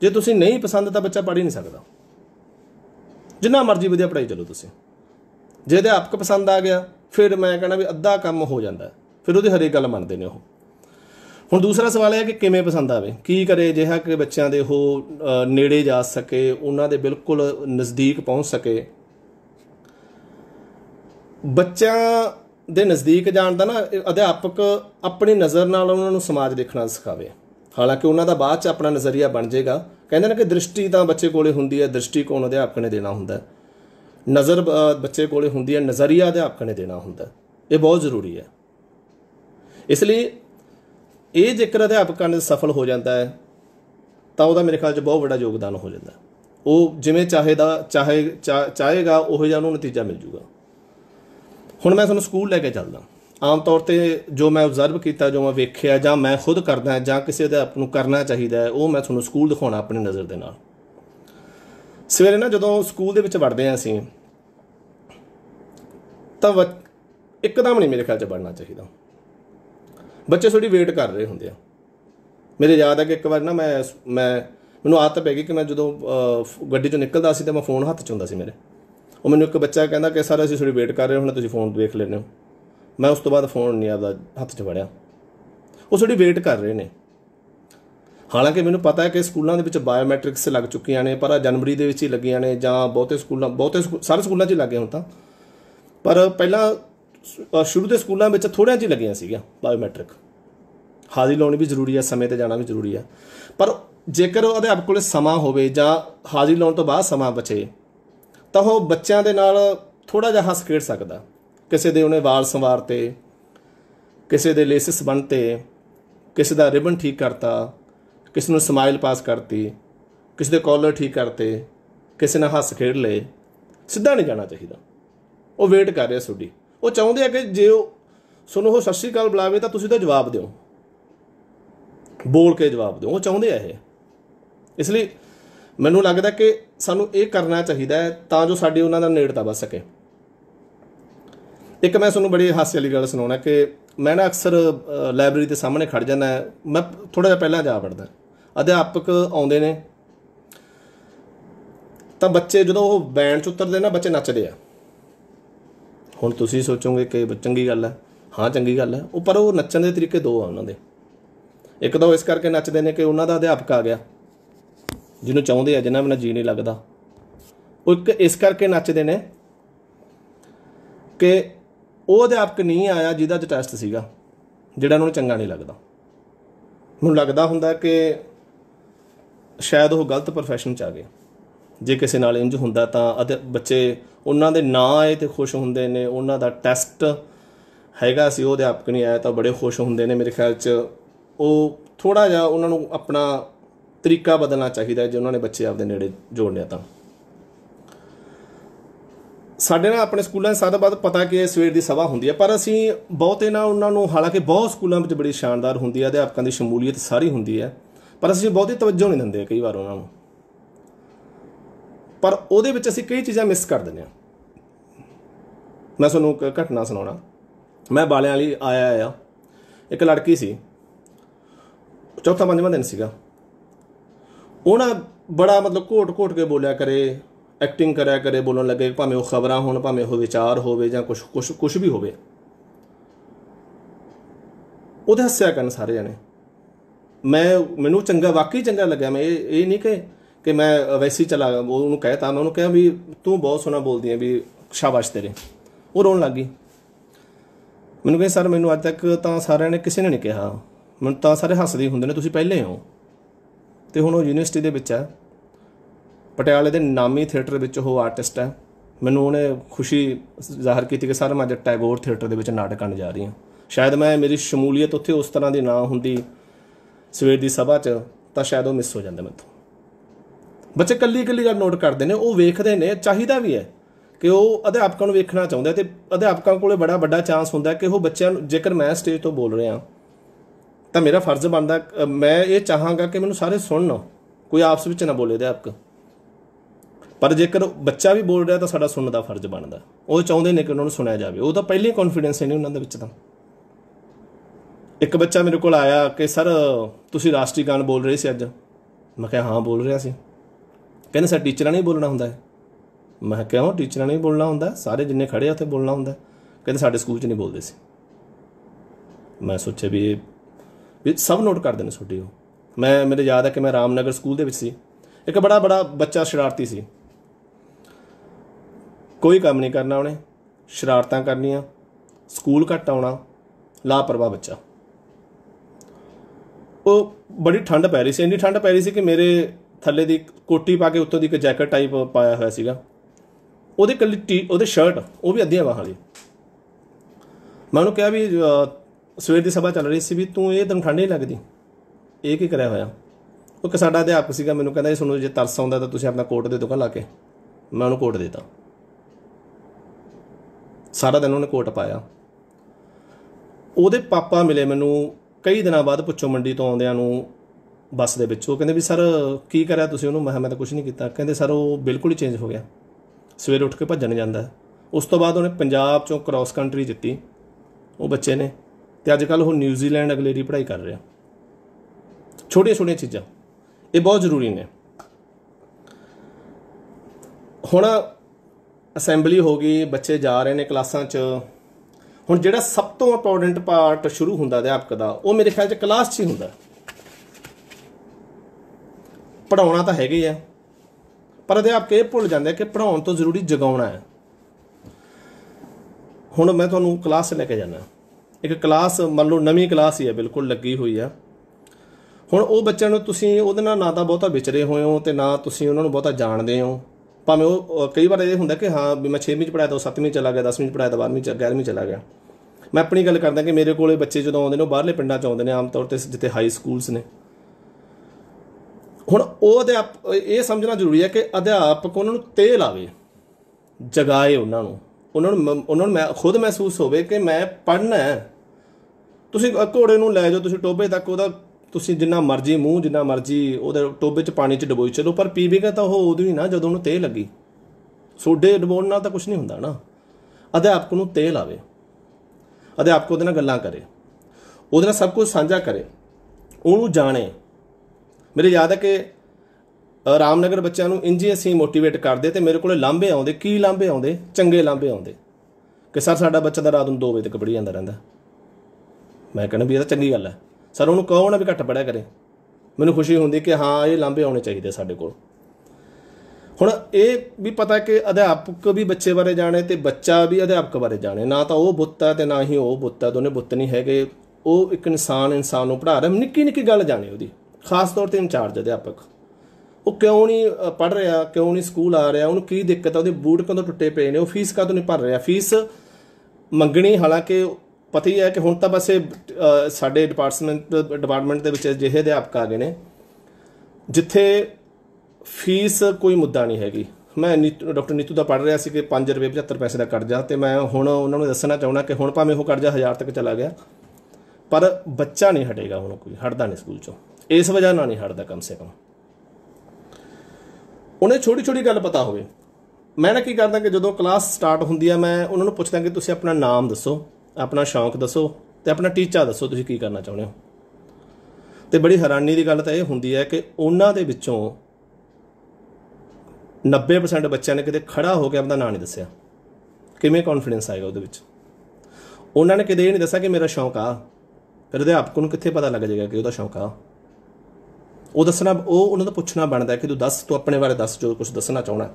ਜੇ ਤੁਸੀਂ ਨਹੀਂ ਪਸੰਦ ਤਾਂ ਬੱਚਾ ਪੜ੍ਹ ਹੀ ਨਹੀਂ ਸਕਦਾ ਜਿੰਨਾ ਮਰਜ਼ੀ ਵਧੀਆ ਪੜ੍ਹਾਈ ਚਲੋ ਤੁਸੀਂ ਜੇ ਅਧਿਆਪਕ ਪਸੰਦ ਆ ਗਿਆ ਫਿਰ ਮੈਂ ਕਹਿੰਦਾ ਵੀ ਅੱਧਾ ਕੰਮ ਹੋ ਜਾਂਦਾ ਫਿਰ ਉਹਦੇ ਹਰੇ ਗੱਲ ਮੰਨਦੇ ਨੇ ਉਹ ਹੁਣ ਦੂਸਰਾ ਸਵਾਲ ਹੈ ਕਿ ਕਿਵੇਂ ਪਸੰਦ ਆਵੇ ਕੀ ਕਰੇ ਜਿਹਾ ਕਿ ਬੱਚਿਆਂ ਦੇ ਉਹ ਨੇੜੇ ਜਾ ਸਕੇ ਉਹਨਾਂ ਦੇ ਬਿਲਕੁਲ ਨਜ਼ਦੀਕ ਪਹੁੰਚ ਸਕੇ ਬੱਚਿਆਂ ਦੇ ਨਜ਼ਦੀਕ ਜਾਣ ਦਾ ਨਾ ਅਧਿਆਪਕ ਆਪਣੀ ਨਜ਼ਰ ਨਾਲ ਉਹਨਾਂ ਨੂੰ ਸਮਾਜ ਦੇਖਣਾ ਸਿਖਾਵੇ ਹਾਲਾਂਕਿ ਉਹਨਾਂ ਦਾ ਬਾਅਦ ਚ ਆਪਣਾ ਨਜ਼ਰੀਆ ਬਣ ਜਾਏਗਾ ਕਹਿੰਦੇ ਨੇ ਕਿ ਦ੍ਰਿਸ਼ਟੀ ਤਾਂ ਬੱਚੇ ਕੋਲੇ ਹੁੰਦੀ ਹੈ ਦ੍ਰਿਸ਼ਟੀਕੋਣ ਅਧਿਆਪਕ ਨੇ ਦੇਣਾ ਹੁੰਦਾ ਹੈ ਨਜ਼ਰ ਬੱਚੇ ਕੋਲੇ ਹੁੰਦੀ ਹੈ ਨਜ਼ਰੀਆ ਅਧਿਆਪਕ ਨੇ ਦੇਣਾ ਹੁੰਦਾ ਇਹ ਬਹੁਤ ਜ਼ਰੂਰੀ ਹੈ ਇਸ ਲਈ ਇਹ ਜੇਕਰ ਅਧਿਆਪਕਾਂ ਨੇ ਸਫਲ ਹੋ ਜਾਂਦਾ ਹੈ ਤਾਂ ਉਹਦਾ ਮੇਰੇ ਖਿਆਲ 'ਚ ਬਹੁਤ ਵੱਡਾ ਯੋਗਦਾਨ ਹੋ ਜਾਂਦਾ ਉਹ ਜਿਵੇਂ ਚਾਹੇਦਾ ਚਾਹੇ ਚਾਹੇਗਾ ਉਹ ਜਿਹਾ ਉਹਨੂੰ ਨਤੀਜਾ ਮਿਲ ਜੂਗਾ ਹੁਣ ਮੈਂ ਤੁਹਾਨੂੰ ਸਕੂਲ ਲੈ ਕੇ ਚੱਲਦਾ ਆਮ ਤੌਰ ਤੇ ਜੋ ਮੈਂ ਅਬਜ਼ਰਵ ਕੀਤਾ ਜੋ ਮੈਂ ਵੇਖਿਆ ਜਾਂ ਮੈਂ ਖੁਦ ਕਰਦਾ ਜਾਂ ਕਿਸੇ ਦੇ ਆਪ ਨੂੰ ਕਰਨਾ ਚਾਹੀਦਾ ਉਹ ਮੈਂ ਤੁਹਾਨੂੰ ਸਕੂਲ ਦਿਖਾਉਣਾ ਆਪਣੀ ਨਜ਼ਰ ਦੇ ਨਾਲ ਸਵੇਰੇ ਨਾ ਜਦੋਂ ਸਕੂਲ ਦੇ ਵਿੱਚ ਵੜਦੇ ਆ ਅਸੀਂ ਤਾਂ ਇੱਕਦਮ ਨਹੀਂ ਮੇਰੇ ਖਿਆਲ 'ਚ ਵੜਨਾ ਚਾਹੀਦਾ ਬੱਚੇ ਥੋੜੀ ਵੇਟ ਕਰ ਰਹੇ ਹੁੰਦੇ ਆ ਮੇਰੇ ਯਾਦ ਆ ਕਿ ਇੱਕ ਵਾਰ ਨਾ ਮੈਂ ਮੈਂ ਮੈਨੂੰ ਆਦਤ ਪੈ ਗਈ ਕਿ ਮੈਂ ਜਦੋਂ ਗੱਡੀ ਚੋਂ ਨਿਕਲਦਾ ਸੀ ਤਾਂ ਮੈਂ ਫੋਨ ਹੱਥ 'ਚ ਹੁੰਦਾ ਸੀ ਮੇਰੇ ਉਹ ਮੈਨੂੰ ਇੱਕ ਬੱਚਾ ਕਹਿੰਦਾ ਕਿ ਸਰ ਅਸੀਂ ਥੋੜੀ ਵੇਟ ਕਰ ਰਹੇ ਹੁਣ ਤੁਸੀਂ ਫੋਨ ਦੇਖ ਲੈਣੇ ਹੋ ਮੈਂ ਉਸ ਤੋਂ ਬਾਅਦ ਫੋਨ ਨਹੀਂ ਆਦਾ ਹੱਥ 'ਚ ਵੜਿਆ ਉਹ ਥੋੜੀ ਵੇਟ ਕਰ ਰਹੇ ਨੇ ਹਾਲਾਂਕਿ ਮੈਨੂੰ ਪਤਾ ਹੈ ਕਿ ਸਕੂਲਾਂ ਦੇ ਵਿੱਚ ਬਾਇਓਮੈਟ੍ਰਿਕਸ ਲੱਗ ਚੁੱਕੀਆਂ ਨੇ ਪਰ ਜਨਵਰੀ ਦੇ ਵਿੱਚ ਹੀ ਲੱਗੀਆਂ ਨੇ ਜਾਂ ਬਹੁਤੇ ਸਕੂਲਾਂ ਬਹੁਤੇ ਸਾਰੇ ਸਕੂਲਾਂ 'ਚ ਹੀ ਲੱਗੇ ਹੁਣ ਤਾਂ ਪਰ ਪਹਿਲਾਂ ਸ਼ੁਰੂ ਦੇ ਸਕੂਲਾਂ ਵਿੱਚ ਥੋੜਿਆਂ 'ਚ ਹੀ ਲੱਗੀਆਂ ਸੀਗੀਆਂ ਬਾਇਓਮੈਟ੍ਰਿਕ ਹਾਜ਼ਰੀ ਲਾਉਣੀ ਵੀ ਜ਼ਰੂਰੀ ਹੈ ਸਮੇਂ ਤੇ ਜਾਣਾ ਵੀ ਜ਼ਰੂਰੀ ਹੈ ਪਰ ਜੇਕਰ ਅਧਿਆਪਕ ਕੋਲ ਸਮਾਂ ਹੋਵੇ ਜਾਂ ਹਾਜ਼ਰੀ ਲਾਉਣ ਤੋਂ ਬਾਅਦ ਸਮਾਂ ਬਚੇ ਤਾਂ ਉਹ ਬੱਚਿਆਂ ਦੇ ਨਾਲ ਥੋੜਾ ਜਿਹਾ ਹੱਸ ਖੇਡ ਸਕਦਾ ਕਿਸੇ ਦੇ ਉਹਨੇ ਵਾਲ ਸੰਵਾਰਤੇ ਕਿਸੇ ਦੇ ਲੇਸਿਸ ਬੰਨਤੇ ਕਿਸੇ ਦਾ ਰਿਬਨ ਠੀਕ ਕਰਤਾ ਕਿਸ ਨੂੰ ਸਮਾਈਲ ਪਾਸ ਕਰਤੀ ਕਿਸੇ ਦੇ ਕਾਲਰ ਠੀਕ ਕਰਤੇ ਕਿਸੇ ਨਾਲ ਹੱਸ ਖੇਡ ਲਏ ਸਿੱਧਾ ਨਹੀਂ ਜਾਣਾ ਚਾਹੀਦਾ ਉਹ ਵੇਟ ਕਰ ਰਿਹਾ ਸੋਡੀ ਉਹ ਚਾਹੁੰਦੇ ਆ ਕਿ ਜੇ ਉਹ ਸੁਣੋ ਉਹ ਸੱਸੀ ਕਾਲ ਬੁਲਾਵੇ ਤਾਂ ਤੁਸੀਂ ਤਾਂ ਜਵਾਬ ਦਿਓ ਬੋਲ ਕੇ ਜਵਾਬ ਦਿਓ ਉਹ ਚਾਹੁੰਦੇ ਆ ਇਹ ਇਸ ਲਈ ਮੈਨੂੰ ਲੱਗਦਾ ਕਿ ਸਾਨੂੰ ਇਹ ਕਰਨਾ ਚਾਹੀਦਾ ਹੈ ਤਾਂ ਜੋ ਸਾਡੇ ਉਹਨਾਂ ਦਾ ਨੇੜਤਾ ਵੱਧ ਸਕੇ ਇੱਕ ਮੈਂ ਤੁਹਾਨੂੰ ਬੜੀ ਹਾਸੇ ਵਾਲੀ ਗੱਲ ਸੁਣਾਉਣਾ ਕਿ ਮੈਂ ਨਾ ਅਕਸਰ ਲਾਇਬ੍ਰੇਰੀ ਦੇ ਸਾਹਮਣੇ ਖੜ ਜਾਂਦਾ ਮੈਂ ਥੋੜਾ ਜਿਹਾ ਪਹਿਲਾਂ ਜਾ ਵੜਦਾ ਅਧਿਆਪਕ ਆਉਂਦੇ ਨੇ ਤਾਂ ਬੱਚੇ ਜਦੋਂ ਉਹ ਬੈਂਡ 'ਚ ਉਤਰਦੇ ਨਾ ਬੱਚੇ ਨੱਚਦੇ ਆ ਹੁਣ ਤੁਸੀਂ ਸੋਚੋਗੇ ਕਿ ਚੰਗੀ ਗੱਲ ਹੈ ਹਾਂ ਚੰਗੀ ਗੱਲ ਹੈ ਉਹ ਪਰ ਉਹ ਨੱਚਣ ਦੇ ਤਰੀਕੇ ਦੋ ਆ ਉਹਨਾਂ ਦੇ ਇੱਕ ਤਾਂ ਉਹ ਇਸ ਕਰਕੇ ਨੱਚਦੇ ਨੇ ਕਿ ਉਹਨਾਂ ਦਾ ਅਧਿਆਪਕ ਆ ਗਿਆ ਜਿਹਨੂੰ ਚਾਹੁੰਦੇ ਆ ਜਿਨ੍ਹਾਂ ਬਿਨਾਂ ਜੀ ਨਹੀਂ ਲੱਗਦਾ ਉਹ ਇੱਕ ਇਸ ਕਰਕੇ ਨੱਚਦੇ ਨੇ ਕਿ ਉਹ ਅਧਿਆਪਕ ਨਹੀਂ ਆਇਆ ਜਿਹਦਾ ਟੈਸਟ ਸੀਗਾ ਜਿਹੜਾ ਉਹਨਾਂ ਨੂੰ ਚੰਗਾ ਨਹੀਂ ਲੱਗਦਾ ਮੈਨੂੰ ਲੱਗਦਾ ਹੁੰਦਾ ਕਿ ਸ਼ਾਇਦ ਉਹ ਗਲਤ profession ਚ ਆ ਗਏ ਜੇ ਕਿਸੇ ਨਾਲ ਇੰਜ ਹੁੰਦਾ ਤਾਂ ਬੱਚੇ ਉਹਨਾਂ ਦੇ ਨਾਂ ਆਏ ਤੇ ਖੁਸ਼ ਹੁੰਦੇ ਨੇ ਉਹਨਾਂ ਦਾ ਟੈਸਟ ਹੈਗਾ ਸੀ ਉਹ ਅਧਿਆਪਕ ਨਹੀਂ ਆਇਆ ਤਾਂ ਬੜੇ ਖੁਸ਼ ਹੁੰਦੇ ਨੇ ਮੇਰੇ ਖਿਆਲ 'ਚ ਉਹ ਥੋੜਾ ਜਿਹਾ ਉਹਨਾਂ ਨੂੰ ਆਪਣਾ ਤਰੀਕਾ ਬਦਲਣਾ ਚਾਹੀਦਾ ਜੇ ਉਹਨਾਂ ਨੇ ਬੱਚੇ ਆਪਦੇ ਨੇੜੇ ਜੋੜਨੇ ਤਾਂ ਸਾਡੇ ਨਾਲ ਆਪਣੇ ਸਕੂਲਾਂ ਦੇ ਸਾਧਾ ਬਾਦ ਪਤਾ ਕਿ ਸਵੇਰ ਦੀ ਸਭਾ ਹੁੰਦੀ ਹੈ ਪਰ ਅਸੀਂ ਬਹੁਤੇ ਨਾ ਉਹਨਾਂ ਨੂੰ ਹਾਲਾਂਕਿ ਬਹੁਤ ਸਕੂਲਾਂ ਵਿੱਚ ਬੜੀ ਸ਼ਾਨਦਾਰ ਹੁੰਦੀ ਹੈ ਅਧਿਆਪਕਾਂ ਦੀ ਸ਼ਮੂਲੀਅਤ ਸਾਰੀ ਹੁੰਦੀ ਹੈ ਪਰ ਅਸੀਂ ਬਹੁਤੀ ਤਵੱਜੋ ਨਹੀਂ ਦਿੰਦੇ ਕਈ ਵਾਰ ਉਹਨਾਂ ਨੂੰ ਪਰ ਉਹਦੇ ਵਿੱਚ ਅਸੀਂ ਕਈ ਚੀਜ਼ਾਂ ਮਿਸ ਕਰ ਦਿੰਦੇ ਆ ਮੈਂ ਤੁਹਾਨੂੰ ਇੱਕ ਘਟਨਾ ਸੁਣਾਉਣਾ ਮੈਂ ਬਾਲਿਆਂ ਵਾਲੀ ਆਇਆ ਆ ਇੱਕ ਲੜਕੀ ਸੀ ਚੌਥਾ ਪੰਜਵਾਂ ਦਿਨ ਸੀਗਾ ਉਹਨਾਂ ਬੜਾ ਮਤਲਬ ਘੋਟ-ਘੋਟ ਕੇ ਬੋਲਿਆ ਕਰੇ ਐਕਟਿੰਗ ਕਰਿਆ ਕਰੇ ਬੋਲਣ ਲੱਗੇ ਭਾਵੇਂ ਉਹ ਖਬਰਾਂ ਹੋਣ ਭਾਵੇਂ ਉਹ ਵਿਚਾਰ ਹੋਵੇ ਜਾਂ ਕੁਝ ਕੁਝ ਕੁਝ ਵੀ ਹੋਵੇ ਉਹਦੇ ਹੱਸਿਆ ਕਰਨ ਸਾਰੇ ਜਣੇ ਮੈਂ ਮੈਨੂੰ ਚੰਗਾ ਵਾਕਈ ਚੰਗਾ ਲੱਗਾ ਮੈਂ ਇਹ ਇਹ ਨਹੀਂ ਕਿ ਕਿ ਮੈਂ ਵੈਸੇ ਹੀ ਚਲਾ ਉਹਨੂੰ ਕਹਿਤਾ ਮੈਂ ਉਹਨੂੰ ਕਿਹਾ ਵੀ ਤੂੰ ਬਹੁਤ ਸੋਹਣਾ ਬੋਲਦੀ ਹੈ ਵੀ ਸ਼ਾਬਾਸ਼ ਤੇਰੇ ਉਹ ਰੋਣ ਲੱਗ ਗਈ ਮੈਨੂੰ ਕਹਿੰਦੇ ਸਰ ਮੈਨੂੰ ਅੱਜ ਤੱਕ ਤਾਂ ਸਾਰਿਆਂ ਨੇ ਕਿਸੇ ਨੇ ਨਹੀਂ ਕਿਹਾ ਮੈਨੂੰ ਤਾਂ ਸਾਰੇ ਹੱਸਦੇ ਹੁੰਦੇ ਨੇ ਤੁਸੀਂ ਪਹਿਲੇ ਹੋ ਤੇ ਹੁਣ ਉਹ ਯੂਨੀਵਰਸਿਟੀ ਦੇ ਵਿੱਚ ਹੈ ਪਟਿਆਲੇ ਦੇ ਨਾਮੀ ਥੀਏਟਰ ਵਿੱਚ ਉਹ ਆਰਟਿਸਟ ਹੈ ਮੈਨੂੰ ਉਹਨੇ ਖੁਸ਼ੀ ਜ਼ਾਹਰ ਕੀਤੀ ਕਿ ਸਰ ਮੈਂ ਅੱਜ ਟੈਗੋਰ ਥੀਏਟਰ ਦੇ ਵਿੱਚ ਨਾਟਕ ਕਰਨ ਜਾ ਰਹੀ ਹਾਂ ਸ਼ਾਇਦ ਮੈਂ ਮੇਰੀ ਸ਼ਮੂਲੀਅਤ ਉੱਥੇ ਉਸ ਤਰ੍ਹਾਂ ਦੀ ਨਾ ਹੁੰਦੀ ਸਵੇਰ ਦੀ ਸਭਾ 'ਚ ਤਾਂ ਸ਼ਾਇਦ ਉਹ ਮਿਸ ਹੋ ਜਾਂਦੇ ਮੈਨੂੰ ਬੱਚੇ ਕੱਲੀ ਕੱਲੀ ਗੱਲ ਨੋਟ ਕਰਦੇ ਨੇ ਉਹ ਵੇਖਦੇ ਨੇ ਚਾਹੀਦਾ ਵੀ ਹੈ ਕਿ ਉਹ ਅਧਿਆਪਕਾਂ ਨੂੰ ਵੇਖਣਾ ਚਾਹੁੰਦੇ ਤੇ ਅਧਿਆਪਕਾਂ ਕੋਲੇ ਬੜਾ ਵੱਡਾ ਚਾਂਸ ਹੁੰਦਾ ਕਿ ਉਹ ਬੱਚਿਆਂ ਨੂੰ ਜੇਕਰ ਮੈਂ ਸਟੇਜ ਤੋਂ ਬੋਲ ਰਿਹਾ ਤਾਂ ਮੇਰਾ ਫਰਜ਼ ਬਣਦਾ ਮੈਂ ਇਹ ਚਾਹਾਂਗਾ ਕਿ ਮੈਨੂੰ ਸਾਰੇ ਸੁਣਨ ਕੋਈ ਆਪਸ ਵਿੱਚ ਨਾ ਬੋਲੇ ਅਧਿਆਪਕ ਪਰ ਜੇਕਰ ਬੱਚਾ ਵੀ ਬੋਲ ਰਿਹਾ ਤਾਂ ਸਾਡਾ ਸੁਣਨ ਦਾ ਫਰਜ਼ ਬਣਦਾ ਉਹ ਚਾਹੁੰਦੇ ਨੇ ਕਿ ਉਹਨਾਂ ਨੂੰ ਸੁਣਿਆ ਜਾਵੇ ਉਹ ਤਾਂ ਪਹਿਲੀ ਕੌਨਫੀਡੈਂਸ ਨਹੀਂ ਉਹਨਾਂ ਦੇ ਵਿੱਚ ਤਾਂ ਇੱਕ ਬੱਚਾ ਮੇਰੇ ਕੋਲ ਆਇਆ ਕਿ ਸਰ ਤੁਸੀਂ ਰਾਸ਼ਟਰੀ ਗਾਨ ਬੋਲ ਰਹੇ ਸੀ ਅੱਜ ਮੈਂ ਕਿਹਾ ਹਾਂ ਬੋਲ ਰਿਹਾ ਸੀ ਕਹਿੰਦੇ ਸਰ ਟੀਚਰਾਂ ਨੇ ਬੋਲਣਾ ਹੁੰਦਾ ਹੈ ਮੈਂ ਕਿਹਾ ਉਹ ਟੀਚਰਾਂ ਨੇ ਬੋਲਣਾ ਹੁੰਦਾ ਸਾਰੇ ਜਿੰਨੇ ਖੜੇ ਆ ਉੱਥੇ ਬੋਲਣਾ ਹੁੰਦਾ ਕਹਿੰਦੇ ਸਾਡੇ ਸਕੂਲ 'ਚ ਨਹੀਂ ਬੋਲਦੇ ਸੀ ਮੈਂ ਸੋਚਿਆ ਵੀ ਵੀ ਸਭ ਨੋਟ ਕਰਦੇ ਨੇ ਛੋਟੇ ਉਹ ਮੈਂ ਮੇਰੇ ਯਾਦ ਹੈ ਕਿ ਮੈਂ ਰਾਮਨਗਰ ਸਕੂਲ ਦੇ ਵਿੱਚ ਸੀ ਇੱਕ ਬੜਾ ਬੜਾ ਬੱਚਾ ਸ਼ਰਾਰਤੀ ਸੀ ਕੋਈ ਕੰਮ ਨਹੀਂ ਕਰਨਾ ਉਹਨੇ ਸ਼ਰਾਰਤਾਂ ਕਰਨੀਆਂ ਸਕੂਲ ਘਟਾਉਣਾ ਆਉਣਾ ਲਾਪਰਵਾਹ ਬੱਚਾ ਉਹ ਬੜੀ ਠੰਡ ਪੈ ਰਹੀ ਸੀ ਇੰਨੀ ਠੰਡ ਪੈ ਰਹੀ ਸੀ ਕਿ ਮੇਰੇ ਥੱਲੇ ਦੀ ਕੋਟੀ ਪਾ ਕੇ ਉੱਤੋਂ ਦੀ ਇੱਕ ਜੈਕਟ ਟਾਈਪ ਪਾਇਆ ਹੋਇਆ ਸੀਗਾ ਉਹਦੇ ਕੱਲੀ ਟੀ ਉਹਦੇ ਸ਼ਰਟ ਉਹ ਵੀ ਅੱਧੀਆਂ ਬਾਹਾਂ ਵਾਲੀ ਮੈਂ ਉਹਨੂੰ ਕਿਹਾ ਵੀ ਸਵੇਰ ਦੀ ਸਭਾ ਚੱਲ ਰਹੀ ਸੀ ਵੀ ਤੂੰ ਇਹ ਤਾਂ ਠੰਡ ਨਹੀਂ ਲੱਗਦੀ ਇਹ ਕੀ ਕਰਿਆ ਹੋਇਆ ਉਹ ਕਿ ਸਾਡਾ ਅਧਿਆਪਕ ਸੀਗਾ ਮੈਨੂੰ ਕਹਿੰਦਾ ਇਹ ਸੁਣੋ ਜੇ ਤਰਸ ਆਉਂਦਾ ਤਾਂ ਤੁਸੀਂ ਆਪਣਾ ਕੋਟ ਦੇ ਦੁਕਾਨ ਲਾ ਕੇ ਮੈਂ ਉਹਨੂੰ ਕੋਟ ਦੇਤਾ ਸਾਰਾ ਦਿਨ ਉਹਨੇ ਕੋਟ ਪਾਇਆ ਉਹਦੇ ਪਾਪਾ ਮਿਲੇ ਮੈਨੂੰ ਕਈ ਦਿਨਾਂ ਬਾਅਦ ਪੁੱਛੋ ਮੰਡੀ ਤੋਂ ਆਉਂਦਿਆਂ ਨੂੰ ਬੱਸ ਦੇ ਵਿੱਚ ਉਹ ਕਹਿੰਦੇ ਵੀ ਸਰ ਕੀ ਕਰਿਆ ਤੁਸੀਂ ਉਹਨੂੰ ਮੈਂ ਮੈਂ ਤਾਂ ਕੁਝ ਨਹੀਂ ਕੀਤਾ ਕਹਿੰਦੇ ਸਰ ਉਹ ਬਿਲਕੁਲ ਹੀ ਚੇਂਜ ਹੋ ਗਿਆ ਸਵੇਰ ਉੱਠ ਕੇ ਭੱਜਣ ਜਾਂਦਾ ਉਸ ਤੋਂ ਬਾਅਦ ਉਹਨੇ ਪੰਜਾਬ ਚੋਂ ਕ੍ਰਾਸ ਕੰਟਰੀ ਜਿੱਤੀ ਉਹ ਬੱਚੇ ਨੇ ਤੇ ਅੱਜ ਕੱਲ ਉਹ ਨਿਊਜ਼ੀਲੈਂਡ ਅਗਲੇ ਦੀ ਪੜ੍ਹਾਈ ਕਰ ਰਿਹਾ ਛੋਟੀਆਂ ਛੋਟੀਆਂ ਚੀਜ਼ਾਂ ਇਹ ਬਹੁਤ ਜ਼ਰੂਰੀ ਨੇ ਹੁਣ ਅਸੈਂਬਲੀ ਹੋ ਗਈ ਬੱਚੇ ਜਾ ਰਹੇ ਨੇ ਕਲਾਸਾਂ 'ਚ ਹੁਣ ਜਿਹੜਾ ਸਭ ਤੋਂ ਇੰਪੋਰਟੈਂਟ ਪਾਰਟ ਸ਼ੁਰੂ ਹੁੰਦਾ ਅਧਿਆਪਕ ਦਾ ਉਹ ਮੇਰੇ ਖਿਆਲ 'ਚ ਕਲਾਸ 'ਚ ਹੀ ਹੁੰਦਾ ਪੜਾਉਣਾ ਤਾਂ ਹੈਗੇ ਆ ਪਰ ਅਧਿਆਪਕ ਇਹ ਭੁੱਲ ਜਾਂਦੇ ਕਿ ਪੜਾਉਣ ਤੋਂ ਜ਼ਰੂਰੀ ਜਗਾਉਣਾ ਹੈ ਹੁਣ ਮੈਂ ਤੁਹਾਨੂੰ ਕਲਾਸ ਲੈ ਕੇ ਜਾਣਾ ਇੱਕ ਕਲਾਸ ਮੰਨ ਲਓ ਨਵੀਂ ਕਲਾਸ ਹੀ ਹੈ ਬਿਲਕੁਲ ਲੱਗੀ ਹੋਈ ਆ ਹੁਣ ਉਹ ਬੱਚਿਆਂ ਨੂੰ ਤੁਸੀਂ ਉਹਦੇ ਨਾਲ ਨਾ ਤਾਂ ਬਹੁਤਾ ਵਿਚਰੇ ਹੋਏ ਹੋ ਤੇ ਨਾ ਤੁਸੀਂ ਉਹਨਾਂ ਨੂੰ ਬਹੁਤਾ ਜਾਣਦੇ ਹੋ ਭਾਵੇਂ ਉਹ ਕਈ ਵਾਰ ਇਹ ਹੁੰਦਾ ਕਿ ਹਾਂ ਮੈਂ 6ਵੀਂ ਚ ਪੜਾਇਆ ਤਾਂ 7ਵੀਂ ਚਲਾ ਗਿਆ 10ਵੀਂ ਚ ਪੜਾਇਆ ਤਾਂ 12ਵੀਂ ਚ 11ਵੀਂ ਚਲਾ ਗਿਆ ਮੈਂ ਆਪਣੀ ਗੱਲ ਕਰਦਾ ਕਿ ਮੇਰੇ ਕੋਲੇ ਬੱਚੇ ਜਦੋਂ ਆਉਂਦੇ ਨੇ ਉਹ ਬਾਹਰਲੇ ਪਿੰਡਾਂ 'ਚ ਆਉਂਦੇ ਨੇ ਆਮ ਤੌਰ ਤੇ ਜਿੱਥੇ ਹਾਈ ਸਕੂਲਸ ਨੇ ਹੁਣ ਉਹ ਤੇ ਇਹ ਸਮਝਣਾ ਜ਼ਰੂਰੀ ਹੈ ਕਿ ਅਧਿਆਪਕ ਉਹਨਾਂ ਨੂੰ ਤੇਲ ਆਵੇ ਜਗਾਏ ਉਹਨਾਂ ਨੂੰ ਉਹਨਾਂ ਨੂੰ ਉਹਨਾਂ ਨੂੰ ਮੈਂ ਖੁਦ ਮਹਿਸੂਸ ਹੋਵੇ ਕਿ ਮੈਂ ਪੜਨਾ ਹੈ ਤੁਸੀਂ ਘੋੜੇ ਨੂੰ ਲੈ ਜਾਓ ਤੁਸੀਂ ਟੋਬੇ ਤੱਕ ਉਹਦਾ ਤੁਸੀਂ ਜਿੰਨਾ ਮਰਜ਼ੀ ਮੂੰਹ ਜਿੰਨਾ ਮਰਜ਼ੀ ਉਹਦੇ ਟੋਬੇ 'ਚ ਪਾਣੀ 'ਚ ਡਬੋਈ ਚਲੋ ਪਰ ਪੀਵੇਗਾ ਤਾਂ ਉਹ ਉਦੋਂ ਹੀ ਨਾ ਜਦੋਂ ਉਹਨੂੰ ਤੇ ਲੱਗੀ ਸੋਡੇ ਡਬੋਣ ਨਾਲ ਤਾਂ ਕੁਝ ਨਹੀਂ ਹੁੰਦਾ ਨਾ ਅਧਿਆਪਕ ਨੂੰ ਤੇਲ ਆਵੇ ਅਧਿਆਪਕ ਉਹਦੇ ਨਾਲ ਗੱਲਾਂ ਕਰੇ ਉਹਦੇ ਨਾਲ ਸਭ ਕੁਝ ਸਾਂਝਾ ਕਰੇ ਉਹਨੂੰ ਜਾਣੇ ਮੇਰੇ ਯਾਦ ਹੈ ਕਿ ਰਾਮਨਗਰ ਬੱਚਿਆਂ ਨੂੰ ਇੰਜੀ ਅਸੀਂ ਮੋਟੀਵੇਟ ਕਰਦੇ ਤੇ ਮੇਰੇ ਕੋਲੇ ਲਾਂਬੇ ਆਉਂਦੇ ਕੀ ਲਾਂਬੇ ਆਉਂਦੇ ਚੰਗੇ ਲਾਂਬੇ ਆਉਂਦੇ ਕਿ ਸਰ ਸਾਡਾ ਬੱਚਾ ਤਾਂ ਰਾਤ ਨੂੰ 2 ਵਜੇ ਤੱਕ ਪੜ੍ਹੀ ਜਾਂਦਾ ਰਹਿੰਦਾ ਮੈਂ ਕਹਿੰਦਾ ਵੀ ਇਹ ਤਾਂ ਚੰਗੀ ਗੱਲ ਹੈ ਸਰ ਉਹਨੂੰ ਕਹੋ ਨਾ ਵੀ ਘੱਟ ਪੜਿਆ ਕਰੇ ਮੈਨੂੰ ਖੁਸ਼ੀ ਹੁੰਦੀ ਕਿ ਹਾਂ ਇਹ ਲਾਂਬੇ ਆਉਣੇ ਚਾਹੀਦੇ ਸਾਡੇ ਕੋਲ ਹੁਣ ਇਹ ਵੀ ਪਤਾ ਕਿ ਅਧਿਆਪਕ ਵੀ ਬੱਚੇ ਬਾਰੇ ਜਾਣੇ ਤੇ ਬੱਚਾ ਵੀ ਅਧਿਆਪਕ ਬਾਰੇ ਜਾਣੇ ਨਾ ਤਾਂ ਉਹ ਬੁੱਤ ਹੈ ਤੇ ਨਾ ਹੀ ਉਹ ਬੁੱਤ ਹੈ ਦੋਨੇ ਬੁੱਤ ਨਹੀਂ ਹੈਗੇ ਉਹ ਇੱਕ ਇਨਸਾਨ ਇਨਸਾਨ ਨੂੰ ਪੜਾ ਰਿਹਾ ਨਿੱਕੀ ਨਿੱਕੀ ਗੱਲ ਜਾਣੇ ਉਹਦੀ ਖਾਸ ਤੌਰ ਤੇ ਇੰਚਾਰਜ ਅਧਿਆਪਕ ਉਹ ਕਿਉਂ ਨਹੀਂ ਪੜ ਰਿਹਾ ਕਿਉਂ ਨਹੀਂ ਸਕੂਲ ਆ ਰਿਹਾ ਉਹਨੂੰ ਕੀ ਦਿੱਕਤ ਆ ਉਹਦੇ ਬੂਟ ਕਦੋਂ ਟੁੱਟੇ ਪਏ ਨੇ ਉਹ ਫੀਸ ਕਦੋਂ ਨਹੀਂ ਭਰ ਰਿਹਾ ਫੀਸ ਮੰਗਣੀ ਹਾਲਾਂਕਿ ਪਤਾ ਹੀ ਹੈ ਕਿ ਹੁਣ ਤਾਂ ਬਸ ਇਹ ਸਾਡੇ ਡਿਪਾਰਟਮੈਂਟ ਡਿਪਾਰਟਮੈਂਟ ਦੇ ਵਿੱਚ ਜਿਹੇ ਅਧਿਆਪਕ ਆ ਗਏ ਨੇ ਜਿੱਥੇ ਫੀਸ ਕੋਈ ਮੁੱਦਾ ਨਹੀਂ ਹੈਗੀ ਮੈਂ ਡਾਕਟਰ ਨੀਤੂ ਦਾ ਪੜ ਰਿਹਾ ਸੀ ਕਿ 5 ਰੁਪਏ 75 ਪੈਸੇ ਦਾ ਕਰਜ਼ਾ ਤੇ ਮੈਂ ਹੁਣ ਉਹਨਾਂ ਨੂੰ ਦੱਸਣਾ ਚਾਹੁੰਦਾ ਕਿ ਹੁਣ ਭਾਵੇਂ ਉਹ ਕਰਜ਼ਾ 1000 ਤੱਕ ਚਲਾ ਗਿਆ ਪਰ ਬੱਚਾ ਨਹੀਂ ਹਟੇਗਾ ਹੁਣ ਕੋਈ ਹਟਦਾ ਨਹੀਂ ਸਕੂਲ ਚੋਂ ਇਸ ਵਜ੍ਹਾ ਨਾਲ ਨਹੀਂ ਹਟਦਾ ਕਮ ਸੇ ਕਮ ਉਹਨੇ ਛੋਟੀ ਛੋਟੀ ਗੱਲ ਪਤਾ ਹੋਵੇ ਮੈਂ ਨਾ ਕੀ ਕਰਦਾ ਕਿ ਜਦੋਂ ਕਲਾਸ ਸਟਾਰਟ ਹੁੰਦੀ ਆ ਮੈਂ ਉਹਨਾਂ ਨੂੰ ਪੁੱਛਦਾ ਕਿ ਤੁਸੀਂ ਆਪਣਾ ਨਾਮ ਦੱਸੋ ਆਪਣਾ ਸ਼ੌਂਕ ਦੱਸੋ ਤੇ ਆਪਣਾ ਟੀਚਾ ਦੱਸੋ ਤੁਸੀਂ ਕੀ ਕਰਨਾ ਚਾਹੁੰਦੇ ਹੋ ਤੇ ਬੜੀ ਹੈਰਾਨੀ ਦੀ ਗੱਲ ਤਾਂ ਇਹ ਹੁੰਦੀ ਹੈ ਕਿ ਉਹਨਾਂ ਦੇ ਵਿੱਚੋਂ 90% ਬੱਚਿਆਂ ਨੇ ਕਿਤੇ ਖੜਾ ਹੋ ਕੇ ਆਪਣਾ ਨਾਂ ਨਹੀਂ ਦੱਸਿਆ ਕਿਵੇਂ ਕੌਨਫੀਡੈਂਸ ਆਏਗਾ ਉਹਦੇ ਵਿੱਚ ਉਹਨਾਂ ਨੇ ਕਿਤੇ ਇਹ ਨਹੀਂ ਦੱਸਿਆ ਕਿ ਮੇਰਾ ਸ਼ੌਂਕ ਆ ਫਿਰ ਅਧਿਆਪਕ ਨੂੰ ਕਿੱਥੇ ਪਤਾ ਲੱਗ ਜਾਏਗਾ ਕਿ ਉਹਦਾ ਸ਼ੌਂਕ ਆ ਉਹ ਦੱਸਣਾ ਉਹ ਉਹਨਾਂ ਦਾ ਪੁੱਛਣਾ ਬਣਦਾ ਕਿ ਤੂੰ ਦੱਸ ਤੂੰ ਆਪਣੇ ਬਾਰੇ ਦੱਸ ਜੋ ਕੁਝ ਦੱਸਣਾ ਚਾਹਣਾ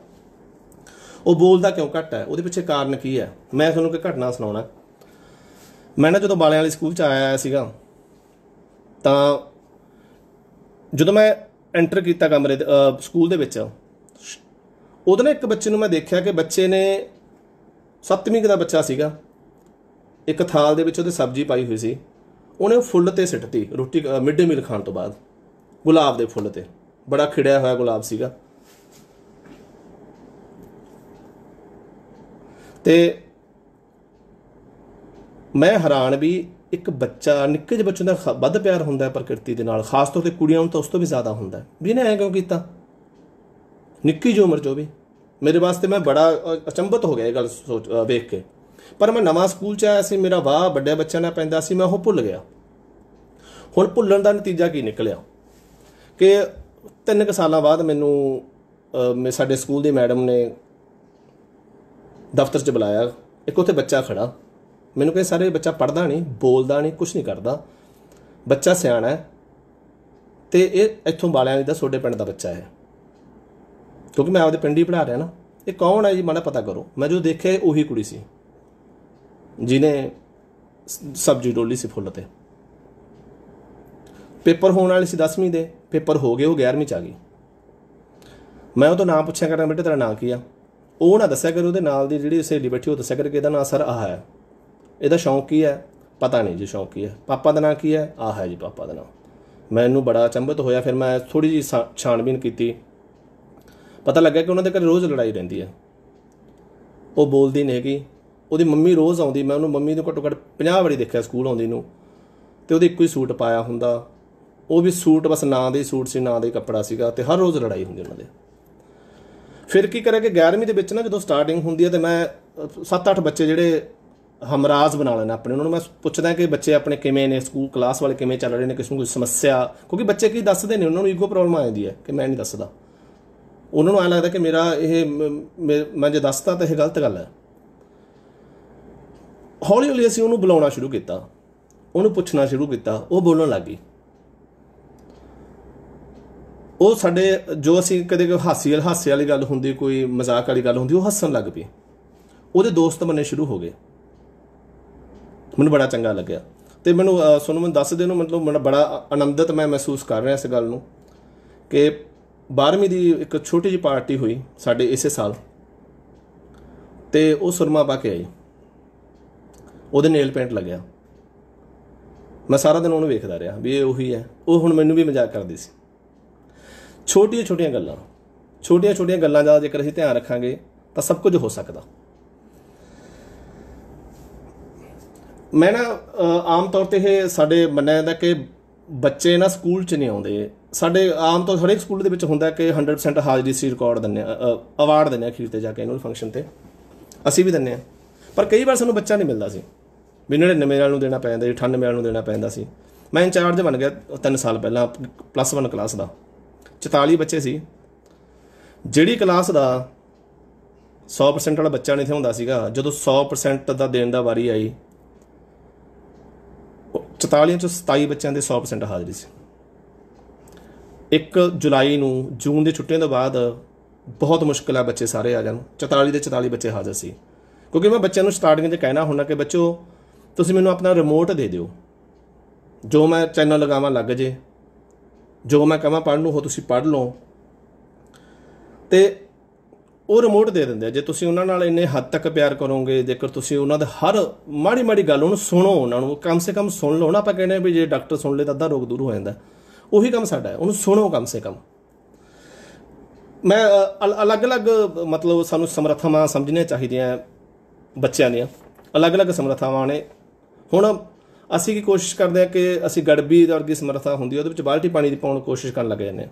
ਉਹ ਬੋਲਦਾ ਕਿਉਂ ਘੱਟ ਹੈ ਉਹਦੇ ਪਿੱਛੇ ਕਾਰਨ ਕੀ ਹੈ ਮੈਂ ਤੁਹਾਨੂੰ ਇੱਕ ਘਟਨਾ ਸੁਣਾਉਣਾ ਮੈਂ ਨਾ ਜਦੋਂ ਬਾਲਿਆਂ ਵਾਲੇ ਸਕੂਲ ਚ ਆਇਆ ਸੀਗਾ ਤਾਂ ਜਦੋਂ ਮੈਂ ਐਂਟਰ ਕੀਤਾ ਕਮਰੇ ਸਕੂਲ ਦੇ ਵਿੱਚ ਉਹਦੇ ਨਾਲ ਇੱਕ ਬੱਚੇ ਨੂੰ ਮੈਂ ਦੇਖਿਆ ਕਿ ਬੱਚੇ ਨੇ 7ਵੀਂ ਦਾ ਬੱਚਾ ਸੀਗਾ ਇੱਕ ਥਾਲ ਦੇ ਵਿੱਚ ਉਹਦੇ ਸਬਜ਼ੀ ਪਾਈ ਹੋਈ ਸੀ ਉਹਨੇ ਫੁੱਲ ਤੇ ਸਿੱਟਤੀ ਰੋਟੀ ਮਿਡ ਮੀਲ ਖਾਣ ਤੋਂ ਬਾਅਦ ਗੁਲਾਬ ਦੇ ਫੁੱਲ ਤੇ ਬੜਾ ਖਿੜਿਆ ਹੋਇਆ ਗੁਲਾਬ ਸੀਗਾ ਤੇ ਮੈਂ ਹੈਰਾਨ ਵੀ ਇੱਕ ਬੱਚਾ ਨਿੱਕੇ ਜਿਹੇ ਬੱਚੇ ਦਾ ਵੱਧ ਪਿਆਰ ਹੁੰਦਾ ਹੈ ਪ੍ਰਕਿਰਤੀ ਦੇ ਨਾਲ ਖਾਸ ਤੌਰ ਤੇ ਕੁੜੀਆਂ ਨੂੰ ਤਾਂ ਉਸ ਤੋਂ ਵੀ ਜ਼ਿਆਦਾ ਹੁੰਦਾ ਵੀ ਇਹਨੇ ਐਂ ਕਿਉਂ ਕੀਤਾ ਨਿੱਕੀ ਜਿਹੀ ਉਮਰ ਚੋ ਵੀ ਮੇਰੇ ਵਾਸਤੇ ਮੈਂ ਬੜਾ ਅਚੰਭਤ ਹੋ ਗਿਆ ਇਹ ਗੱਲ ਸੋਚ ਵੇਖ ਕੇ ਪਰ ਮੈਂ ਨਵਾਂ ਸਕੂਲ 'ਚ ਆਇਆ ਸੀ ਮੇਰਾ ਵਾਹ ਵੱਡੇ ਬੱਚਿਆਂ ਨਾਲ ਪੈਂਦਾ ਸੀ ਮੈਂ ਉਹ ਭੁੱਲ ਗਿਆ ਹੁਣ ਭੁੱਲਣ ਦਾ ਨਤੀਜਾ ਕੀ ਨਿਕਲਿਆ ਕਿ ਤਿੰਨ ਕੁ ਸਾਲਾਂ ਬਾਅਦ ਮੈਨੂੰ ਮੇ ਸਾਡੇ ਸਕੂਲ ਦੀ ਮੈਡਮ ਨੇ ਦਫ਼ਤਰ 'ਚ ਬੁਲਾਇਆ ਇੱਕ ਉੱਥੇ ਬੱਚਾ ਖੜਾ ਮੈਨੂੰ ਕਹੇ ਸਾਰੇ ਬੱਚਾ ਪੜਦਾ ਨਹੀਂ ਬੋਲਦਾ ਨਹੀਂ ਕੁਝ ਨਹੀਂ ਕਰਦਾ ਬੱਚਾ ਸਿਆਣਾ ਹੈ ਤੇ ਇਹ ਇੱਥੋਂ ਵਾਲਿਆਂ ਦਾ ਸੋਡੇ ਪਿੰਡ ਦਾ ਬੱਚਾ ਹੈ ਕਿਉਂਕਿ ਮੈਂ ਆਪਦੇ ਪਿੰਡ ਹੀ ਪੜਾ ਰਿਹਾ ਨਾ ਇਹ ਕੌਣ ਹੈ ਜੀ ਮਾੜਾ ਪਤਾ ਕਰੋ ਮੈਂ ਜੋ ਦੇਖਿਆ ਉਹੀ ਕੁੜੀ ਸੀ ਜਿਨੇ ਸਬਜੀ ਡੋਲੀ ਸੀ ਫੁੱਲ ਤੇ ਪੇਪਰ ਹੋਣ ਵਾਲੇ ਸੀ 10ਵੀਂ ਦੇ ਪੇਪਰ ਹੋ ਗਏ ਉਹ 11ਵੀਂ ਚ ਆ ਗਈ ਮੈਂ ਉਹ ਤੋਂ ਨਾਮ ਪੁੱਛਿਆ ਕਰਾਂ ਬੇਟੇ ਤੇਰਾ ਨਾਮ ਕੀ ਆ ਉਹ ਨਾ ਦੱਸਿਆ ਕਰ ਉਹਦੇ ਨਾਲ ਦੀ ਜਿਹੜੀ ਸਹੇਲੀ ਬੈਠੀ ਉਹ ਦੱਸਿਆ ਕਰ ਕਿ ਇਹਦਾ ਨਾਮ ਸਰ ਆਹ ਹੈ ਇਹਦਾ ਸ਼ੌਂਕ ਕੀ ਹੈ ਪਤਾ ਨਹੀਂ ਜੀ ਸ਼ੌਂਕ ਕੀ ਹੈ ਪਾਪਾ ਦਾ ਨਾਮ ਕੀ ਹੈ ਆਹ ਹੈ ਜੀ ਪਾਪਾ ਦਾ ਨਾਮ ਮੈਨੂੰ ਬੜਾ ਚੰਬਤ ਹੋਇਆ ਫਿਰ ਮੈਂ ਥੋੜੀ ਜੀ ਛਾਣਬੀਨ ਕੀਤੀ ਪਤਾ ਲੱਗਾ ਕਿ ਉਹਨਾਂ ਦੇ ਘਰ ਰੋਜ਼ ਲੜਾਈ ਰਹਿੰਦੀ ਹੈ ਉਹ ਬੋਲਦੀ ਨਹੀਂ ਹੈਗੀ ਉਹਦੀ ਮੰਮੀ ਰੋਜ਼ ਆਉਂਦੀ ਮੈਂ ਉਹਨੂੰ ਮੰਮੀ ਨੂੰ ਘੱਟੋ ਘੱਟ 50 ਵਾਰੀ ਦੇਖਿਆ ਸਕੂਲ ਆਉਂਦੀ ਨੂੰ ਤੇ ਉਹਦੇ ਇੱਕੋ ਹੀ ਸੂਟ ਪਾਇਆ ਹੁੰਦਾ ਉਹ ਵੀ ਸੂਟ ਬਸ ਨਾਂ ਦੇ ਸੂਟ ਸੀ ਨਾਂ ਦੇ ਕੱਪੜਾ ਸੀਗਾ ਤੇ ਹਰ ਰੋਜ਼ ਲੜਾਈ ਹੁੰਦੀ ਉਹਨਾਂ ਦੇ ਫਿਰ ਕੀ ਕਰਿਆ ਕਿ 11ਵੀਂ ਦੇ ਵਿੱਚ ਨਾ ਜਦੋਂ ਸਟਾਰਟਿੰਗ ਹੁੰਦੀ ਹੈ ਤੇ ਮੈਂ 7-8 ਬੱਚੇ ਜਿਹੜੇ ਹਮਰਾਜ਼ ਬਣਾ ਲੈਣਾ ਆਪਣੇ ਉਹਨਾਂ ਨੂੰ ਮੈਂ ਪੁੱਛਦਾ ਕਿ ਬੱਚੇ ਆਪਣੇ ਕਿਵੇਂ ਨੇ ਸਕੂਲ ਕਲਾਸ ਵਾਲੇ ਕਿਵੇਂ ਚੱਲ ਰਹੇ ਨੇ ਕਿਸ ਨੂੰ ਕੋਈ ਸਮੱਸਿਆ ਕਿਉਂਕਿ ਬੱਚੇ ਕੀ ਦੱਸਦੇ ਨੇ ਉਹਨਾਂ ਨੂੰ ਈਗੋ ਪ੍ਰੋਬਲਮ ਆ ਜਾਂਦੀ ਹੈ ਕਿ ਮੈਂ ਨਹੀਂ ਦੱਸਦਾ ਉਹਨਾਂ ਨੂੰ ਆ ਲੱਗਦਾ ਕਿ ਮੇਰਾ ਇਹ ਮੈਂ ਜੇ ਦੱਸਦਾ ਤਾਂ ਇਹ ਗਲਤ ਗੱਲ ਹੈ ਹੌਲੀ ਹੌਲੀ ਅਸੀਂ ਉਹਨੂੰ ਬੁਲਾਉਣਾ ਸ਼ੁਰੂ ਕੀਤਾ ਉਹਨੂੰ ਪੁੱਛਣਾ ਸ਼ੁਰੂ ਕੀਤਾ ਉਹ ਬੋਲਣ ਲੱਗੀ ਉਹ ਸਾਡੇ ਜੋ ਅਸੀਂ ਕਦੇ ਕੋਈ ਹਾਸੀ ਹਾਸੇ ਵਾਲੀ ਗੱਲ ਹੁੰਦੀ ਕੋਈ ਮਜ਼ਾਕ ਵਾਲੀ ਗੱਲ ਹੁੰਦੀ ਉਹ ਹੱਸਣ ਲੱਗ ਪਈ ਉਹਦੇ ਦੋਸਤ ਬਣਨੇ ਸ਼ੁਰੂ ਹੋ ਗਏ ਮੈਨੂੰ ਬੜਾ ਚੰਗਾ ਲੱਗਿਆ ਤੇ ਮੈਨੂੰ ਸੋਨੂੰ ਮੈਂ ਦੱਸ ਦੇ ਨੂੰ ਮਤਲਬ ਬੜਾ ਆਨੰਦਿਤ ਮੈਂ ਮਹਿਸੂਸ ਕਰ ਰਿਹਾ ਇਸ ਗੱਲ ਨੂੰ ਕਿ 12ਵੀਂ ਦੀ ਇੱਕ ਛੋਟੀ ਜਿਹੀ ਪਾਰਟੀ ਹੋਈ ਸਾਡੇ ਇਸੇ ਸਾਲ ਤੇ ਉਹ ਸੁਰਮਾ ਪਾ ਕੇ ਆਈ ਉਹਦੇ ਨੇਲ ਪੇਂਟ ਲੱਗਿਆ ਮੈਂ ਸਾਰਾ ਦਿਨ ਉਹਨੂੰ ਵੇਖਦਾ ਰਿਹਾ ਵੀ ਇਹ ਉਹੀ ਹੈ ਉਹ ਹੁਣ ਮੈਨੂੰ ਵੀ ਮਜ਼ਾਕ ਕਰਦੀ ਸੀ ਛੋਟੀਆਂ ਛੋਟੀਆਂ ਗੱਲਾਂ ਛੋਟੀਆਂ ਛੋਟੀਆਂ ਗੱਲਾਂ ਦਾ ਜੇਕਰ ਅਸੀਂ ਧਿਆਨ ਰੱਖਾਂਗੇ ਤਾਂ ਸਭ ਕੁਝ ਹੋ ਸਕਦਾ ਮੈਂ ਨਾ ਆਮ ਤੌਰ ਤੇ ਇਹ ਸਾਡੇ ਮੰਨਿਆ ਜਾਂਦਾ ਕਿ ਬੱਚੇ ਨਾ ਸਕੂਲ 'ਚ ਨਹੀਂ ਆਉਂਦੇ ਸਾਡੇ ਆਮ ਤੌਰ ਹਰੇਕ ਸਕੂਲ ਦੇ ਵਿੱਚ ਹੁੰਦਾ ਕਿ 100% ਹਾਜ਼ਰੀ ਸੀ ਰਿਕਾਰਡ ਦਿੰਨੇ ਅਵਾਰਡ ਦਿੰਨੇ ਅਖੀਰ ਤੇ ਜਾ ਕੇ ਇਹਨੂੰ ਫੰਕਸ਼ਨ ਤੇ ਅਸੀਂ ਵੀ ਦਿੰਨੇ ਆ ਪਰ ਕਈ ਵਾਰ ਸਾਨੂੰ ਬੱਚਾ ਨਹੀਂ ਮਿਲਦਾ ਸੀ ਵੀ 99 ਵਾਲ ਨੂੰ ਦੇਣਾ ਪੈਂਦਾ ਸੀ 98 ਵਾਲ ਨੂੰ ਦੇਣਾ ਪੈਂਦਾ ਸੀ ਮੈਂ ਇੰਚਾਰਜ ਬਣ ਗਿਆ 3 ਸਾਲ ਪਹਿਲਾਂ ਪਲੱਸ 1 ਕਲਾਸ ਦਾ 44 ਬੱਚੇ ਸੀ ਜਿਹੜੀ ਕਲਾਸ ਦਾ 100% ਵਾਲਾ ਬੱਚਾ ਨਹੀਂ ਹੁੰਦਾ ਸੀਗਾ ਜਦੋਂ 100% ਦਾ ਦੇਣ ਦਾ ਵਾਰੀ ਆਈ 44 ਚੋਂ 27 ਬੱਚਿਆਂ ਦੇ 100% ਹਾਜ਼ਰੀ ਸੀ 1 ਜੁਲਾਈ ਨੂੰ ਜੂਨ ਦੀ ਛੁੱਟੀਆਂ ਤੋਂ ਬਾਅਦ ਬਹੁਤ ਮੁਸ਼ਕਲ ਆ ਬੱਚੇ ਸਾਰੇ ਆ ਜਾਣ 44 ਦੇ 44 ਬੱਚੇ ਹਾਜ਼ਰ ਸੀ ਕਿਉਂਕਿ ਮੈਂ ਬੱਚਿਆਂ ਨੂੰ ਸਟਾਰਟਿੰਗ ਤੇ ਕਹਿਣਾ ਹੁੰਦਾ ਕਿ ਬੱਚੋ ਤੁਸੀਂ ਮੈਨੂੰ ਆਪਣਾ ਰਿਮੋਟ ਦੇ ਦਿਓ ਜੋ ਮੈਂ ਚੈਨਲ ਲਗਾਵਾਂ ਲੱਗ ਜੇ ਜੋ ਮੈਂ ਕਹਾਂ ਪੜ੍ਹਨ ਨੂੰ ਹੋ ਤੁਸੀਂ ਪੜ੍ਹ ਲਓ ਤੇ ਉਹ ਰਿਮੋਟ ਦੇ ਦਿੰਦੇ ਆ ਜੇ ਤੁਸੀਂ ਉਹਨਾਂ ਨਾਲ ਇੰਨੇ ਹੱਦ ਤੱਕ ਪਿਆਰ ਕਰੋਗੇ ਜੇਕਰ ਤੁਸੀਂ ਉਹਨਾਂ ਦੇ ਹਰ ਮਾੜੀ ਮਾੜੀ ਗੱਲ ਉਹਨੂੰ ਸੁਣੋ ਉਹਨਾਂ ਨੂੰ ਕਮ ਸੇ ਕਮ ਸੁਣ ਲਓ ਨਾ ਆਪਾਂ ਕਹਿੰਦੇ ਵੀ ਜੇ ਡਾਕਟਰ ਸੁਣ ਲੇ ਤਾਂ ਅੱਧਾ ਰੋਗ ਦੂਰ ਹੋ ਜਾਂਦਾ ਉਹੀ ਕੰਮ ਸਾਡਾ ਹੈ ਉਹਨੂੰ ਸੁਣੋ ਕਮ ਸੇ ਕਮ ਮੈਂ ਅਲੱਗ-ਅਲੱਗ ਮਤਲਬ ਸਾਨੂੰ ਸਮਰੱਥਾਵਾਂ ਸਮਝਣੀਆਂ ਚਾਹੀਦੀਆਂ ਬੱਚਿਆਂ ਦੀਆਂ ਅਲੱਗ-ਅਲੱਗ ਸਮਰੱਥਾਵਾਂ ਨੇ ਹੁਣ ਅਸੀਂ ਕੀ ਕੋਸ਼ਿਸ਼ ਕਰਦੇ ਆ ਕਿ ਅਸੀਂ ਗੜਬੀ ਵਰਗੀ ਸਮਰੱਥਾ ਹੁੰਦੀ ਉਹਦੇ ਵਿੱਚ ਬਾਲਟੀ ਪਾਣੀ ਦੀ ਪਾਉਣ ਕੋਸ਼ਿਸ਼ ਕਰਨ ਲੱਗ ਜਾਂਦੇ ਆ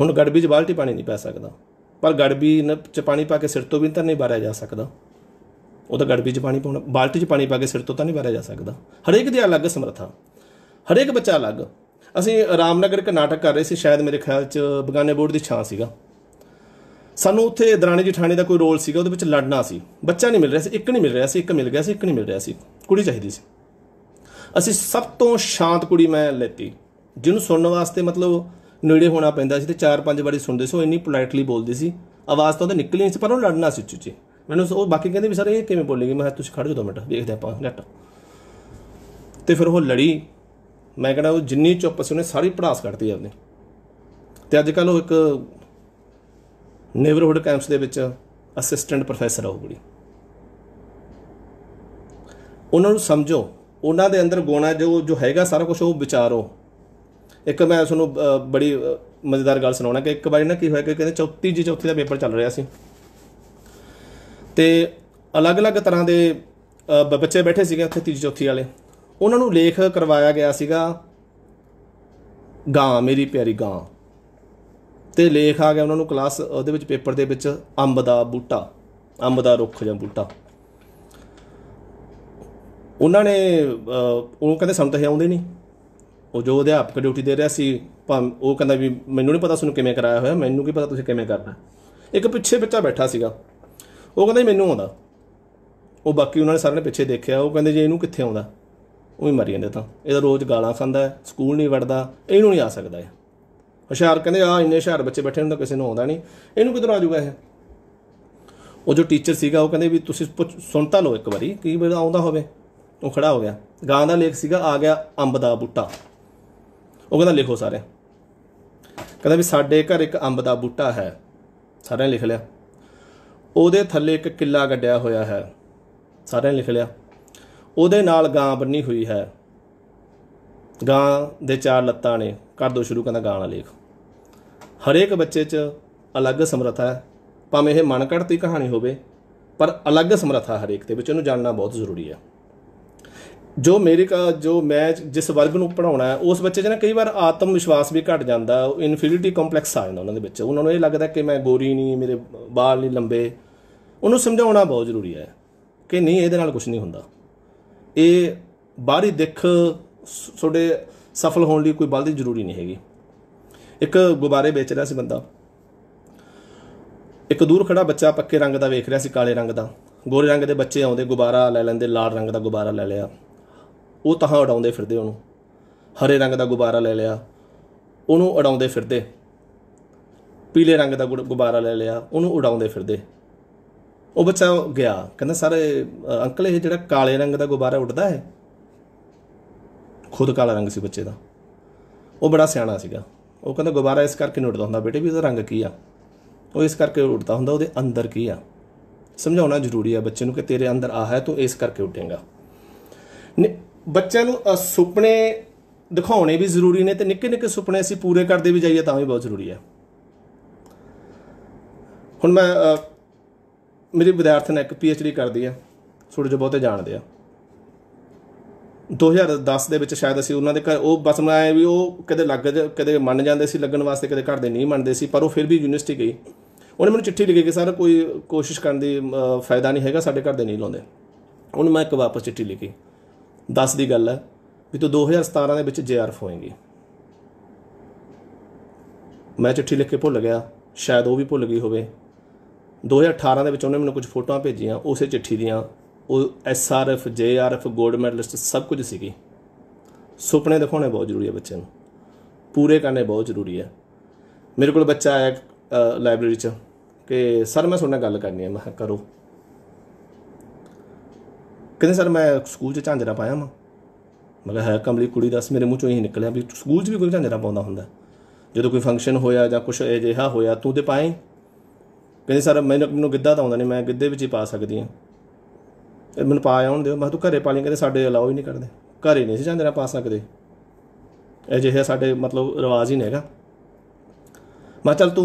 ਹੁਣ ਗੜਬੀ 'ਚ ਬਾਲਟੀ ਪਾਣੀ ਨਹੀਂ ਪੈ ਸਕਦਾ ਪਰ ਗੜਬੀ 'ਚ ਪਾਣੀ ਪਾ ਕੇ ਸਿਰ ਤੋਂ ਵੀ ਤਾਂ ਨਹੀਂ ਬਾਰਿਆ ਜਾ ਸਕਦਾ ਉਹ ਤਾਂ ਗੜਬੀ 'ਚ ਪਾਣੀ ਪਾਉਣਾ ਬਾਲਟੀ 'ਚ ਪਾਣੀ ਪਾ ਕੇ ਸਿਰ ਤੋਂ ਤਾਂ ਨਹੀਂ ਬਾਰਿਆ ਜਾ ਸਕਦਾ ਹਰੇਕ ਦੀ ਅਲੱਗ ਸਮਰੱਥਾ ਹਰੇਕ ਬੱਚਾ ਅਲੱਗ ਅਸੀਂ ਰਾਮਨਗਰ ਇੱਕ ਨਾਟਕ ਕਰ ਰਹੇ ਸੀ ਸ਼ਾਇਦ ਮੇਰੇ ਖਿਆਲ 'ਚ ਬਗਾਨੇ ਬੋਰਡ ਦੀ ਛਾਂ ਸੀਗਾ ਸਾਨੂੰ ਉੱਥੇ ਦਰਾਣੀ ਜੀ ਠਾਣੇ ਦਾ ਕੋਈ ਰੋਲ ਸੀਗਾ ਉਹਦੇ ਵਿੱਚ ਲੜਨਾ ਸੀ ਬੱਚਾ ਨਹੀਂ ਮਿਲ ਰਿਹਾ ਸੀ ਇੱਕ ਨਹੀਂ ਮਿਲ ਰਿਹਾ ਸੀ ਇੱਕ ਮਿਲ ਗਿਆ ਸੀ ਇੱਕ ਨਹੀਂ ਮਿਲ ਰਿਹਾ ਸੀ ਕੁੜੀ ਚਾਹੀਦੀ ਸੀ ਅਸੀਂ ਸਭ ਤੋਂ ਸ਼ਾਂਤ ਕੁੜੀ ਮੈਂ ਲੈਤੀ ਜਿਹਨੂੰ ਸੁਣਨ ਵਾਸਤੇ ਮਤਲਬ ਨੇੜੇ ਹੋਣਾ ਪੈਂਦਾ ਸੀ ਤੇ ਚਾਰ ਪੰਜ ਵਾਰੀ ਸੁਣਦੇ ਸੋ ਇੰਨੀ ਪੋਲਾਈਟਲੀ ਬੋਲਦੀ ਸੀ ਆਵਾਜ਼ ਤਾਂ ਉਹਦੇ ਨਿਕਲੀ ਨਹੀਂ ਸੀ ਪਰ ਉਹ ਲੜਨਾ ਸੀ ਚੁੱਚੀ ਮੈਨੂੰ ਉਹ ਬਾਕੀ ਕਹਿੰਦੇ ਵੀ ਸਰ ਇਹ ਕਿਵੇਂ ਬੋਲੇਗੀ ਮੈਂ ਤੁਸੀਂ ਖੜ ਜਾਓ ਦੋ ਮਿੰਟ ਦੇਖਦੇ ਆਪਾਂ ਨੈਟ ਤੇ ਫਿਰ ਉਹ ਲੜੀ ਮੈਂ ਕਹਿੰਦਾ ਉਹ ਜਿੰਨੀ ਚੁੱਪ ਸੀ ਉਹਨੇ ਸਾਰੀ ਪੜਾਸ ਕੱਢਤੀ ਆਪਣੀ ਤੇ ਅੱਜ ਕੱਲ ਉਹ ਇੱਕ ਨੇਬਰਹੁੱਡ ਕੈਂਪਸ ਦੇ ਵਿੱਚ ਅਸਿਸਟੈਂਟ ਪ੍ਰੋਫੈਸਰ ਆ ਗਈ ਉਹਨਾਂ ਨੂੰ ਸਮਝੋ ਉਹਨਾਂ ਦੇ ਅੰਦਰ ਗੋਣਾ ਜੋ ਜੋ ਹੈਗਾ ਸਾਰਾ ਕੁਝ ਉਹ ਵਿਚਾਰੋ ਇੱਕ ਮੈਂ ਤੁਹਾਨੂੰ ਬੜੀ ਮਜ਼ੇਦਾਰ ਗੱਲ ਸੁਣਾਉਣਾ ਕਿ ਇੱਕ ਵਾਰੀ ਨਾ ਕੀ ਹੋਇਆ ਕਿ ਕਹਿੰਦੇ ਚੌਥੀ ਜੀ ਚੌਥੀ ਦਾ ਪੇਪਰ ਚੱਲ ਰਿਹਾ ਸੀ ਤੇ ਅਲੱਗ-ਅਲੱਗ ਤਰ੍ਹਾਂ ਦੇ ਬੱਚੇ ਬੈਠੇ ਸੀਗੇ ਉੱਥੇ ਤੀਜੀ ਚੌਥੀ ਵਾਲੇ ਉਹਨਾਂ ਨੂੰ ਲੇਖ ਕਰਵਾਇਆ ਗਿਆ ਸੀਗਾ ਗਾਂ ਮੇਰੀ ਪਿਆਰੀ ਗਾਂ ਤੇ ਲੇਖ ਆ ਗਿਆ ਉਹਨਾਂ ਨੂੰ ਕਲਾਸ ਉਹਦੇ ਵਿੱਚ ਪੇਪਰ ਦੇ ਵਿੱਚ ਅੰਬ ਦਾ ਬੂਟਾ ਅੰਬ ਦਾ ਰੁੱਖ ਜਾਂ ਬੂਟਾ ਉਹਨਾਂ ਨੇ ਉਹ ਕਹਿੰਦੇ ਸਾਨੂੰ ਤਾਂ ਆਉਂਦੇ ਨਹੀਂ ਉਹ ਜੋ ਅਧਿਆਪਕ ਡਿਊਟੀ ਦੇ ਰਿਹਾ ਸੀ ਉਹ ਕਹਿੰਦਾ ਵੀ ਮੈਨੂੰ ਨਹੀਂ ਪਤਾ ਤੁਹਾਨੂੰ ਕਿਵੇਂ ਕਰਾਇਆ ਹੋਇਆ ਮੈਨੂੰ ਕੀ ਪਤਾ ਤੁਸੀਂ ਕਿਵੇਂ ਕਰਨਾ ਇੱਕ ਪਿੱਛੇ ਬੱਚਾ ਬੈਠਾ ਸੀਗਾ ਉਹ ਕਹਿੰਦਾ ਮੈਨੂੰ ਆਉਂਦਾ ਉਹ ਬਾਕੀ ਉਹਨਾਂ ਨੇ ਸਾਰਿਆਂ ਨੇ ਪਿੱਛੇ ਦੇਖਿਆ ਉਹ ਕਹਿੰਦੇ ਜੇ ਇਹਨੂੰ ਕਿੱਥੇ ਆਉਂਦਾ ਉਹ ਵੀ ਮਰ ਜਾਂਦੇ ਤਾਂ ਇਹਦਾ ਰੋਜ਼ ਗਾਲਾਂ ਖਾਂਦਾ ਹੈ ਸਕੂਲ ਨਹੀਂ ਵੜਦਾ ਇਹਨੂੰ ਨਹੀਂ ਆ ਸਕਦਾ ਇਹ ਹੁਸ਼ਿਆਰ ਕਹਿੰਦੇ ਆ ਇੰਨੇ ਹੁਸ਼ਿਆਰ ਬੱਚੇ ਬੈਠੇ ਨੇ ਤਾਂ ਕਿਸੇ ਨੂੰ ਆਉਂਦਾ ਨਹੀਂ ਇਹਨੂੰ ਕਿਧਰ ਆ ਜਾਊਗਾ ਇਹ ਉਹ ਜੋ ਟੀਚਰ ਸੀਗਾ ਉਹ ਕਹਿੰਦੇ ਵੀ ਤੁਸੀਂ ਸੁਣ ਤਾਂ ਲਓ ਇੱਕ ਵਾਰੀ ਕੀ ਬਈ ਆਉਂਦਾ ਹੋਵੇ ਉਹ ਖੜਾ ਹੋ ਗਿਆ ਗਾਂ ਦਾ ਲੇਖ ਸੀਗਾ ਆ ਗਿਆ ਅੰਬ ਦਾ ਬੂਟਾ ਉਹ ਕਹਿੰਦਾ ਲਿਖੋ ਸਾਰੇ ਕਹਿੰਦਾ ਵੀ ਸਾਡੇ ਘਰ ਇੱਕ ਅੰਬ ਦਾ ਬੂਟਾ ਹੈ ਸਾਰਿਆਂ ਨੇ ਲਿਖ ਲਿਆ ਉਹਦੇ ਥੱਲੇ ਇੱਕ ਕਿੱਲਾ ਗੱਡਿਆ ਹੋਇਆ ਹੈ ਸਾਰਿਆਂ ਨੇ ਲਿਖ ਲਿਆ ਉਹਦੇ ਨਾਲ ਗਾਂ ਬੰਨੀ ਹੋਈ ਹੈ ਗਾਂ ਦੇ ਚਾਰ ਲੱਤਾਂ ਨੇ ਕਰ ਦੋ ਸ਼ੁਰੂ ਕਹਿੰਦਾ ਗਾਣਾ ਲੇਖ ਹਰੇਕ ਬੱਚੇ 'ਚ ਅਲੱਗ ਸਮਰੱਥਾ ਹੈ ਭਾਵੇਂ ਇਹ ਮਨਕੜਤੀ ਕਹਾਣੀ ਹੋਵੇ ਪਰ ਅਲੱਗ ਸਮਰੱਥਾ ਹਰੇਕ ਦੇ ਵਿੱਚ ਉਹਨੂੰ ਜਾਣਨਾ ਬਹੁਤ ਜ਼ਰੂਰੀ ਹੈ ਜੋ ਮੇਰੇ ਕਾ ਜੋ ਮੈਂ ਜਿਸ ਵਰਗ ਨੂੰ ਪੜਾਉਣਾ ਹੈ ਉਸ ਬੱਚੇ 'ਚ ਨਾ ਕਈ ਵਾਰ ਆਤਮ ਵਿਸ਼ਵਾਸ ਵੀ ਘਟ ਜਾਂਦਾ ਇਨਫੀਰੀਟੀ ਕੰਪਲੈਕਸ ਆ ਜਾਂਦਾ ਉਹਨਾਂ ਦੇ ਵਿੱਚ ਉਹਨਾਂ ਨੂੰ ਇਹ ਲੱਗਦਾ ਕਿ ਮੈਂ ਗੋਰੀ ਨਹੀਂ ਮੇਰੇ ਬਾਲ ਨਹੀਂ ਲੰਬੇ ਉਹਨੂੰ ਸਮਝਾਉਣਾ ਬਹੁਤ ਜ਼ਰੂਰੀ ਹੈ ਕਿ ਨਹੀਂ ਇਹਦੇ ਨਾਲ ਕੁਝ ਨਹੀਂ ਹੁੰਦਾ ਇਹ ਬਾਹਰੀ ਦਿੱਖ ਤੁਹਾਡੇ ਸਫਲ ਹੋਣ ਲਈ ਕੋਈ ਬਲਦੀ ਜ਼ਰੂਰੀ ਨਹੀਂ ਹੈਗੀ ਇੱਕ ਗੁਬਾਰੇ ਵੇਚ ਰਿਹਾ ਸੀ ਬੰਦਾ ਇੱਕ ਦੂਰ ਖੜਾ ਬੱਚਾ ਪੱਕੇ ਰੰਗ ਦਾ ਵੇਖ ਰਿਹਾ ਸੀ ਕਾਲੇ ਰੰਗ ਦਾ ਗੋਰੇ ਰੰਗ ਦੇ ਬੱਚੇ ਆਉਂਦੇ ਗੁਬਾਰਾ ਲੈ ਲੈਂਦੇ ਲਾਲ ਰੰਗ ਦਾ ਗੁਬਾਰਾ ਲੈ ਲਿਆ ਉਹ ਤਹਾਂ ਉਡਾਉਂਦੇ ਫਿਰਦੇ ਉਹਨੂੰ ਹਰੇ ਰੰਗ ਦਾ ਗੁਬਾਰਾ ਲੈ ਲਿਆ ਉਹਨੂੰ ਉਡਾਉਂਦੇ ਫਿਰਦੇ ਪੀਲੇ ਰੰਗ ਦਾ ਗੁਬਾਰਾ ਲੈ ਲਿਆ ਉਹਨੂੰ ਉਡਾਉਂਦੇ ਫਿਰਦੇ ਉਹ ਬੱਚਾ ਗਿਆ ਕਹਿੰਦਾ ਸਰ ਅੰਕਲ ਇਹ ਜਿਹੜਾ ਕਾਲੇ ਰੰਗ ਦਾ ਗੁਬਾਰਾ ਉੱਡਦਾ ਹੈ ਖੁਦ ਕਾਲਾ ਰੰਗ ਸੀ ਬੱਚੇ ਦਾ ਉਹ ਬੜਾ ਸਿਆਣਾ ਸੀਗਾ ਉਹ ਕਹਿੰਦਾ ਗੁਬਾਰਾ ਇਸ ਕਰਕੇ ਨਹੀਂ ਉੱਡਦਾ ਹੁੰਦਾ ਬੇਟੇ ਵੀ ਉਹਦਾ ਰੰਗ ਕੀ ਆ ਉਹ ਇਸ ਕਰਕੇ ਉੱਡਦਾ ਹੁੰਦਾ ਉਹਦੇ ਅੰਦਰ ਕੀ ਆ ਸਮਝਾਉਣਾ ਜ਼ਰੂਰੀ ਆ ਬੱਚੇ ਨੂੰ ਕਿ ਤੇਰੇ ਅੰਦਰ ਆ ਹੈ ਤੂੰ ਇਸ ਕਰਕੇ ਉੱਡੇਗਾ ਬੱਚਿਆਂ ਨੂੰ ਸੁਪਨੇ ਦਿਖਾਉਣੇ ਵੀ ਜ਼ਰੂਰੀ ਨੇ ਤੇ ਨਿੱਕੇ ਨਿੱਕੇ ਸੁਪਨੇ ਅਸੀਂ ਪੂਰੇ ਕਰਦੇ ਵੀ ਜਾਈਏ ਤਾਂ ਵੀ ਬਹੁਤ ਜ਼ਰੂਰੀ ਆ ਹੁਣ ਮੈਂ ਮੇਰੇ ਵਿਦਿਆਰਥੀ ਨੇ ਇੱਕ ਪੀਐਚਡੀ ਕਰਦੀ ਆ ਜਿਹਾ ਬਹੁਤੇ ਜਾਣਦੇ ਆ 2010 ਦੇ ਵਿੱਚ ਸ਼ਾਇਦ ਅਸੀਂ ਉਹਨਾਂ ਦੇ ਘਰ ਉਹ ਬਸ ਮੈਂ ਵੀ ਉਹ ਕਦੇ ਲੱਗ ਕਦੇ ਮੰਨ ਜਾਂਦੇ ਸੀ ਲੱਗਣ ਵਾਸਤੇ ਕਦੇ ਘਰ ਦੇ ਨਹੀਂ ਮੰਨਦੇ ਸੀ ਪਰ ਉਹ ਫਿਰ ਵੀ ਯੂਨੀਵਰਸਿਟੀ ਗਈ ਉਹਨੇ ਮੈਨੂੰ ਚਿੱਠੀ ਲਿਖੀ ਕਿ ਸਰ ਕੋਈ ਕੋਸ਼ਿਸ਼ ਕਰਨ ਦੀ ਫਾਇਦਾ ਨਹੀਂ ਹੈਗਾ ਸਾਡੇ ਘਰ ਦੇ ਨਹੀਂ ਲਾਉਂਦੇ ਉਹਨੂੰ ਮੈਂ ਇੱਕ ਵਾਪਸ ਚਿੱਠੀ ਲਿਖੀ 10 ਦੀ ਗੱਲ ਹੈ ਵੀ ਤੂੰ 2017 ਦੇ ਵਿੱਚ ਜੇਆਰਐਫ ਹੋਏਂਗੀ ਮੈਂ ਚਿੱਠੀ ਲਿਖ ਕੇ ਭੁੱਲ ਗਿਆ ਸ਼ਾਇਦ ਉਹ ਵੀ ਭੁੱਲ ਗਈ ਹੋਵੇ 2018 ਦੇ ਵਿੱਚ ਉਹਨੇ ਮੈਨੂੰ ਕੁਝ ਫੋਟੋਆਂ ਭੇਜੀਆਂ ਉਸੇ ਚਿੱਠੀ ਦੀਆਂ ਉਹ ਐਸਆਰਐਫ ਜੇਆਰਐਫ 골ਡ ਮੈਡਲਿਸਟ ਸਭ ਕੁਝ ਸੀਗੀ ਸੁਪਨੇ ਦਿਖਾਉਣੇ ਬਹੁਤ ਜ਼ਰੂਰੀ ਹੈ ਬੱਚਿਆਂ ਨੂੰ ਪੂਰੇ ਕਰਨੇ ਬਹੁਤ ਜ਼ਰੂਰੀ ਹੈ ਮੇਰੇ ਕੋਲ ਬੱਚਾ ਆਇਆ ਲਾਇਬ੍ਰੇਰੀ 'ਚ ਕਿ ਸਰ ਮੈਂ ਤੁਹਾਡੇ ਨਾਲ ਗੱਲ ਕਰਨੀ ਹੈ ਮੈਂ ਕਰੋ ਕਹਿੰਦੇ ਸਰ ਮੈਂ ਸਕੂਲ 'ਚ ਝਾਂਜਰਾ ਪਾਇਆ ਮੈਂ ਕਿਹਾ ਹੈ ਕਮਲੀ ਕੁੜੀ ਦੱਸ ਮੇਰੇ ਮੂੰਹ ਚੋਂ ਹੀ ਨਿਕਲਿਆ ਵੀ ਸਕੂਲ 'ਚ ਵੀ ਕੋਈ ਝਾਂਜਰਾ ਪਾਉਂਦਾ ਹੁੰਦਾ ਜਦੋਂ ਕੋਈ ਫੰਕਸ਼ਨ ਹੋਇਆ ਜਾਂ ਕੁਝ ਅਜਿਹਾ ਹੋਇਆ ਤੂੰ ਤੇ ਪਾਏ ਕਹਿੰਦੇ ਸਰ ਮੈਨੂੰ ਮੈਨੂੰ ਗਿੱਧਾ ਤਾਂ ਆਉਂਦਾ ਨਹੀਂ ਮੈਂ ਗਿੱਧੇ ਵਿੱਚ ਹੀ ਪਾ ਸਕਦੀ ਹਾਂ ਤੇ ਮੈਨੂੰ ਪਾ ਆਉਣ ਦਿਓ ਮੈਂ ਤੂੰ ਘਰੇ ਪਾ ਲਈ ਕਹਿੰਦੇ ਸਾਡੇ ਅਲਾਉ ਹੀ ਨਹੀਂ ਕਰਦੇ ਘਰੇ ਨਹੀਂ ਸੀ ਜਾਂਦੇ ਨਾ ਪਾ ਸਕਦੇ ਜਿਹੇ ਸਾਡੇ ਮਤਲਬ ਰਿਵਾਜ ਹੀ ਨਹੀਂ ਹੈਗਾ ਮੈਂ ਚਲ ਤੂੰ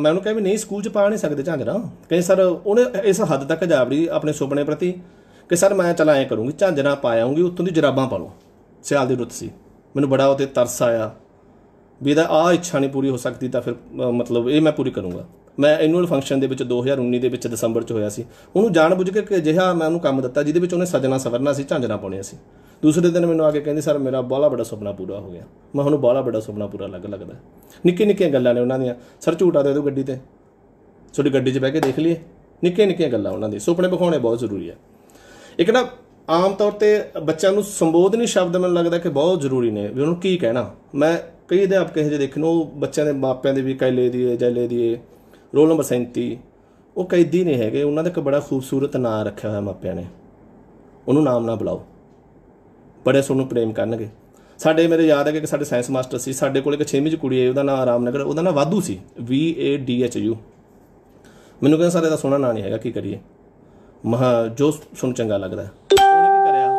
ਮੈਂ ਉਹਨੂੰ ਕਹਿੰਦੀ ਵੀ ਨਹੀਂ ਸਕੂਲ 'ਚ ਪਾ ਨਹੀਂ ਸਕਦੇ ਝਾਂਜਰਾ ਕਹਿੰਦੇ ਸਰ ਉਹਨੇ ਇਸ ਹੱਦ ਤੱਕ ਜਾਵੜੀ ਆਪਣੇ ਸੁਪਨੇ ਪ੍ਰਤੀ ਕਿ ਸਰ ਮੈਂ ਚਲਾ ਐ ਕਰੂੰਗੀ ਝਾਂਜਰਾ ਪਾਇਆਉਂਗੀ ਉੱਤੋਂ ਦੀ ਜਰਾਬਾਂ ਪਾ ਲਵਾਂ ਸਿਆਲ ਦੀ ਰੁੱਤ ਸੀ ਮੈਨੂੰ ਬੜਾ ਉਹਤੇ ਤਰਸ ਆਇਆ ਵੀ ਇਹਦਾ ਆ ਇੱਛਾ ਨਹੀਂ ਪੂਰੀ ਹੋ ਸਕਦੀ ਤਾਂ ਫਿਰ ਮਤਲਬ ਇਹ ਮੈਂ ਪੂਰੀ ਕਰੂੰਗਾ ਮੈਂ ਐਨੂਅਲ ਫੰਕਸ਼ਨ ਦੇ ਵਿੱਚ 2019 ਦੇ ਵਿੱਚ ਦਸੰਬਰ 'ਚ ਹੋਇਆ ਸੀ ਉਹਨੂੰ ਜਾਣਬੁੱਝ ਕੇ ਕਿ ਅਜਿਹਾ ਮੈਂ ਉਹਨੂੰ ਕੰਮ ਦਿੱਤਾ ਜਿਹਦੇ ਵਿੱਚ ਉਹਨੇ ਸਜਣਾ ਸਵਰਨਾ ਸੀ ਝਾਂਜਣਾ ਪਾਉਣੀਆਂ ਸੀ ਦੂਸਰੇ ਦਿਨ ਮੈਨੂੰ ਆ ਕੇ ਕਹਿੰਦੀ ਸਰ ਮੇਰਾ ਬਾਲਾ ਬੜਾ ਸੁਪਨਾ ਪੂਰਾ ਹੋ ਗਿਆ ਮੈਂ ਹੁਣ ਬਾਲਾ ਬੜਾ ਸੁਪਨਾ ਪੂਰਾ ਲੱਗ ਲੱਗਦਾ ਨਿੱਕੇ ਨਿੱਕੇ ਗੱਲਾਂ ਨੇ ਉਹਨਾਂ ਦੀਆਂ ਸਰ ਝੂਟਾ ਦੇ ਦੋ ਗੱਡੀ ਤੇ ਤੁਹਾਡੀ ਗੱਡੀ 'ਚ ਬਹਿ ਕੇ ਦੇਖ ਲਈਏ ਨਿੱਕੇ ਨਿੱਕੇ ਗੱਲਾਂ ਉਹਨਾਂ ਦੀ ਸੁਪਨੇ ਬਖਾਉਣੇ ਬਹੁਤ ਜ਼ਰੂਰੀ ਹੈ ਇੱਕ ਨਾ ਆਮ ਤੌਰ ਤੇ ਬੱਚਿਆਂ ਨੂੰ ਸੰਬੋਧਨੀ ਸ਼ਬਦ ਮੈਨੂੰ ਲੱਗਦਾ ਕਿ ਬਹੁਤ ਜ਼ਰੂਰੀ ਨੇ ਵੀ ਉਹਨੂੰ ਕੀ ਕਹਿਣਾ ਮੈਂ ਕਈ ਅਧਿਆਪਕ ਇਹ ਜੇ ਦੇਖਣ ਉਹ ਬੱਚਿਆਂ ਦੇ ਮਾਪਿਆਂ ਦੇ ਵੀ ਕਾਇਲੇ ਦੀ ਜੈਲੇ ਦੀ ਰੋਲ ਨੰਬਰ 37 ਉਹ ਕੈਦੀ ਨਹੀਂ ਹੈਗੇ ਉਹਨਾਂ ਦਾ ਇੱਕ ਬੜਾ ਖੂਬਸੂਰਤ ਨਾਮ ਰੱਖਿਆ ਹੋਇਆ ਮਾਪਿਆਂ ਨੇ ਉਹਨੂੰ ਨਾਮ ਨਾ ਬੁਲਾਓ ਬੜੇ ਸੋਨੂੰ ਪ੍ਰੇਮ ਕਰਨਗੇ ਸਾਡੇ ਮੇਰੇ ਯਾਦ ਹੈ ਕਿ ਸਾਡੇ ਸਾਇੰਸ ਮਾਸਟਰ ਸੀ ਸਾਡੇ ਕੋਲ ਇੱਕ 6ਵੀਂ ਚ ਕੁੜੀ ਆਈ ਉਹਦਾ ਨਾਮ ਆਰਾਮਨਗਰ ਉਹਦਾ ਨਾਮ ਵਾਧੂ ਸੀ V A D H U ਮੈਨੂੰ ਕਹਿੰਦਾ ਸਾਰੇ ਦਾ ਸੋਹਣਾ ਨਾਮ ਨਹੀਂ ਹੈਗਾ ਕੀ ਕਰੀਏ ਮਹਾ ਜੋ ਸੁਣ ਚੰਗਾ ਲੱਗਦਾ ਕਰਿਆ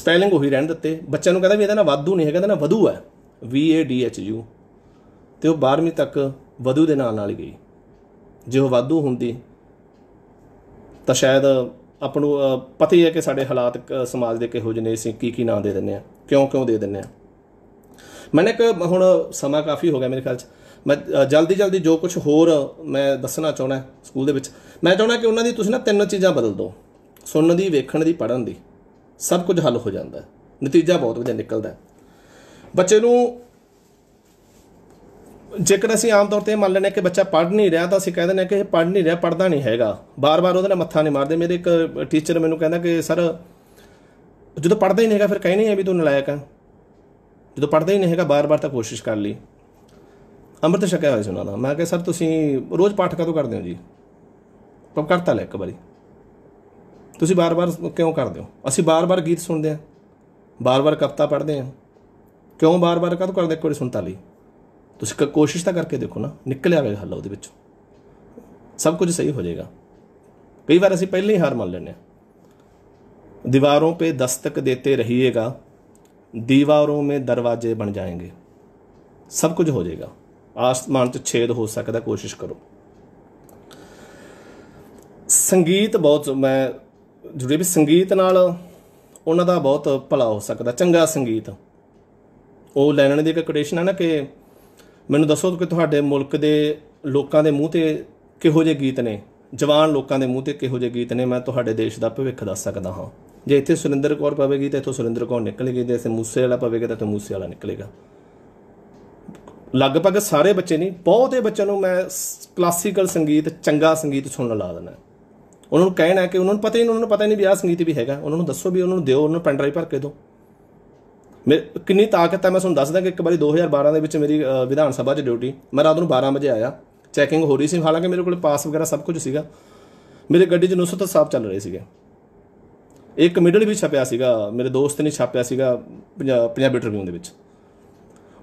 ਸਪੈਲਿੰਗ ਉਹੀ ਰਹਿਣ ਦਿੱਤੇ ਬੱਚਿਆਂ ਨੂੰ ਕਹਿੰਦਾ ਵੀ ਇਹਦਾ ਨਾਮ ਵਾਧੂ ਨਹੀਂ ਹੈਗਾ ਇਹਦਾ ਨਾਮ ਵਧੂ ਹੈ V A D H U ਤੇ ਉਹ 12ਵੀਂ ਤੱਕ ਵਧੂ ਦੇ ਨਾਲ ਨਾਲ ਗਈ ਜੇ ਉਹ ਵਾਧੂ ਹੁੰਦੀ ਤਾਂ ਸ਼ਾਇਦ ਆਪ ਨੂੰ ਪਤਾ ਹੀ ਹੈ ਕਿ ਸਾਡੇ ਹਾਲਾਤ ਸਮਾਜ ਦੇ ਕਿਹੋ ਜਿਹੇ ਨੇ ਸੀ ਕੀ ਕੀ ਨਾਂ ਦੇ ਦਿੰਨੇ ਆ ਕਿਉਂ ਕਿਉਂ ਦੇ ਦਿੰਨੇ ਆ ਮੈਨੇ ਕਿ ਹੁਣ ਸਮਾਂ ਕਾਫੀ ਹੋ ਗਿਆ ਮੇਰੇ ਖਿਆਲ ਚ ਮੈਂ ਜਲਦੀ ਜਲਦੀ ਜੋ ਕੁਝ ਹੋਰ ਮੈਂ ਦੱਸਣਾ ਚਾਹਣਾ ਸਕੂਲ ਦੇ ਵਿੱਚ ਮੈਂ ਚਾਹਣਾ ਕਿ ਉਹਨਾਂ ਦੀ ਤੁਸੀਂ ਨਾ ਤਿੰਨ ਚੀਜ਼ਾਂ ਬਦਲ ਦਿਓ ਸੁਣਨ ਦੀ ਵੇਖਣ ਦੀ ਪੜਨ ਦੀ ਸਭ ਕੁਝ ਹੱਲ ਹੋ ਜਾਂਦਾ ਨਤੀਜਾ ਬਹੁਤ ਵਧੀਆ ਨਿਕਲਦਾ ਬੱਚੇ ਨੂੰ ਜੇਕਰ ਅਸੀਂ ਆਮ ਤੌਰ ਤੇ ਮੰਨ ਲੈਂਦੇ ਕਿ ਬੱਚਾ ਪੜ੍ਹ ਨਹੀਂ ਰਿਹਾ ਤਾਂ ਅਸੀਂ ਕਹਿ ਦਿੰਦੇ ਕਿ ਇਹ ਪੜ੍ਹ ਨਹੀਂ ਰਿਹਾ ਪੜਦਾ ਨਹੀਂ ਹੈਗਾ ਬਾਰ-ਬਾਰ ਉਹਦੇ ਨਾਲ ਮੱਥਾ ਨਹੀਂ ਮਾਰਦੇ ਮੇਰੇ ਇੱਕ ਟੀਚਰ ਮੈਨੂੰ ਕਹਿੰਦਾ ਕਿ ਸਰ ਜਦੋਂ ਪੜਦਾ ਹੀ ਨਹੀਂ ਹੈਗਾ ਫਿਰ ਕਹਿ ਨਹੀਂ ਆ ਵੀ ਤੂੰ ਨਲਾਇਕ ਹੈ ਜਦੋਂ ਪੜਦਾ ਹੀ ਨਹੀਂ ਹੈਗਾ ਬਾਰ-ਬਾਰ ਤਾਂ ਕੋਸ਼ਿਸ਼ ਕਰ ਲਈ ਅੰਮ੍ਰਿਤ ਛਕਿਆ ਹੋਇਆ ਸੁਣਾਣਾ ਮੈਂ ਕਿਹਾ ਸਰ ਤੁਸੀਂ ਰੋਜ਼ ਪਾਠ ਕਦੋਂ ਕਰਦੇ ਹੋ ਜੀ ਪਰ ਕਰਤਾ ਲੈ ਇੱਕ ਵਾਰੀ ਤੁਸੀਂ ਬਾਰ-ਬਾਰ ਕਿਉਂ ਕਰਦੇ ਹੋ ਅਸੀਂ ਬਾਰ-ਬਾਰ ਗੀਤ ਸੁਣਦੇ ਆ ਬਾਰ-ਬਾਰ ਕਵਿਤਾ ਪੜ੍ਹਦੇ ਆ ਕਿਉਂ ਬਾਰ-ਬਾਰ ਕਦੋਂ ਕਰਦੇ ਇੱਕ ਵਾਰੀ ਸੁਣਤਾ ਲਈ ਤੁਸੀਂ ਕ ਕੋਸ਼ਿਸ਼ ਤਾਂ ਕਰਕੇ ਦੇਖੋ ਨਾ ਨਿਕਲ ਆਵੇ ਹੱਲ ਉਹਦੇ ਵਿੱਚੋਂ ਸਭ ਕੁਝ ਸਹੀ ਹੋ ਜਾਏਗਾ ਕਈ ਵਾਰ ਅਸੀਂ ਪਹਿਲਾਂ ਹੀ ਹਾਰ ਮੰਨ ਲੈਂਦੇ ਹਾਂ ਦੀਵਾਰੋਂ 'ਤੇ ਦਸਤਕ ਦੇਤੇ ਰਹੀਏਗਾ ਦੀਵਾਰੋਂ ਮੇ ਦਰਵਾਜ਼ੇ ਬਣ ਜਾਏਗੇ ਸਭ ਕੁਝ ਹੋ ਜਾਏਗਾ ਆਸਮਾਨ 'ਚ ਛੇਦ ਹੋ ਸਕਦਾ ਕੋਸ਼ਿਸ਼ ਕਰੋ ਸੰਗੀਤ ਬਹੁਤ ਮੈਂ ਜੁੜੇ ਵੀ ਸੰਗੀਤ ਨਾਲ ਉਹਨਾਂ ਦਾ ਬਹੁਤ ਭਲਾ ਹੋ ਸਕਦਾ ਚੰਗਾ ਸੰਗੀਤ ਉਹ ਲੈਣਨ ਦੀ ਇੱਕ ਕੋਟੇਸ਼ਨ ਹੈ ਨਾ ਕਿ ਮੈਨੂੰ ਦੱਸੋ ਕਿ ਤੁਹਾਡੇ ਮੁਲਕ ਦੇ ਲੋਕਾਂ ਦੇ ਮੂੰਹ ਤੇ ਕਿਹੋ ਜਿਹੇ ਗੀਤ ਨੇ ਜਵਾਨ ਲੋਕਾਂ ਦੇ ਮੂੰਹ ਤੇ ਕਿਹੋ ਜਿਹੇ ਗੀਤ ਨੇ ਮੈਂ ਤੁਹਾਡੇ ਦੇਸ਼ ਦਾ ਭਵਿੱਖ ਦੱਸ ਸਕਦਾ ਹਾਂ ਜੇ ਇੱਥੇ ਸੁਰਿੰਦਰ ਕੌਰ ਪਵੇਗੀ ਤਾਂ ਇੱਥੋਂ ਸੁਰਿੰਦਰ ਕੌਰ ਨਿਕਲੇਗੀ ਜੇ ਇੱਥੇ ਮੂਸੇ ਵਾਲਾ ਪਵੇਗਾ ਤਾਂ ਇੱਥੋਂ ਮੂਸੇ ਵਾਲਾ ਨਿਕਲੇਗਾ ਲਗਭਗ ਸਾਰੇ ਬੱਚੇ ਨਹੀਂ ਬਹੁਤੇ ਬੱਚਿਆਂ ਨੂੰ ਮੈਂ ਕਲਾਸੀਕਲ ਸੰਗੀਤ ਚੰਗਾ ਸੰਗੀਤ ਸੁਣਨ ਲਾ ਦਿੰਦਾ ਉਹਨਾਂ ਨੂੰ ਕਹਿਣਾ ਕਿ ਉਹਨਾਂ ਨੂੰ ਪਤਾ ਹੀ ਨਹੀਂ ਉਹਨਾਂ ਨੂੰ ਪਤਾ ਹੀ ਨਹੀਂ ਵੀ ਆਹ ਸੰਗੀਤ ਵੀ ਹੈਗਾ ਉਹਨਾਂ ਨੂੰ ਦੱਸੋ ਵੀ ਉਹਨਾਂ ਨੂੰ ਦਿਓ ਉਹਨਾਂ ਨੂੰ ਪੈਨ ਡਰਾਈਵ ਭਰ ਕੇ ਦਿਓ ਮੇਰੇ ਕਿੰਨੀ ਤਾਕਤ ਹੈ ਮੈਂ ਤੁਹਾਨੂੰ ਦੱਸਦਾ ਕਿ ਇੱਕ ਵਾਰੀ 2012 ਦੇ ਵਿੱਚ ਮੇਰੀ ਵਿਧਾਨ ਸਭਾ 'ਚ ਡਿਊਟੀ ਮੈਂ ਰਾਤ ਨੂੰ 12 ਵਜੇ ਆਇਆ ਚੈਕਿੰਗ ਹੋ ਰਹੀ ਸੀ ਹਾਲਾਂਕਿ ਮੇਰੇ ਕੋਲ ਪਾਸ ਵਗੈਰਾ ਸਭ ਕੁਝ ਸੀਗਾ ਮੇਰੇ ਗੱਡੀ 'ਚ ਨੁਸਰਤ ਸਾਹਿਬ ਚੱਲ ਰਹੇ ਸੀਗੇ ਇੱਕ ਮਿਡਲ ਵੀ ਛਪਿਆ ਸੀਗਾ ਮੇਰੇ ਦੋਸਤ ਨੇ ਛਾਪਿਆ ਸੀਗਾ ਪੰਜਾਬੀ ਟ੍ਰਿਬਿਊਨ ਦੇ ਵਿੱਚ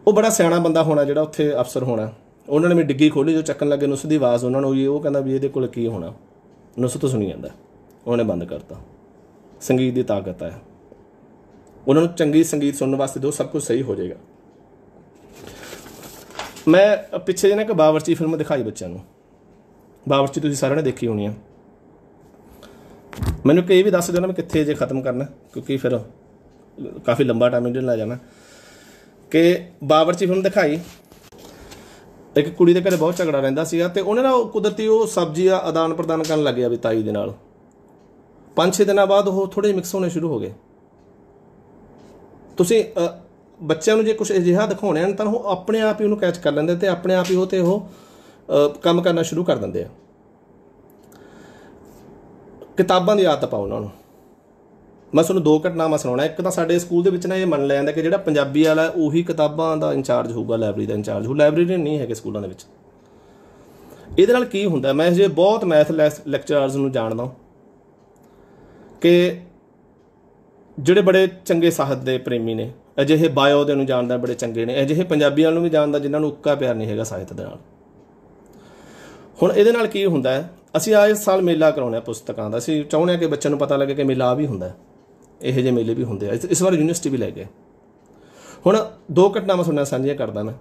ਉਹ ਬੜਾ ਸਿਆਣਾ ਬੰਦਾ ਹੋਣਾ ਜਿਹੜਾ ਉੱਥੇ ਅਫਸਰ ਹੋਣਾ ਉਹਨਾਂ ਨੇ ਮੇਰੀ ਡਿੱਗੀ ਖੋਲੀ ਜੋ ਚੱਕਣ ਲੱਗੇ ਨੁਸਰਤ ਦੀ ਆਵਾਜ਼ ਉਹਨਾਂ ਨੂੰ ਉਹ ਕਹਿੰਦਾ ਵੀ ਇਹਦੇ ਕੋਲ ਕੀ ਹੋਣਾ ਨੁਸਰਤ ਸੁਣੀ ਜਾਂਦਾ ਉਹਨੇ ਬੰਦ ਕਰਤਾ ਸੰਗੀਤ ਦੀ ਤਾਕਤ ਹੈ ਉਹਨਾਂ ਨੂੰ ਚੰਗੀ ਸੰਗੀਤ ਸੁਣਨ ਵਾਸਤੇ ਦੋ ਸਭ ਕੁਝ ਸਹੀ ਹੋ ਜਾਏਗਾ ਮੈਂ ਪਿੱਛੇ ਜਿਹਨੇ ਨਾ ਇੱਕ ਬਾਵਰਚੀ ਫਿਲਮ ਦਿਖਾਈ ਬੱਚਿਆਂ ਨੂੰ ਬਾਵਰਚੀ ਤੁਸੀਂ ਸਾਰਿਆਂ ਨੇ ਦੇਖੀ ਹੋਣੀ ਆ ਮੈਨੂੰ ਕਹੇ ਵੀ ਦੱਸ ਦਿਓ ਨਾ ਮੈਂ ਕਿੱਥੇ ਜੇ ਖਤਮ ਕਰਨਾ ਕਿਉਂਕਿ ਫਿਰ ਕਾਫੀ ਲੰਬਾ ਟਾਈਮ ਇਹਦੇ ਲਾ ਜਾਣਾ ਕਿ ਬਾਵਰਚੀ ਫਿਲਮ ਦਿਖਾਈ ਇੱਕ ਕੁੜੀ ਦੇ ਘਰੇ ਬਹੁਤ ਝਗੜਾ ਰਹਿੰਦਾ ਸੀਗਾ ਤੇ ਉਹਨੇ ਨਾ ਕੁਦਰਤੀ ਉਹ ਸਬਜ਼ੀ ਆ ਆਦਾਨ ਪ੍ਰਦਾਨ ਕਰਨ ਲੱਗਿਆ ਵੀ ਤਾਈ ਦੇ ਨਾਲ 5-6 ਦਿਨਾਂ ਬਾਅਦ ਉਹ ਥੋੜੇ ਮਿਕਸ ਹੋਣੇ ਸ਼ੁਰੂ ਹੋ ਗਏ ਤੁਸੀਂ ਬੱਚਿਆਂ ਨੂੰ ਜੇ ਕੁਝ ਅਜਿਹਾ ਦਿਖਾਉਣੇ ਹਨ ਤਾਂ ਉਹ ਆਪਣੇ ਆਪ ਹੀ ਉਹਨੂੰ ਕੈਚ ਕਰ ਲੈਂਦੇ ਤੇ ਆਪਣੇ ਆਪ ਹੀ ਉਹ ਤੇ ਉਹ ਕੰਮ ਕਰਨਾ ਸ਼ੁਰੂ ਕਰ ਦਿੰਦੇ ਆ ਕਿਤਾਬਾਂ ਦੀ ਆਦਤ ਪਾਉ ਉਹਨਾਂ ਨੂੰ ਮੈਂ ਤੁਹਾਨੂੰ ਦੋ ਘਟਨਾਵਾਂ ਸੁਣਾਉਣਾ ਇੱਕ ਤਾਂ ਸਾਡੇ ਸਕੂਲ ਦੇ ਵਿੱਚ ਨਾ ਇਹ ਮੰਨ ਲਿਆ ਜਾਂਦਾ ਕਿ ਜਿਹੜਾ ਪੰਜਾਬੀ ਵਾਲਾ ਉਹੀ ਕਿਤਾਬਾਂ ਦਾ ਇੰਚਾਰਜ ਹੋਊਗਾ ਲਾਇਬ੍ਰੇਰੀ ਦਾ ਇੰਚਾਰਜ ਉਹ ਲਾਇਬ੍ਰੇਰੀ ਨਹੀਂ ਹੈਗੇ ਸਕੂਲਾਂ ਦੇ ਵਿੱਚ ਇਹਦੇ ਨਾਲ ਕੀ ਹੁੰਦਾ ਮੈਂ ਜੇ ਬਹੁਤ ਮੈਥ ਲੈਕਚਰਰਸ ਨੂੰ ਜਾਣਦਾ ਕਿ ਜਿਹੜੇ ਬੜੇ ਚੰਗੇ ਸਾਹਿਤ ਦੇ ਪ੍ਰੇਮੀ ਨੇ ਅਜਿਹੇ ਬਾਇਓ ਦੇ ਨੂੰ ਜਾਣਦਾ ਬੜੇ ਚੰਗੇ ਨੇ ਅਜਿਹੇ ਪੰਜਾਬੀਆਂ ਨੂੰ ਵੀ ਜਾਣਦਾ ਜਿਨ੍ਹਾਂ ਨੂੰ ਉੱਕਾ ਪਿਆਰ ਨਹੀਂ ਹੈਗਾ ਸਾਹਿਤ ਦੇ ਨਾਲ ਹੁਣ ਇਹਦੇ ਨਾਲ ਕੀ ਹੁੰਦਾ ਹੈ ਅਸੀਂ ਆਏ ਸਾਲ ਮੇਲਾ ਕਰਾਉਣਾ ਪੁਸਤਕਾਂ ਦਾ ਅਸੀਂ ਚਾਹੁੰਦੇ ਹਾਂ ਕਿ ਬੱਚਿਆਂ ਨੂੰ ਪਤਾ ਲੱਗੇ ਕਿ ਮੇਲਾ ਵੀ ਹੁੰਦਾ ਇਹੋ ਜਿਹੇ ਮੇਲੇ ਵੀ ਹੁੰਦੇ ਆ ਇਸ ਵਾਰ ਯੂਨੀਵਰਸਿਟੀ ਵੀ ਲੈ ਗਏ ਹੁਣ ਦੋ ਘਟਨਾਵਾਂ ਸੁਣਨਾ ਸਾਂਝੀਆਂ ਕਰਦਾ ਮੈਂ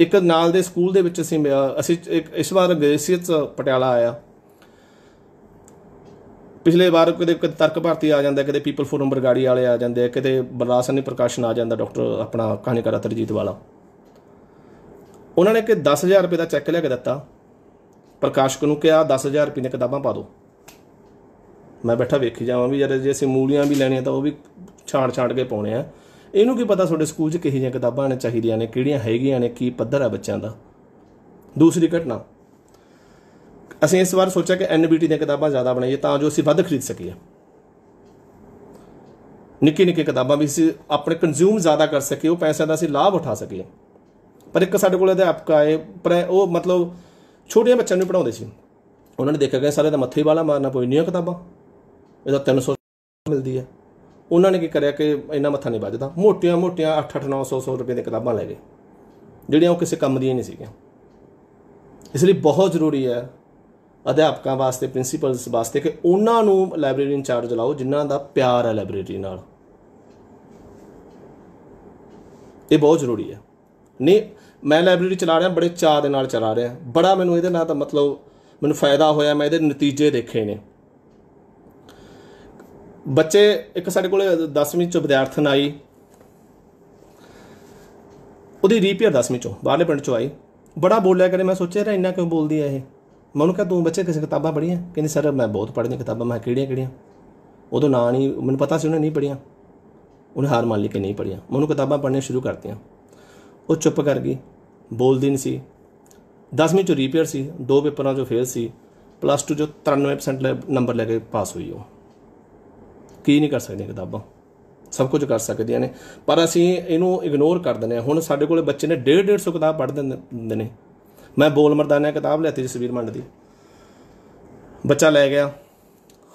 ਇੱਕ ਨਾਲ ਦੇ ਸਕੂਲ ਦੇ ਵਿੱਚ ਅਸੀਂ ਅਸੀਂ ਇੱਕ ਇਸ ਵਾਰ ਸੀ ਪਟਿਆਲਾ ਆਇਆ ਪਿਛਲੇ ਵਾਰ ਕਦੇ ਤਰਕ ਭਾਰਤੀ ਆ ਜਾਂਦਾ ਕਦੇ ਪੀਪਲ ਫੋਰਮ ਬਰਗਾੜੀ ਵਾਲੇ ਆ ਜਾਂਦੇ ਕਦੇ ਬਰਦਾਸਨੀ ਪ੍ਰਕਾਸ਼ਨ ਆ ਜਾਂਦਾ ਡਾਕਟਰ ਆਪਣਾ ਕਹਾਣੀਕਾਰ ਤਰਜੀਤ ਵਾਲਾ ਉਹਨਾਂ ਨੇ ਕਿ 10000 ਰੁਪਏ ਦਾ ਚੈੱਕ ਲਿਆ ਕੇ ਦਿੱਤਾ ਪ੍ਰਕਾਸ਼ਕ ਨੂੰ ਕਿਹਾ 10000 ਰੁਪਏ ਦੀਆਂ ਕਿਤਾਬਾਂ ਪਾ ਦਿਓ ਮੈਂ ਬੈਠਾ ਵੇਖੀ ਜਾਵਾਂ ਵੀ ਯਾਰ ਜੇ ਅਸੀਂ ਮੂਲੀਆਂ ਵੀ ਲੈਣੀਆਂ ਤਾਂ ਉਹ ਵੀ ਛਾੜ ਛਾੜ ਕੇ ਪਾਉਣੇ ਆ ਇਹਨੂੰ ਕੀ ਪਤਾ ਤੁਹਾਡੇ ਸਕੂਲ 'ਚ ਕਿਹੋ ਜਿਹੀਆਂ ਕਿਤਾਬਾਂ ਨੇ ਚਾਹੀਦੀਆਂ ਨੇ ਕਿਹੜੀਆਂ ਹੈਗੀਆਂ ਨੇ ਕੀ ਪੱਧਰ ਆ ਬੱਚਿਆਂ ਦਾ ਦੂਸਰੀ ਘਟਨਾ ਅਸੀਂ ਇਸ ਵਾਰ ਸੋਚਿਆ ਕਿ ਐਨਬੀਟੀ ਦੀਆਂ ਕਿਤਾਬਾਂ ਜ਼ਿਆਦਾ ਬਣਾਈਏ ਤਾਂ ਜੋ ਅਸੀਂ ਵੱਧ ਖਰੀਦ ਸਕੀਏ ਨਿੱਕੀ ਨਿੱਕੀ ਕਿਤਾਬਾਂ ਵੀ ਅਸੀਂ ਆਪਣੇ ਕੰਜ਼ੂਮ ਜ਼ਿਆਦਾ ਕਰ ਸਕੀਏ ਉਹ ਪੈਸਿਆਂ ਦਾ ਅਸੀਂ ਲਾਭ ਉਠਾ ਸਕੀਏ ਪਰ ਇੱਕ ਸਾਡੇ ਕੋਲ ਅਧਿਆਪਕ ਆਏ ਪਰ ਉਹ ਮਤਲਬ ਛੋਟੇ ਬੱਚਿਆਂ ਨੂੰ ਪੜਾਉਂਦੇ ਸੀ ਉਹਨਾਂ ਨੇ ਦੇਖਿਆ ਕਿ ਸਾਰੇ ਦਾ ਮੱਥੇ ਵਾਲਾ ਮਾਰਨਾ ਕੋਈ ਨਹੀਂ ਕਿਤਾਬਾਂ ਇਹਦਾ 300 ਮਿਲਦੀ ਹੈ ਉਹਨਾਂ ਨੇ ਕੀ ਕਰਿਆ ਕਿ ਇੰਨਾ ਮੱਥਾ ਨਹੀਂ ਵੱਜਦਾ ਮੋਟੀਆਂ ਮੋਟੀਆਂ 8 8 900 100 ਰੁਪਏ ਦੀਆਂ ਕਿਤਾਬਾਂ ਲੈ ਗਏ ਜਿਹੜੀਆਂ ਉਹ ਕਿਸੇ ਕੰਮ ਦੀਆਂ ਨਹੀਂ ਸੀਗੀਆਂ ਇਸ ਲਈ ਬਹੁਤ ਜ਼ਰੂਰੀ ਹੈ ਅਧਿਆਪਕਾਂ ਵਾਸਤੇ ਪ੍ਰਿੰਸੀਪਲਸ ਵਾਸਤੇ ਕਿ ਉਹਨਾਂ ਨੂੰ ਲਾਇਬ੍ਰੇਰੀ ਇੰਚਾਰਜ ਲਾਓ ਜਿਨ੍ਹਾਂ ਦਾ ਪਿਆਰ ਹੈ ਲਾਇਬ੍ਰੇਰੀ ਨਾਲ ਇਹ ਬਹੁਤ ਜ਼ਰੂਰੀ ਹੈ ਨਹੀਂ ਮੈਂ ਲਾਇਬ੍ਰੇਰੀ ਚਲਾ ਰਿਹਾ ਬੜੇ ਚਾਹ ਦੇ ਨਾਲ ਚਲਾ ਰਿਹਾ ਬੜਾ ਮੈਨੂੰ ਇਹਦੇ ਨਾਲ ਤਾਂ ਮਤਲਬ ਮੈਨੂੰ ਫਾਇਦਾ ਹੋਇਆ ਮੈਂ ਇਹਦੇ ਨਤੀਜੇ ਦੇਖੇ ਨੇ ਬੱਚੇ ਇੱਕ ਸਾਡੇ ਕੋਲੇ 10ਵੀਂ ਚ ਵਿਦਿਆਰਥਣ ਆਈ ਉਹਦੀ ਰੀਪੀਅਰ 10ਵੀਂ ਚੋਂ ਬਾਹਰਲੇ ਪਿੰਡ ਚੋਂ ਆਈ ਬੜਾ ਬੋਲਿਆ ਕਰੇ ਮੈਂ ਸੋਚਿਆ ਇਹ ਇੰਨਾ ਕਿਉਂ ਬੋਲਦੀ ਹੈ ਇਹ ਮੈਂ ਉਹਨੂੰ ਕਿਹਾ ਤੂੰ ਬੱਚੇ ਕਿਸੇ ਕਿਤਾਬਾਂ ਪੜ੍ਹੀਆਂ ਕਹਿੰਦੀ ਸਰ ਮੈਂ ਬਹੁਤ ਪੜ੍ਹੀਆਂ ਕਿਤਾਬਾਂ ਮੈਂ ਕਿਹੜੀਆਂ ਕਿਹੜੀਆਂ ਉਦੋਂ ਨਾਂ ਨਹੀਂ ਮੈਨੂੰ ਪਤਾ ਸੀ ਉਹਨੇ ਨਹੀਂ ਪੜ੍ਹੀਆਂ ਉਹਨੇ ਹਾਰ ਮੰਨ ਲਈ ਕਿ ਨਹੀਂ ਪੜ੍ਹੀਆਂ ਮੈਂ ਉਹਨੂੰ ਕਿਤਾਬਾਂ ਪੜ੍ਹਨੀਆਂ ਸ਼ੁਰੂ ਕਰਤੀਆਂ ਉਹ ਚੁੱਪ ਕਰ ਗਈ ਬੋਲਦੀ ਨਹੀਂ ਸੀ 10ਵੀਂ ਚੋਂ ਰੀਪੀਅਰ ਸੀ ਦੋ ਪੇਪਰਾਂ ਚੋਂ ਫੇਲ ਸੀ ਪਲੱਸ 2 ਜੋ 93% ਨੰਬਰ ਲੈ ਕੇ ਪਾਸ ਹੋਈ ਉਹ ਕੀ ਨਹੀਂ ਕਰ ਸਕਦੀਆਂ ਕਿਤਾਬਾਂ ਸਭ ਕੁਝ ਕਰ ਸਕਦੀਆਂ ਨੇ ਪਰ ਅਸੀਂ ਇਹਨੂੰ ਇਗਨੋਰ ਕਰ ਦਿੰਦੇ ਹਾਂ ਹੁਣ ਸਾਡੇ ਕੋਲੇ ਬੱਚੇ ਨੇ 1.5 150 ਕਿਤਾਬ ਪੜ੍ਹ ਦਿੰਦੇ ਨੇ ਮੈਂ ਬੋਲ ਮਰਦਾਨਾ ਕਿਤਾਬ ਲੈਤੀ ਜਸਵੀਰ ਮੰਡ ਦੀ ਬੱਚਾ ਲੈ ਗਿਆ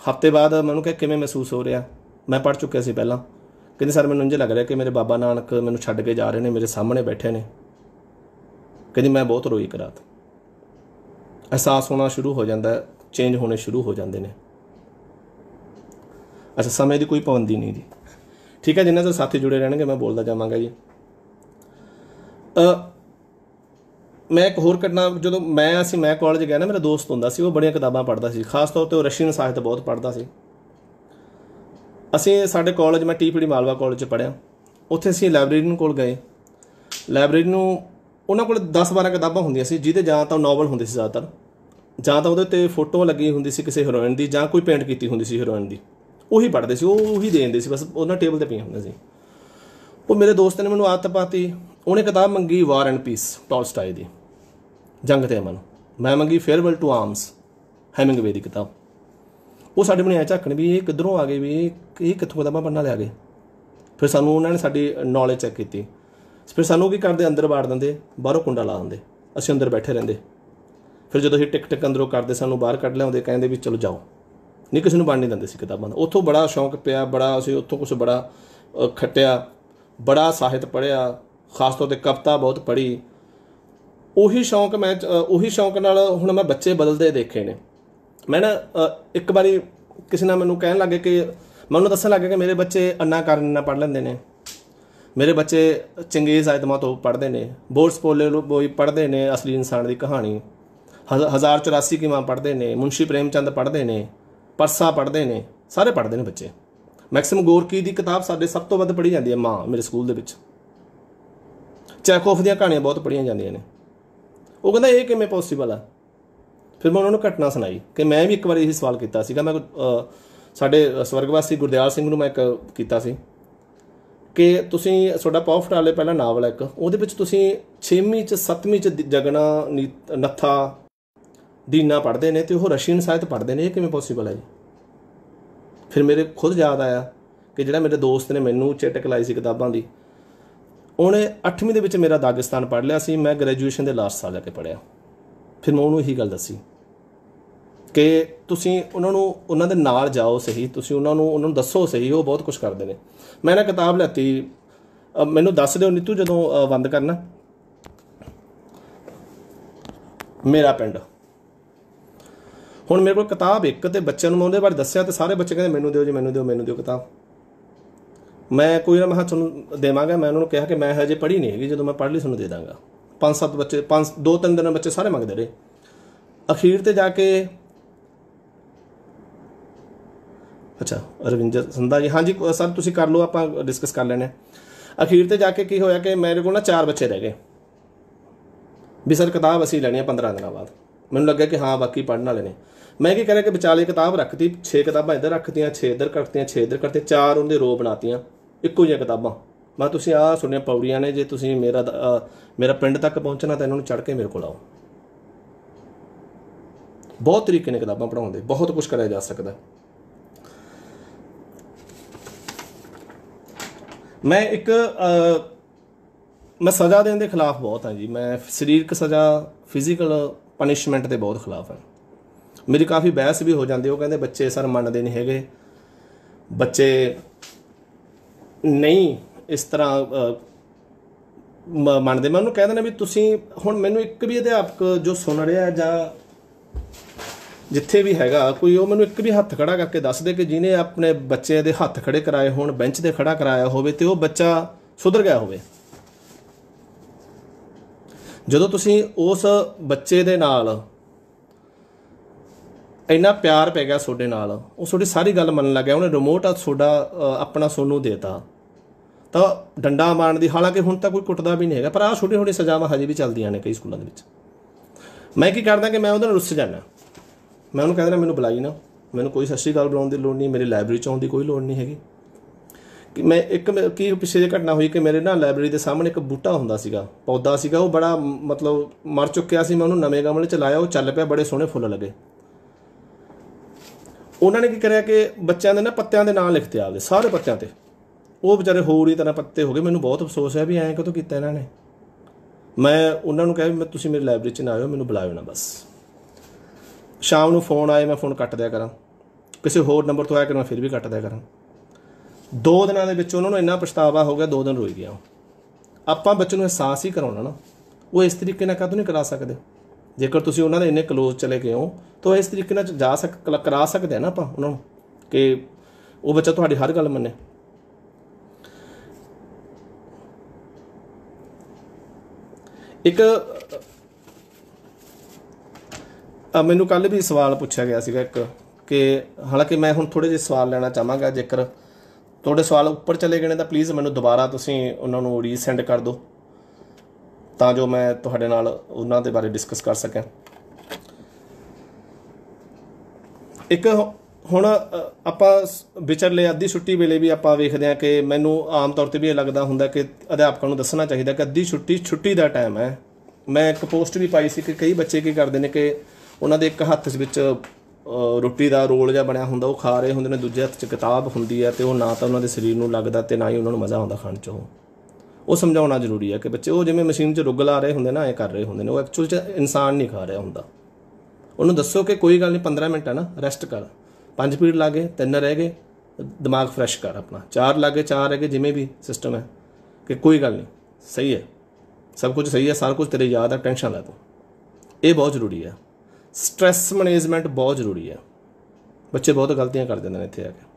ਹਫਤੇ ਬਾਅਦ ਮੈਨੂੰ ਕਿਹਾ ਕਿਵੇਂ ਮਹਿਸੂਸ ਹੋ ਰਿਹਾ ਮੈਂ ਪੜ ਚੁੱਕਿਆ ਸੀ ਪਹਿਲਾਂ ਕਹਿੰਦੇ ਸਰ ਮੈਨੂੰ ਇੰਜ ਲੱਗ ਰਿਹਾ ਕਿ ਮੇਰੇ ਬਾਬਾ ਨਾਨਕ ਮੈਨੂੰ ਛੱਡ ਕੇ ਜਾ ਰਹੇ ਨੇ ਮੇਰੇ ਸਾਹਮਣੇ ਬੈਠੇ ਨੇ ਕਹਿੰਦੀ ਮੈਂ ਬਹੁਤ ਰੋਈ ਕਰਾਤ ਅਹਿਸਾਸ ਹੋਣਾ ਸ਼ੁਰੂ ਹੋ ਜਾਂਦਾ ਚੇਂਜ ਹੋਣੇ ਸ਼ੁਰੂ ਹੋ ਜਾਂਦੇ ਨੇ ਅੱਛਾ ਸਮੇਂ ਦੀ ਕੋਈ ਪਾਬੰਦੀ ਨਹੀਂ ਜੀ ਠੀਕ ਹੈ ਜਿੰਨਾ ਚਿਰ ਸਾਥੀ ਜੁੜੇ ਰਹਿਣਗੇ ਮੈਂ ਬੋਲਦਾ ਜਾਵਾਂਗਾ ਜੀ ਅ ਮੈਂ ਇੱਕ ਹੋਰ ਘਟਨਾ ਜਦੋਂ ਮੈਂ ਅਸੀਂ ਮੈਂ ਕਾਲਜ ਗਿਆ ਨਾ ਮੇਰਾ ਦੋਸਤ ਹੁੰਦਾ ਸੀ ਉਹ ਬੜੀਆਂ ਕਿਤਾਬਾਂ ਪੜ੍ਹਦਾ ਸੀ ਖਾਸ ਤੌਰ ਤੇ ਉਹ ਰਸ਼ੀਨ ਸਾਹਿਤ ਬਹੁਤ ਪੜ੍ਹਦਾ ਸੀ ਅਸੀਂ ਸਾਡੇ ਕਾਲਜ ਮੈਂ ਟੀਪੜੀ ਮਾਲਵਾ ਕਾਲਜ ਚ ਪੜ੍ਹਿਆ ਉੱਥੇ ਅਸੀਂ ਲਾਇਬ੍ਰੇਰੀ ਨੂੰ ਕੋਲ ਗਏ ਲਾਇਬ੍ਰੇਰੀ ਨੂੰ ਉਹਨਾਂ ਕੋਲ 10-12 ਕਿਤਾਬਾਂ ਹੁੰਦੀਆਂ ਸੀ ਜਿਹਦੇ ਜਾਂ ਤਾਂ ਨੋਵਲ ਹੁੰਦੇ ਸੀ ਜ਼ਿਆਦਾਤਰ ਜਾਂ ਤਾਂ ਉਹਦੇ ਤੇ ਫੋਟੋ ਲੱਗੀ ਹੁੰਦੀ ਸੀ ਕਿਸੇ ਹੀਰੋਇਨ ਦੀ ਜਾਂ ਕੋਈ ਪੇਂਟ ਕੀਤੀ ਹੁੰਦੀ ਸੀ ਹੀਰੋਇਨ ਦੀ ਉਹੀ ਪੜਦੇ ਸੀ ਉਹ ਉਹੀ ਦੇ ਦਿੰਦੇ ਸੀ ਬਸ ਉਹਨਾਂ ਟੇਬਲ ਤੇ ਪਈ ਹੁੰਦੀ ਸੀ ਉਹ ਮੇਰੇ ਦੋਸਤ ਨੇ ਮੈਨੂੰ ਆਦਤ ਪਾਤੀ ਉਹਨੇ ਕਿਤਾਬ ਮੰਗੀ ਵਾਰ ਐਂਡ ਪੀਸ ਟੌਲਸਟਾਈ ਦੀ ਜੰਗ ਤੇ ਅਮਨ ਮੈਂ ਮੰਗੀ ਫੇਅਰਵੈਲ ਟੂ ਆਰਮਸ ਹੈਮਿੰਗਵੇ ਦੀ ਕਿਤਾਬ ਉਹ ਸਾਡੇ ਮਨੇ ਆਇਆ ਝਾਕਣ ਵੀ ਇਹ ਕਿੱਧਰੋਂ ਆ ਗਏ ਵੀ ਇਹ ਕਿੱਥੋਂ ਕਿਤਾਬਾਂ ਬੰਨਾ ਲਿਆ ਗਏ ਫਿਰ ਸਾਨੂੰ ਉਹਨਾਂ ਨੇ ਸਾਡੀ ਨੌਲੇਜ ਚੈੱਕ ਕੀਤੀ ਫਿਰ ਸਾਨੂੰ ਕੀ ਕਰਦੇ ਅੰਦਰ ਬਾੜ ਦਿੰਦੇ ਬਾਹਰੋਂ ਕੁੰਡਾ ਲਾ ਦਿੰਦੇ ਅਸੀਂ ਅੰਦਰ ਬੈਠੇ ਰਹਿੰਦੇ ਫਿਰ ਜਦੋਂ ਅਸੀਂ ਟਿਕ ਟਿਕ ਅੰਦਰੋਂ ਕਰਦੇ ਸਾਨੂੰ ਬਾਹਰ ਕੱਢ ਲਿਆਉਂਦੇ ਕਹਿੰਦੇ ਵੀ ਚਲੋ ਜਾਓ ਨਹੀਂ ਕਿਸੇ ਨੂੰ ਪੜ੍ਹਨ ਨਹੀਂ ਦਿੰਦੇ ਸੀ ਕਿਤਾਬਾਂ ਦਾ ਉੱਥੋਂ ਬੜਾ ਸ਼ੌਂਕ ਪਿਆ ਬੜਾ ਅਸੀਂ ਉੱਥੋਂ ਕੁਝ ਬੜਾ ਖੱਟਿਆ ਬੜਾ ਸਾਹਿਤ ਪੜਿਆ ਖਾਸ ਤੌਰ ਤੇ ਕਵਤਾ ਬਹੁਤ ਪੜ੍ਹੀ ਉਹੀ ਸ਼ੌਂਕ ਮੈਂ ਉਹੀ ਸ਼ੌਂਕ ਨਾਲ ਹੁਣ ਮੈਂ ਬੱਚੇ ਬਦਲਦੇ ਦੇਖੇ ਨੇ ਮੈਂ ਨਾ ਇੱਕ ਵਾਰੀ ਕਿਸੇ ਨਾਲ ਮੈਨੂੰ ਕਹਿਣ ਲੱਗੇ ਕਿ ਮੈਨੂੰ ਦੱਸਣ ਲੱਗੇ ਕਿ ਮੇਰੇ ਬੱਚੇ ਅੰਨਾ ਕਰਨ ਨਾ ਪੜ ਲੈਂਦੇ ਨੇ ਮੇਰੇ ਬੱਚੇ ਚੰਗੇਜ਼ ਆਇਤਮਾ ਤੋਂ ਪੜਦੇ ਨੇ ਬੋਰਸ ਪੋਲੇ ਬੋਈ ਪੜਦੇ ਨੇ ਅਸਲੀ ਇਨਸਾਨ ਦੀ ਕਹਾਣੀ 1084 ਕੀ ਮਾਂ ਪੜਦੇ ਨੇ ਮੁੰਸ਼ੀ ਪ੍ਰੇਮਚੰਦ ਪੜਦੇ ਨੇ ਪਰਸਾ ਪੜਦੇ ਨੇ ਸਾਰੇ ਪੜਦੇ ਨੇ ਬੱਚੇ ਮੈਕਸਿਮ ਗੋਰਕੀ ਦੀ ਕਿਤਾਬ ਸਾਡੇ ਸਭ ਤੋਂ ਵੱਧ ਪੜ੍ਹੀ ਜਾਂਦੀ ਹੈ ਮਾਂ ਮੇਰੇ ਸਕੂਲ ਦੇ ਵਿੱਚ ਚੈਕੋਫ ਦੀਆਂ ਕਹਾਣੀਆਂ ਬਹੁਤ ਪੜ੍ਹੀਆਂ ਜਾਂਦੀਆਂ ਨੇ ਉਹ ਕਹਿੰਦਾ ਇਹ ਕਿਵੇਂ ਪੋਸੀਬਲ ਆ ਫਿਰ ਮੈਂ ਉਹਨਾਂ ਨੂੰ ਘਟਨਾ ਸੁਣਾਈ ਕਿ ਮੈਂ ਵੀ ਇੱਕ ਵਾਰੀ ਇਹ ਸਵਾਲ ਕੀਤਾ ਸੀਗਾ ਮੈਂ ਸਾਡੇ ਸਵਰਗਵਾਸੀ ਗੁਰਦਿਆਲ ਸਿੰਘ ਨੂੰ ਮੈਂ ਇੱਕ ਕੀਤਾ ਸੀ ਕਿ ਤੁਸੀਂ ਤੁਹਾਡਾ ਪੌਫ ਟਾਲੇ ਪਹਿਲਾ ਨਾਵਲ ਇੱਕ ਉਹਦੇ ਵਿੱਚ ਤੁਸੀਂ 6ਵੀਂ ਚ 7ਵੀਂ ਚ ਜਗਣਾ ਨੱਥਾ ਦੀਨਾ ਪੜਦੇ ਨੇ ਤੇ ਉਹ ਰਸ਼ੀਨ ਸਾਹਿਤ ਪੜਦੇ ਨੇ ਇਹ ਕਿਵੇਂ ਪੋਸੀਬਲ ਹੈ ਜੀ ਫਿਰ ਮੇਰੇ ਖੁਦ ਯਾਦ ਆਇਆ ਕਿ ਜਿਹੜਾ ਮੇਰੇ ਦੋਸਤ ਨੇ ਮੈਨੂੰ ਚਿੱਟ ਕਲਾਈ ਸੀ ਕਿਤਾਬਾਂ ਦੀ ਉਹਨੇ 8ਵੀਂ ਦੇ ਵਿੱਚ ਮੇਰਾ ਦਾਗਿਸਤਾਨ ਪੜ੍ਹ ਲਿਆ ਸੀ ਮੈਂ ਗ੍ਰੈਜੂਏਸ਼ਨ ਦੇ ਲਾਸਟ ਸਾਲ ਜਾ ਕੇ ਪੜ੍ਹਿਆ ਫਿਰ ਮੈਂ ਉਹਨੂੰ ਇਹੀ ਗੱਲ ਦੱਸੀ ਕਿ ਤੁਸੀਂ ਉਹਨਾਂ ਨੂੰ ਉਹਨਾਂ ਦੇ ਨਾਲ ਜਾਓ ਸਹੀ ਤੁਸੀਂ ਉਹਨਾਂ ਨੂੰ ਉਹਨਾਂ ਨੂੰ ਦੱਸੋ ਸਹੀ ਉਹ ਬਹੁਤ ਕੁਝ ਕਰਦੇ ਨੇ ਮੈਂ ਨਾ ਕਿਤਾਬ ਲੈਤੀ ਮੈਨੂੰ ਦੱਸ ਦਿਓ ਨੀਤੂ ਜਦੋਂ ਬੰਦ ਕਰਨਾ ਮੇਰਾ ਪਿੰਡ ਹੁਣ ਮੇਰੇ ਕੋਲ ਕਿਤਾਬ ਇੱਕ ਤੇ ਬੱਚਿਆਂ ਨੂੰ ਮੈਂ ਉਹਦੇ ਬਾਰੇ ਦੱਸਿਆ ਤੇ ਸਾਰੇ ਬੱਚੇ ਕਹਿੰਦੇ ਮੈਨੂੰ ਦਿਓ ਜੀ ਮੈਨੂੰ ਦਿਓ ਮੈਨੂੰ ਦਿਓ ਕਿਤਾਬ ਮੈਂ ਕੋਈ ਨਾ ਮੈਂ ਤੁਹਾਨੂੰ ਦੇਵਾਂਗਾ ਮੈਂ ਉਹਨਾਂ ਨੂੰ ਕਿਹਾ ਕਿ ਮੈਂ ਹਜੇ ਪੜ੍ਹੀ ਨਹੀਂ ਹੈਗੀ ਜਦੋਂ ਮੈਂ ਪੜ੍ਹ ਲਈ ਤੁਹਾਨੂੰ ਦੇ ਦਾਂਗਾ ਪੰਜ ਸੱਤ ਬੱਚੇ ਪੰਜ ਦੋ ਤਿੰਨ ਦਿਨ ਬੱਚੇ ਸਾਰੇ ਮੰਗਦੇ ਰਹੇ ਅਖੀਰ ਤੇ ਜਾ ਕੇ ਅੱਛਾ ਅਰਵਿੰਦਰ ਸੰਧਾ ਜੀ ਹਾਂਜੀ ਸਰ ਤੁਸੀਂ ਕਰ ਲਓ ਆਪਾਂ ਡਿਸਕਸ ਕਰ ਲੈਣੇ ਅਖੀਰ ਤੇ ਜਾ ਕੇ ਕੀ ਹੋਇਆ ਕਿ ਮੇਰੇ ਕੋਲ ਨਾ ਚਾਰ ਬੱਚੇ ਰਹਿ ਗਏ ਵੀ ਸਰ ਕਿਤਾਬ ਅਸੀਂ ਲੈਣੀ ਹੈ 15 ਦਿਨਾਂ ਬਾਅਦ ਮੈਨੂੰ ਲੱਗਿਆ ਕਿ ਹਾਂ ਬਾਕੀ ਪੜਨ ਵਾਲੇ ਨੇ ਮੈਂ ਕੀ ਕਰਿਆ ਕਿ ਵਿਚਾਲੇ ਕਿਤਾਬ ਰੱਖਤੀ 6 ਕਿਤਾਬਾਂ ਇੱਧਰ ਰੱਖਤੀਆਂ 6 ਇੱਧਰ ਕਰਤੀਆਂ 6 ਇੱਧਰ ਕਰਤੇ ਚਾਰ ਉਹਦੇ ਰੋ ਬਣਾਤੀਆਂ ਇੱਕੋ ਜਿਹੀਆਂ ਕਿਤਾਬਾਂ ਮੈਂ ਤੁਸੀਂ ਆ ਸੁਣਿਆ ਪੌੜੀਆਂ ਨੇ ਜੇ ਤੁਸੀਂ ਮੇਰਾ ਮੇਰਾ ਪਿੰਡ ਤੱਕ ਪਹੁੰਚਣਾ ਤਾਂ ਇਹਨਾਂ ਨੂੰ ਚੜ ਕੇ ਮੇਰੇ ਕੋਲ ਆਓ ਬਹੁਤ ਤਰੀਕੇ ਨੇ ਕਿਤਾਬਾਂ ਪੜਾਉਣ ਦੇ ਬਹੁਤ ਕੁਝ ਕਰਿਆ ਜਾ ਸਕਦਾ ਮੈਂ ਇੱਕ ਮੈਂ ਸਜ਼ਾ ਦੇਣ ਦੇ ਖਿਲਾਫ ਬਹੁਤ ਹਾਂ ਜੀ ਮੈਂ ਸਰੀਰਕ ਸਜ਼ਾ ਫਿਜ਼ੀਕਲ ਪਨਿਸ਼ਮੈਂਟ ਦੇ ਬਹੁਤ ਖਿਲਾਫ ਹਾਂ ਮੇਰੀ ਕਾਫੀ ਬਹਿਸ ਵੀ ਹੋ ਜਾਂਦੀ ਉਹ ਕਹਿੰਦੇ ਬੱਚੇ ਸਰ ਮੰਨਦੇ ਨਹੀਂ ਹੈਗੇ ਬੱਚੇ ਨਹੀਂ ਇਸ ਤਰ੍ਹਾਂ ਮੰਨਦੇ ਮੈਂ ਉਹਨੂੰ ਕਹਿ ਦਿੰਦਾ ਵੀ ਤੁਸੀਂ ਹੁਣ ਮੈਨੂੰ ਇੱਕ ਵੀ ਅਧਿਆਪਕ ਜੋ ਸੁਣ ਰਿਹਾ ਜਾਂ ਜਿੱਥੇ ਵੀ ਹੈਗਾ ਕੋਈ ਉਹ ਮੈਨੂੰ ਇੱਕ ਵੀ ਹੱਥ ਖੜਾ ਕਰਕੇ ਦੱਸ ਦੇ ਕਿ ਜਿਹਨੇ ਆਪਣੇ ਬੱਚੇ ਦੇ ਹੱਥ ਖੜੇ ਕਰਾਏ ਹੋਣ ਬੈਂਚ ਤੇ ਖੜਾ ਕਰਾਇਆ ਹੋਵੇ ਤੇ ਉਹ ਬੱਚਾ ਸੁਧਰ ਗਿਆ ਹੋਵੇ ਜਦੋਂ ਤੁਸੀਂ ਉਸ ਬੱਚੇ ਦੇ ਨਾਲ ਇੰਨਾ ਪਿਆਰ ਪੈ ਗਿਆ ਤੁਹਾਡੇ ਨਾਲ ਉਹ ਤੁਹਾਡੀ ਸਾਰੀ ਗੱਲ ਮੰਨਣ ਲੱਗਿਆ ਉਹਨੇ ਰਿਮੋਟ ਆ ਤੁਹਾਡਾ ਆਪਣਾ ਸੋਨੂੰ ਦੇਤਾ ਤਾਂ ਡੰਡਾ ਮਾਰਨ ਦੀ ਹਾਲਾਂਕਿ ਹੁਣ ਤਾਂ ਕੋਈ ਕੁੱਟਦਾ ਵੀ ਨਹੀਂ ਹੈਗਾ ਪਰ ਆ ਛੋਟੇ ਛੋਟੇ ਸਜ਼ਾਵਾਂ ਹਜੇ ਵੀ ਚੱਲਦੀਆਂ ਨੇ ਕਈ ਸਕੂਲਾਂ ਦੇ ਵਿੱਚ ਮੈਂ ਕੀ ਕਰਦਾ ਕਿ ਮੈਂ ਉਹਦੇ ਨਾਲ ਰੁੱਸ ਜਾਣਾ ਮੈਂ ਉਹਨੂੰ ਕਹਿੰਦਾ ਮੈਨੂੰ ਬੁਲਾਈ ਨਾ ਮੈਨੂੰ ਕੋਈ ਸੱਚੀ ਗੱਲ ਬੁਲਾਉਣ ਦੀ ਲੋੜ ਨਹੀਂ ਮੇਰੇ ਲਾਇਬ੍ਰੇਰੀ ਚ ਆਉਣ ਦੀ ਕੋਈ ਲੋੜ ਨਹੀਂ ਹੈਗੀ ਕਿ ਮੈਂ ਇੱਕ ਕੀ ਪਿੱਛੇ ਜੇ ਘਟਨਾ ਹੋਈ ਕਿ ਮੇਰੇ ਨਾਲ ਲਾਇਬ੍ਰੇਰੀ ਦੇ ਸਾਹਮਣੇ ਇੱਕ ਬੂਟਾ ਹੁੰਦਾ ਸੀਗਾ ਪੌਦਾ ਸੀਗਾ ਉਹ ਬੜਾ ਮਤਲਬ ਮਰ ਚੁੱਕਿਆ ਸੀ ਮੈਂ ਉਹਨੂੰ ਨਵੇਂ ਗਮਲੇ ਚ ਲਾਇਆ ਉਹ ਚੱਲ ਪਿਆ ਬੜੇ ਸੋਹਣੇ ਫੁੱਲ ਲੱਗੇ ਉਹਨਾਂ ਨੇ ਕੀ ਕਰਿਆ ਕਿ ਬੱਚਿਆਂ ਦੇ ਨਾ ਪੱਤਿਆਂ ਦੇ ਨਾਂ ਲਿਖਤੇ ਆਪਦੇ ਸਾਰੇ ਪੱਤਿਆਂ ਤੇ ਉਹ ਵਿਚਾਰੇ ਹੋਰ ਹੀ ਤਰ੍ਹਾਂ ਪੱਤੇ ਹੋ ਗਏ ਮੈਨੂੰ ਬਹੁਤ ਅਫਸੋਸ ਹੈ ਵੀ ਐਂ ਕਦੋਂ ਕੀਤਾ ਇਹਨਾਂ ਨੇ ਮੈਂ ਉਹਨਾਂ ਨੂੰ ਕਿਹਾ ਵੀ ਮੈਂ ਤੁਸੀਂ ਮੇਰੇ ਲਾਇਬ੍ਰੇਰੀ 'ਚ ਨਾ ਆਇਓ ਮੈਨੂੰ ਬੁਲਾਇਓ ਨਾ ਬਸ ਸ਼ਾਮ ਨੂੰ ਫੋਨ ਆਏ ਮੈਂ ਫੋਨ ਕੱਟ ਦਿਆ ਕਰਾਂ ਕਿਸੇ ਹੋਰ ਨੰਬਰ ਤੋਂ ਆਇਆ ਕਿ ਮੈਂ ਫਿਰ ਵੀ ਕੱਟ ਦਿਆ ਕਰਾਂ ਦੋ ਦਿਨਾਂ ਦੇ ਵਿੱਚ ਉਹਨਾਂ ਨੂੰ ਇੰਨਾ ਪਛਤਾਵਾ ਹੋ ਗਿਆ ਦੋ ਦਿਨ ਰੋਈ ਗਿਆ ਆਪਾਂ ਬੱਚੇ ਨੂੰ ਅਹਿਸਾਸ ਹੀ ਕਰਾਉਣਾ ਨਾ ਉਹ ਇਸ ਤਰੀਕੇ ਨਾਲ ਕਦੋਂ ਨਹੀਂ ਕਰਾ ਸਕਦੇ ਜੇਕਰ ਤੁਸੀਂ ਉਹਨਾਂ ਦੇ ਇੰਨੇ ਕਲੋਜ਼ ਚਲੇ ਗਏ ਹੋ ਤੋ ਇਸ ਤਰੀਕੇ ਨਾਲ ਜਾ ਸਕ ਕਰਾ ਸਕਦੇ ਆ ਨਾ ਆਪਾਂ ਉਹਨਾਂ ਨੂੰ ਕਿ ਉਹ ਬੱਚਾ ਤੁਹਾਡੀ ਹਰ ਗੱਲ ਮੰਨੇ ਇੱਕ ਮੈਨੂੰ ਕੱਲ ਵੀ ਸਵਾਲ ਪੁੱਛਿਆ ਗਿਆ ਸੀਗਾ ਇੱਕ ਕਿ ਹਾਲਾਂਕਿ ਮੈਂ ਹੁਣ ਥੋੜੇ ਜਿਹਾ ਸਵਾਲ ਲੈਣਾ ਚਾਹਾਂਗਾ ਜੇਕਰ ਤੁਹਾਡੇ ਸਵਾਲ ਉੱਪਰ ਚਲੇ ਗਏ ਨੇ ਤਾਂ ਪਲੀਜ਼ ਮੈਨੂੰ ਦੁਬਾਰਾ ਤੁਸੀਂ ਉਹਨਾਂ ਨੂੰ ਰੀਸੈਂਡ ਕਰ ਦਿਓ ਤਾਂ ਜੋ ਮੈਂ ਤੁਹਾਡੇ ਨਾਲ ਉਹਨਾਂ ਦੇ ਬਾਰੇ ਡਿਸਕਸ ਕਰ ਸਕਾਂ ਇੱਕ ਹੁਣ ਆਪਾਂ ਵਿਚਰਲੇ ਅੱਧੀ ਛੁੱਟੀ ਵੇਲੇ ਵੀ ਆਪਾਂ ਵੇਖਦੇ ਆ ਕਿ ਮੈਨੂੰ ਆਮ ਤੌਰ ਤੇ ਵੀ ਇਹ ਲੱਗਦਾ ਹੁੰਦਾ ਕਿ ਅਧਿਆਪਕਾਂ ਨੂੰ ਦੱਸਣਾ ਚਾਹੀਦਾ ਕਿ ਅੱਧੀ ਛੁੱਟੀ ਛੁੱਟੀ ਦਾ ਟਾਈਮ ਹੈ ਮੈਂ ਇੱਕ ਪੋਸਟ ਵੀ ਪਾਈ ਸੀ ਕਿ ਕਈ ਬੱਚੇ ਕੀ ਕਰਦੇ ਨੇ ਕਿ ਉਹਨਾਂ ਦੇ ਇੱਕ ਹੱਥ ਵਿੱਚ ਰੋਟੀ ਦਾ ਰੋਲ ਜਿਹਾ ਬਣਿਆ ਹੁੰਦਾ ਉਹ ਖਾ ਰਹੇ ਹੁੰਦੇ ਨੇ ਦੂਜੇ ਹੱਥ 'ਚ ਕਿਤਾਬ ਹੁੰਦੀ ਹੈ ਤੇ ਉਹ ਨਾ ਤਾਂ ਉਹਨਾਂ ਦੇ ਸਰੀਰ ਨੂੰ ਲੱਗਦਾ ਤੇ ਨਾ ਹੀ ਉਹਨਾਂ ਨੂੰ ਮਜ਼ਾ ਆਉਂਦਾ ਖਾਣ 'ਚ ਉਹ ਉਹ ਸਮਝਾਉਣਾ ਜ਼ਰੂਰੀ ਹੈ ਕਿ ਬੱਚੇ ਉਹ ਜਿਵੇਂ ਮਸ਼ੀਨ 'ਚ ਰੁੱਗ ਲਾ ਰਹੇ ਹੁੰਦੇ ਨਾ ਐ ਕਰ ਰਹੇ ਹੁੰਦੇ ਨੇ ਉਹ ਐਕਚੁਅਲ 'ਚ ਇਨਸਾਨ ਨਹੀਂ ਖਾ ਰਿਹਾ ਹੁੰਦਾ ਉਹਨੂੰ ਦੱਸੋ ਕਿ ਕੋਈ ਗੱਲ ਨਹੀਂ 15 ਮਿੰਟ ਆ ਨਾ ਰੈਸਟ ਕਰ ਪੰਜ ਪੀੜ ਲਾਗੇ ਤਿੰਨ ਰਹਿ ਗਏ ਦਿਮਾਗ ਫਰੈਸ਼ ਕਰ ਆਪਣਾ ਚਾਰ ਲਾਗੇ ਚਾਰ ਰਹਿ ਗਏ ਜਿਵੇਂ ਵੀ ਸਿਸਟਮ ਹੈ ਕਿ ਕੋਈ ਗੱਲ ਨਹੀਂ ਸਹੀ ਹੈ ਸਭ ਕੁਝ ਸਹੀ ਹੈ ਸਾਰ ਕੁਝ ਤੇਰੇ ਯਾਦ ਆ ਟੈਨਸ਼ਨ ਲੈ ਤੂੰ ਇਹ ਬਹੁਤ ਜ਼ਰੂਰੀ ਹੈ ਸਟ्रेस ਮੈਨੇਜਮੈਂਟ ਬਹੁਤ ਜ਼ਰੂਰੀ ਹੈ ਬੱਚੇ ਬਹੁਤ ਗਲਤੀਆਂ ਕਰ ਦਿੰਦੇ ਨੇ ਇੱਥੇ ਆ ਕੇ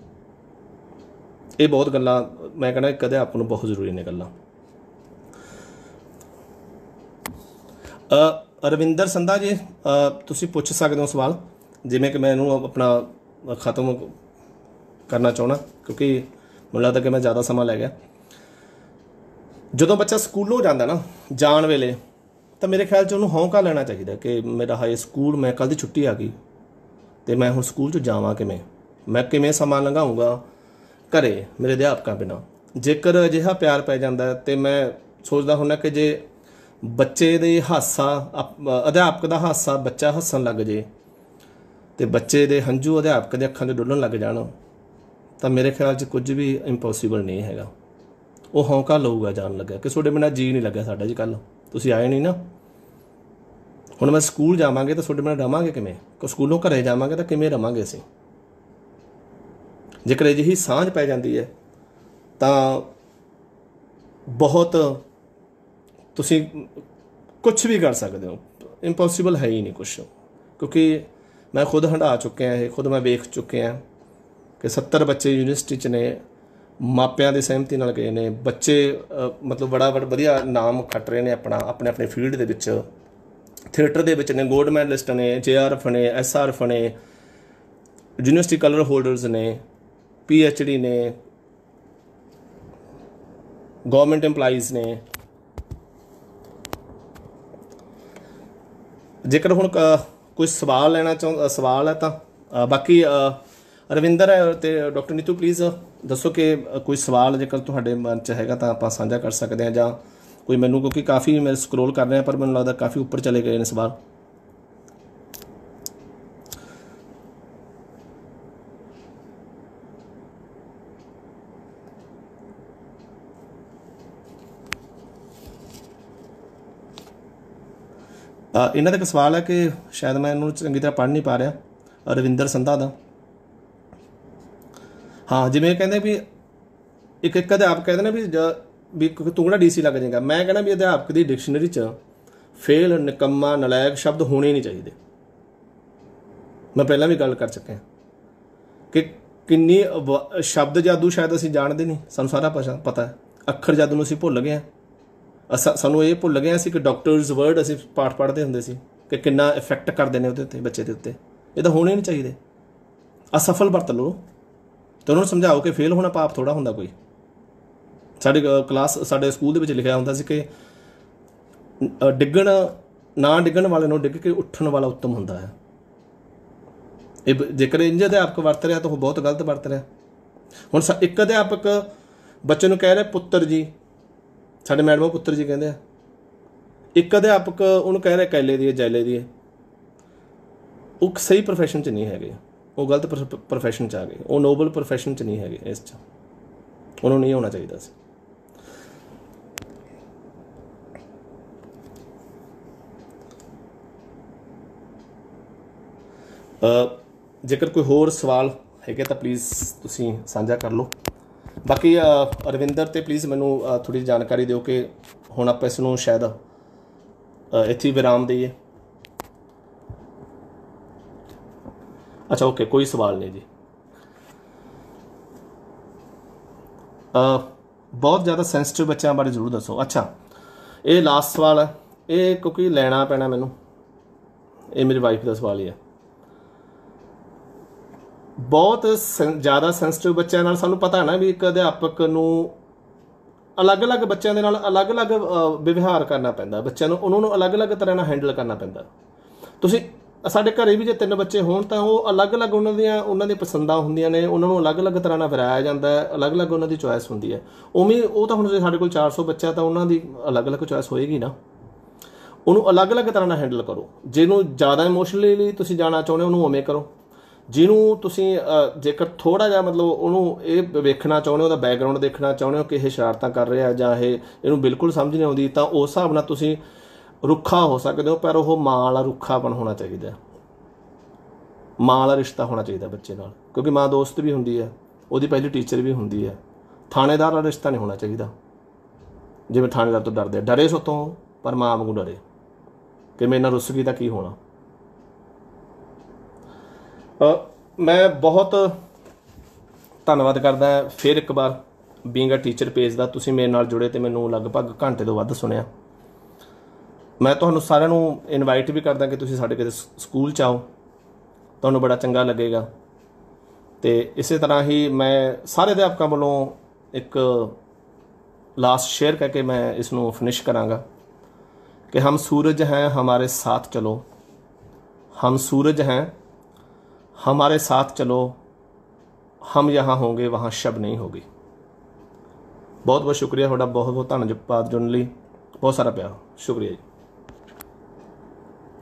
ਇਹ ਬਹੁਤ ਗੱਲਾਂ ਮੈਂ ਕਹਿੰਦਾ ਕਦੇ ਆਪ ਨੂੰ ਬਹੁਤ ਜ਼ਰੂਰੀ ਨੇ ਗੱਲਾਂ ਅ ਰਵਿੰਦਰ ਸੰਧਾ ਜੀ ਤੁਸੀਂ ਪੁੱਛ ਸਕਦੇ ਹੋ ਸਵਾਲ ਜਿਵੇਂ ਕਿ ਮੈਂ ਇਹਨੂੰ ਆਪਣਾ ਖਤਮ ਕਰਨਾ ਚਾਹਣਾ ਕਿਉਂਕਿ ਮੈਨੂੰ ਲੱਗਦਾ ਕਿ ਮੈਂ ਜ਼ਿਆਦਾ ਸਮਾਂ ਲੈ ਗਿਆ ਜਦੋਂ ਬੱਚਾ ਸਕੂਲੋਂ ਜਾਂਦਾ ਨਾ ਜਾਣ ਵੇਲੇ ਤਾਂ ਮੇਰੇ ਖਿਆਲ 'ਚ ਉਹਨੂੰ ਹੌਂਕਾ ਲੈਣਾ ਚਾਹੀਦਾ ਕਿ ਮੇਰਾ ਹਾਈ ਸਕੂਲ ਮੈਂ ਕੱਲ ਦੀ ਛੁੱਟੀ ਆ ਗਈ ਤੇ ਮੈਂ ਹੁਣ ਸਕੂਲ 'ਚ ਜਾਵਾਂ ਕਿਵੇਂ ਮੈਂ ਕਿਵੇਂ ਸਮਾਂ ਲੰਘਾਉਂਗਾ ਘਰੇ ਮੇਰੇ ਅਧਿਆਪਕਾਂ ਬਿਨਾ ਜੇਕਰ ਅਜਿਹਾ ਪਿਆਰ ਪੈ ਜਾਂਦਾ ਤੇ ਮੈਂ ਸੋਚਦਾ ਹੁੰਨਾ ਕਿ ਜੇ ਬੱਚੇ ਦੇ ਹਾਸਾ ਅਧਿਆਪਕ ਦਾ ਹਾਸਾ ਬੱਚਾ ਹੱਸਣ ਲੱਗ ਜੇ ਤੇ ਬੱਚੇ ਦੇ ਹੰਝੂ ਅਧਿਆਪਕ ਦੇ ਅੱਖਾਂ ਦੇ ਡੁੱਲਣ ਲੱਗ ਜਾਣ ਤਾਂ ਮੇਰੇ ਖਿਆਲ 'ਚ ਕੁਝ ਵੀ ਇੰਪੋਸੀਬਲ ਨਹੀਂ ਹੈਗਾ ਉਹ ਹੌਂਕਾ ਲਊਗਾ ਜਾਣ ਲੱਗਾ ਕਿ ਤੁਹਾਡੇ ਬਿਨਾ ਜੀ ਨਹੀਂ ਲੱਗਾ ਸਾਡਾ ਜੀ ਕੱਲ ਤੁਸੀਂ ਆਏ ਨਹੀਂ ਨਾ ਹੁਣ ਮੈਂ ਸਕੂਲ ਜਾਵਾਂਗੇ ਤਾਂ ਤੁਹਾਡੇ ਬਿਨਾ ਰਵਾਂਗੇ ਕਿਵੇਂ ਕੋ ਸਕੂਲੋਂ ਘਰੇ ਜਾਵਾਂਗੇ ਤਾਂ ਕਿਵੇਂ ਰਵਾਂਗੇ ਅਸੀਂ ਜੇਕਰ ਜਿਹੀ ਸਾਂਝ ਪੈ ਜਾਂਦੀ ਹੈ ਤਾਂ ਬਹੁਤ ਤੁਸੀਂ ਕੁਝ ਵੀ ਕਰ ਸਕਦੇ ਹੋ ਇੰਪੋਸੀਬਲ ਹੈ ਹੀ ਨਹੀਂ ਕੁਝ ਕਿਉਂਕਿ ਮੈਂ ਖੁਦ ਹੰਡਾ ਚੁੱਕਿਆ ਇਹ ਖੁਦ ਮੈਂ ਵੇਖ ਚੁੱਕਿਆ ਕਿ 70 ਬੱਚੇ ਯੂਨੀਵਰਸਿਟੀ ਚ ਨੇ ਮਾਪਿਆਂ ਦੇ ਸਹਿਮਤੀ ਨਾਲ ਗਏ ਨੇ ਬੱਚੇ ਮਤਲਬ ਬੜਾ ਬੜਾ ਵਧੀਆ ਨਾਮ ਖੱਟ ਰਹੇ ਨੇ ਆਪਣਾ ਆਪਣੇ ਆਪਣੇ ਫੀਲਡ ਦੇ ਵਿੱਚ ਥੀਏਟਰ ਦੇ ਵਿੱਚ ਨੇ ਗੋਲਡ ਮੈਡਲਿਸਟ ਨੇ ਜੇਆਰਐਫ ਨੇ ਐਸਆਰ ਨੇ ਯੂਨੀਵਰਸਿਟੀ ਕਲਰ ਹੋਲਡਰਸ ਨੇ ਪੀਐਚਡੀ ਨੇ ਗਵਰਨਮੈਂਟ EMPLOYEES ਨੇ ਜੇਕਰ ਹੁਣ ਕੋਈ ਸਵਾਲ ਲੈਣਾ ਚਾਹੁੰਦਾ ਸਵਾਲ ਹੈ ਤਾਂ ਬਾਕੀ ਰਵਿੰਦਰ ਹੈ ਤੇ ਡਾਕਟਰ ਨੀਤੂ ਪਲੀਜ਼ ਦੱਸੋ ਕਿ ਕੋਈ ਸਵਾਲ ਜੇਕਰ ਤੁਹਾਡੇ ਮਨ 'ਚ ਹੈਗਾ ਤਾਂ ਆਪਾਂ ਸਾਂਝਾ ਕਰ ਸਕਦੇ ਹਾਂ ਜਾਂ ਕੋਈ ਮੈਨੂੰ ਕਿਉਂਕਿ ਕਾਫੀ ਮੈਂ ਸਕਰੋਲ ਕਰ ਰਿਹਾ ਪਰ ਮੈਨੂੰ ਲੱਗਦਾ ਕਾਫੀ ਉੱਪਰ ਚਲੇ ਗਏ ਨੇ ਸਵਾਲ ਇਹਨਾਂ ਦਾ ਇੱਕ ਸਵਾਲ ਹੈ ਕਿ ਸ਼ਾਇਦ ਮੈਂ ਇਹਨੂੰ ਚੰਗੀ ਤਰ੍ਹਾਂ ਪੜ੍ਹ ਨਹੀਂ ਪਾ ਰਿਹਾ ਰਵਿੰਦਰ ਸੰਧਾ ਦਾ ਹਾਂ ਜਿਵੇਂ ਕਹਿੰਦੇ ਵੀ ਇੱਕ ਇੱਕ ਅਧਿਆਪਕ ਕਹਿੰਦੇ ਨੇ ਵੀ ਵੀ ਤੂੰ ਕਿਹੜਾ ਡੀਸੀ ਲੱਗ ਜਾਏਗਾ ਮੈਂ ਕਹਿੰਦਾ ਵੀ ਅਧਿਆਪਕ ਦੀ ਡਿਕਸ਼ਨਰੀ 'ਚ ਫੇਲ ਨਿਕੰਮਾ ਨਲਾਇਕ ਸ਼ਬਦ ਹੋਣੇ ਨਹੀਂ ਚਾਹੀਦੇ ਮੈਂ ਪਹਿਲਾਂ ਵੀ ਗੱਲ ਕਰ ਚੁੱਕਿਆ ਕਿ ਕਿੰਨੀ ਸ਼ਬਦ ਜਾਦੂ ਸ਼ਾਇਦ ਅਸੀਂ ਜਾਣਦੇ ਨਹੀਂ ਸਾਨੂੰ ਸਾਰਾ ਪਤਾ ਹੈ ਅੱਖਰ ਜਾਦੂ ਨੂੰ ਅਸੀਂ ਭੁੱਲ ਗਏ ਹਾਂ ਸਾਨੂੰ ਇਹ ਭੁੱਲ ਗਏ ਸੀ ਕਿ ਡਾਕਟਰਸ ਵਰਡ ਅਸੀਂ ਪਾਠ ਪੜ੍ਹਦੇ ਹੁੰਦੇ ਸੀ ਕਿ ਕਿੰਨਾ ਇਫੈਕਟ ਕਰਦੇ ਨੇ ਉਹਦੇ ਉੱਤੇ ਬੱਚੇ ਦੇ ਉੱਤੇ ਇਹ ਤਾਂ ਹੋਣੇ ਨਹੀਂ ਚਾਹੀਦੇ ਅਸਫਲ ਵਰਤ ਲੋ ਤੇ ਨੂੰ ਸਮਝਾਓ ਕਿ ਫੇਲ ਹੋਣਾ ਪਾਪ ਥੋੜਾ ਹੁੰਦਾ ਕੋਈ ਸਾਡੇ ਕਲਾਸ ਸਾਡੇ ਸਕੂਲ ਦੇ ਵਿੱਚ ਲਿਖਿਆ ਹੁੰਦਾ ਸੀ ਕਿ ਡਿੱਗਣ ਨਾ ਡਿੱਗਣ ਵਾਲੇ ਨੂੰ ਡਿੱਗ ਕੇ ਉੱਠਣ ਵਾਲਾ ਉੱਤਮ ਹੁੰਦਾ ਹੈ ਇਹ ਜੇਕਰ ਇੰਜ ਅਧਿਆਪਕ ਵਰਤ ਰਿਹਾ ਤਾਂ ਉਹ ਬਹੁਤ ਗਲਤ ਵਰਤ ਰਿਹਾ ਹੁਣ ਇੱਕ ਅਧਿਆਪਕ ਬੱਚੇ ਨੂੰ ਕਹਿ ਰਿਹਾ ਪੁੱਤਰ ਜੀ ਸਾਡੇ ਮੈਡਮ ਪੁੱਤਰ ਜੀ ਕਹਿੰਦੇ ਆ ਇੱਕ ਅਧਿਆਪਕ ਉਹਨੂੰ ਕਹਿ ਰਿਹਾ ਕੈਲੇ ਦੀ ਜੈਲੇ ਦੀ ਉਹ ਸਹੀ profession 'ਚ ਨਹੀਂ ਹੈਗੇ ਉਹ ਗਲਤ profession 'ਚ ਆ ਗਏ ਉਹ ਨੋਬਲ profession 'ਚ ਨਹੀਂ ਹੈਗੇ ਇਸ 'ਚ ਉਹਨਾਂ ਨੂੰ ਨਹੀਂ ਹੋਣਾ ਚਾਹੀਦਾ ਸੀ ਜੇਕਰ ਕੋਈ ਹੋਰ ਸਵਾਲ ਹੈਗੇ ਤਾਂ ਪਲੀਜ਼ ਤੁਸੀਂ ਸਾਂਝਾ ਕਰ ਲਓ ਬਾਕੀ ਅਰਵਿੰਦਰ ਤੇ ਪਲੀਜ਼ ਮੈਨੂੰ ਥੋੜੀ ਜਾਣਕਾਰੀ ਦਿਓ ਕਿ ਹੁਣ ਆਪਾਂ ਇਸ ਨੂੰ ਸ਼ਾਇਦ ਇੱਥੇ ਹੀ ਵਿਰਾਮ ਦਈਏ ਅੱਛਾ ਓਕੇ ਕੋਈ ਸਵਾਲ ਨਹੀਂ ਜੀ ਅ ਬਹੁਤ ਜ਼ਿਆਦਾ ਸੈਂਸਿਟਿਵ ਬੱਚਿਆਂ ਬਾਰੇ ਜ਼ਰੂਰ ਦੱਸੋ ਅੱਛਾ ਇਹ ਲਾਸਟ ਸਵਾਲ ਹੈ ਇਹ ਕਿਉਂਕਿ ਲੈਣਾ ਪੈਣਾ ਮੈਨੂੰ ਇਹ ਮੇਰੀ ਵਾਈਫ ਦਾ ਸਵਾਲ ਹੀ ਹੈ ਬਹੁਤ ਜ਼ਿਆਦਾ ਸੈਂਸਿਟਿਵ ਬੱਚਿਆਂ ਨਾਲ ਸਾਨੂੰ ਪਤਾ ਨਾ ਵੀ ਇੱਕ ਅਧਿਆਪਕ ਨੂੰ ਅਲੱਗ-ਅਲੱਗ ਬੱਚਿਆਂ ਦੇ ਨਾਲ ਅਲੱਗ-ਅਲੱਗ ਵਿਵਹਾਰ ਕਰਨਾ ਪੈਂਦਾ ਬੱਚਿਆਂ ਨੂੰ ਉਹਨਾਂ ਨੂੰ ਅਲੱਗ-ਅਲੱਗ ਤਰ੍ਹਾਂ ਨਾਲ ਹੈਂਡਲ ਕਰਨਾ ਪੈਂਦਾ ਤੁਸੀਂ ਸਾਡੇ ਘਰੇ ਵੀ ਜੇ ਤਿੰਨ ਬੱਚੇ ਹੋਣ ਤਾਂ ਉਹ ਅਲੱਗ-ਅਲੱਗ ਉਹਨਾਂ ਦੀਆਂ ਉਹਨਾਂ ਦੀਆਂ ਪਸੰਦਾਂ ਹੁੰਦੀਆਂ ਨੇ ਉਹਨਾਂ ਨੂੰ ਅਲੱਗ-ਅਲੱਗ ਤਰ੍ਹਾਂ ਨਾਲ ਵਰਾਇਆ ਜਾਂਦਾ ਹੈ ਅਲੱਗ-ਅਲੱਗ ਉਹਨਾਂ ਦੀ ਚੁਆਇਸ ਹੁੰਦੀ ਹੈ ਉਵੇਂ ਉਹ ਤਾਂ ਹੁਣ ਜੇ ਸਾਡੇ ਕੋਲ 400 ਬੱਚਾ ਤਾਂ ਉਹਨਾਂ ਦੀ ਅਲੱਗ-ਅਲੱਗ ਚੁਆਇਸ ਹੋਏਗੀ ਨਾ ਉਹਨੂੰ ਅਲੱਗ-ਅਲੱਗ ਤਰ੍ਹਾਂ ਨਾਲ ਹੈਂਡਲ ਕਰੋ ਜਿਹਨੂੰ ਜ਼ਿਆਦਾ ਇਮੋਸ਼ਨਲੀ ਤੁਸੀਂ ਜਾਣਾ ਚਾਹੁੰਦੇ ਉਹਨੂੰ ਉਵੇਂ ਕਰੋ ਜਿਹਨੂੰ ਤੁਸੀਂ ਜੇਕਰ ਥੋੜਾ ਜਿਹਾ ਮਤਲਬ ਉਹਨੂੰ ਇਹ ਵੇਖਣਾ ਚਾਹੁੰਦੇ ਹੋ ਉਹਦਾ ਬੈਕਗ੍ਰਾਉਂਡ ਦੇਖਣਾ ਚਾਹੁੰਦੇ ਹੋ ਕਿ ਇਹ ਸ਼ਰਾਰਤਾਂ ਕਰ ਰਿਹਾ ਜਾਂ ਇਹ ਇਹਨੂੰ ਬਿਲਕੁਲ ਸਮਝ ਨਹੀਂ ਆਉਂਦੀ ਤਾਂ ਉਸ ਹਿਸਾਬ ਨਾਲ ਤੁਸੀਂ ਰੁੱਖਾ ਹੋ ਸਕਦੇ ਹੋ ਪਰ ਉਹ ਮਾਂ ਵਾਲਾ ਬਣ ਹੋਣਾ ਚਾਹੀਦਾ ਮਾਂ ਵਾਲਾ ਰਿਸ਼ਤਾ ਹੋਣਾ ਚਾਹੀਦਾ ਬੱਚੇ ਨਾਲ ਕਿਉਂਕਿ ਮਾਂ ਦੋਸਤ ਵੀ ਹੁੰਦੀ ਹੈ ਉਹਦੀ ਪਹਿਲੀ ਟੀਚਰ ਵੀ ਹੁੰਦੀ ਹੈ ਥਾਣੇਦਾਰ ਵਾਲਾ ਰਿਸ਼ਤਾ ਨਹੀਂ ਹੋਣਾ ਚਾਹੀਦਾ ਜਿਵੇਂ ਥਾਣੇਦਾਰ ਤੋਂ ਡਰਦੇ ਡਰੇ ਸੋ ਤੋਂ ਪਰ ਮਾਂ ਵਾਂਗੂ ਡਰੇ ਕਿ ਮੈਂ ਇਹਨਾਂ ਰੁੱਸ ਗਈ ਤਾਂ ਕੀ ਹੋਣਾ ਮੈਂ ਬਹੁਤ ਧੰਨਵਾਦ ਕਰਦਾ ਫਿਰ ਇੱਕ ਵਾਰ ਬੀਇੰਗ ਅ ਟੀਚਰ ਪੇਜ ਦਾ ਤੁਸੀਂ ਮੇਰੇ ਨਾਲ ਜੁੜੇ ਤੇ ਮੈਨੂੰ ਲਗਭਗ ਘੰਟੇ ਤੋਂ ਵੱਧ ਸੁਣਿਆ ਮੈਂ ਤੁਹਾਨੂੰ ਸਾਰਿਆਂ ਨੂੰ ਇਨਵਾਈਟ ਵੀ ਕਰਦਾ ਕਿ ਤੁਸੀਂ ਸਾਡੇ ਕਿਤੇ ਸਕੂਲ ਚ ਆਓ ਤੁਹਾਨੂੰ ਬੜਾ ਚੰਗਾ ਲੱਗੇਗਾ ਤੇ ਇਸੇ ਤਰ੍ਹਾਂ ਹੀ ਮੈਂ ਸਾਰੇ ਅਧਿਆਪਕਾਂ ਵੱਲੋਂ ਇੱਕ ਲਾਸਟ ਸ਼ੇਅਰ ਕਰਕੇ ਮੈਂ ਇਸ ਨੂੰ ਫਿਨਿਸ਼ ਕਰਾਂਗਾ ਕਿ ਹਮ ਸੂਰਜ ਹੈ ਹਮਾਰੇ ਸਾਥ ਚਲੋ ਹਮ ਸੂਰਜ ਹੈ हमारे साथ चलो हम यहाँ ਹੋਗੇ वहाँ शब नहीं होगी ਬਹੁਤ ਬਹੁਤ ਸ਼ੁਕਰੀਆ ਤੁਹਾਡਾ ਬਹੁਤ ਬਹੁਤ ਧੰਨਵਾਦ ਜੁੜਨ ਲਈ ਬਹੁਤ ਸਾਰਾ ਪਿਆਰ ਸ਼ੁਕਰੀਆ ਜੀ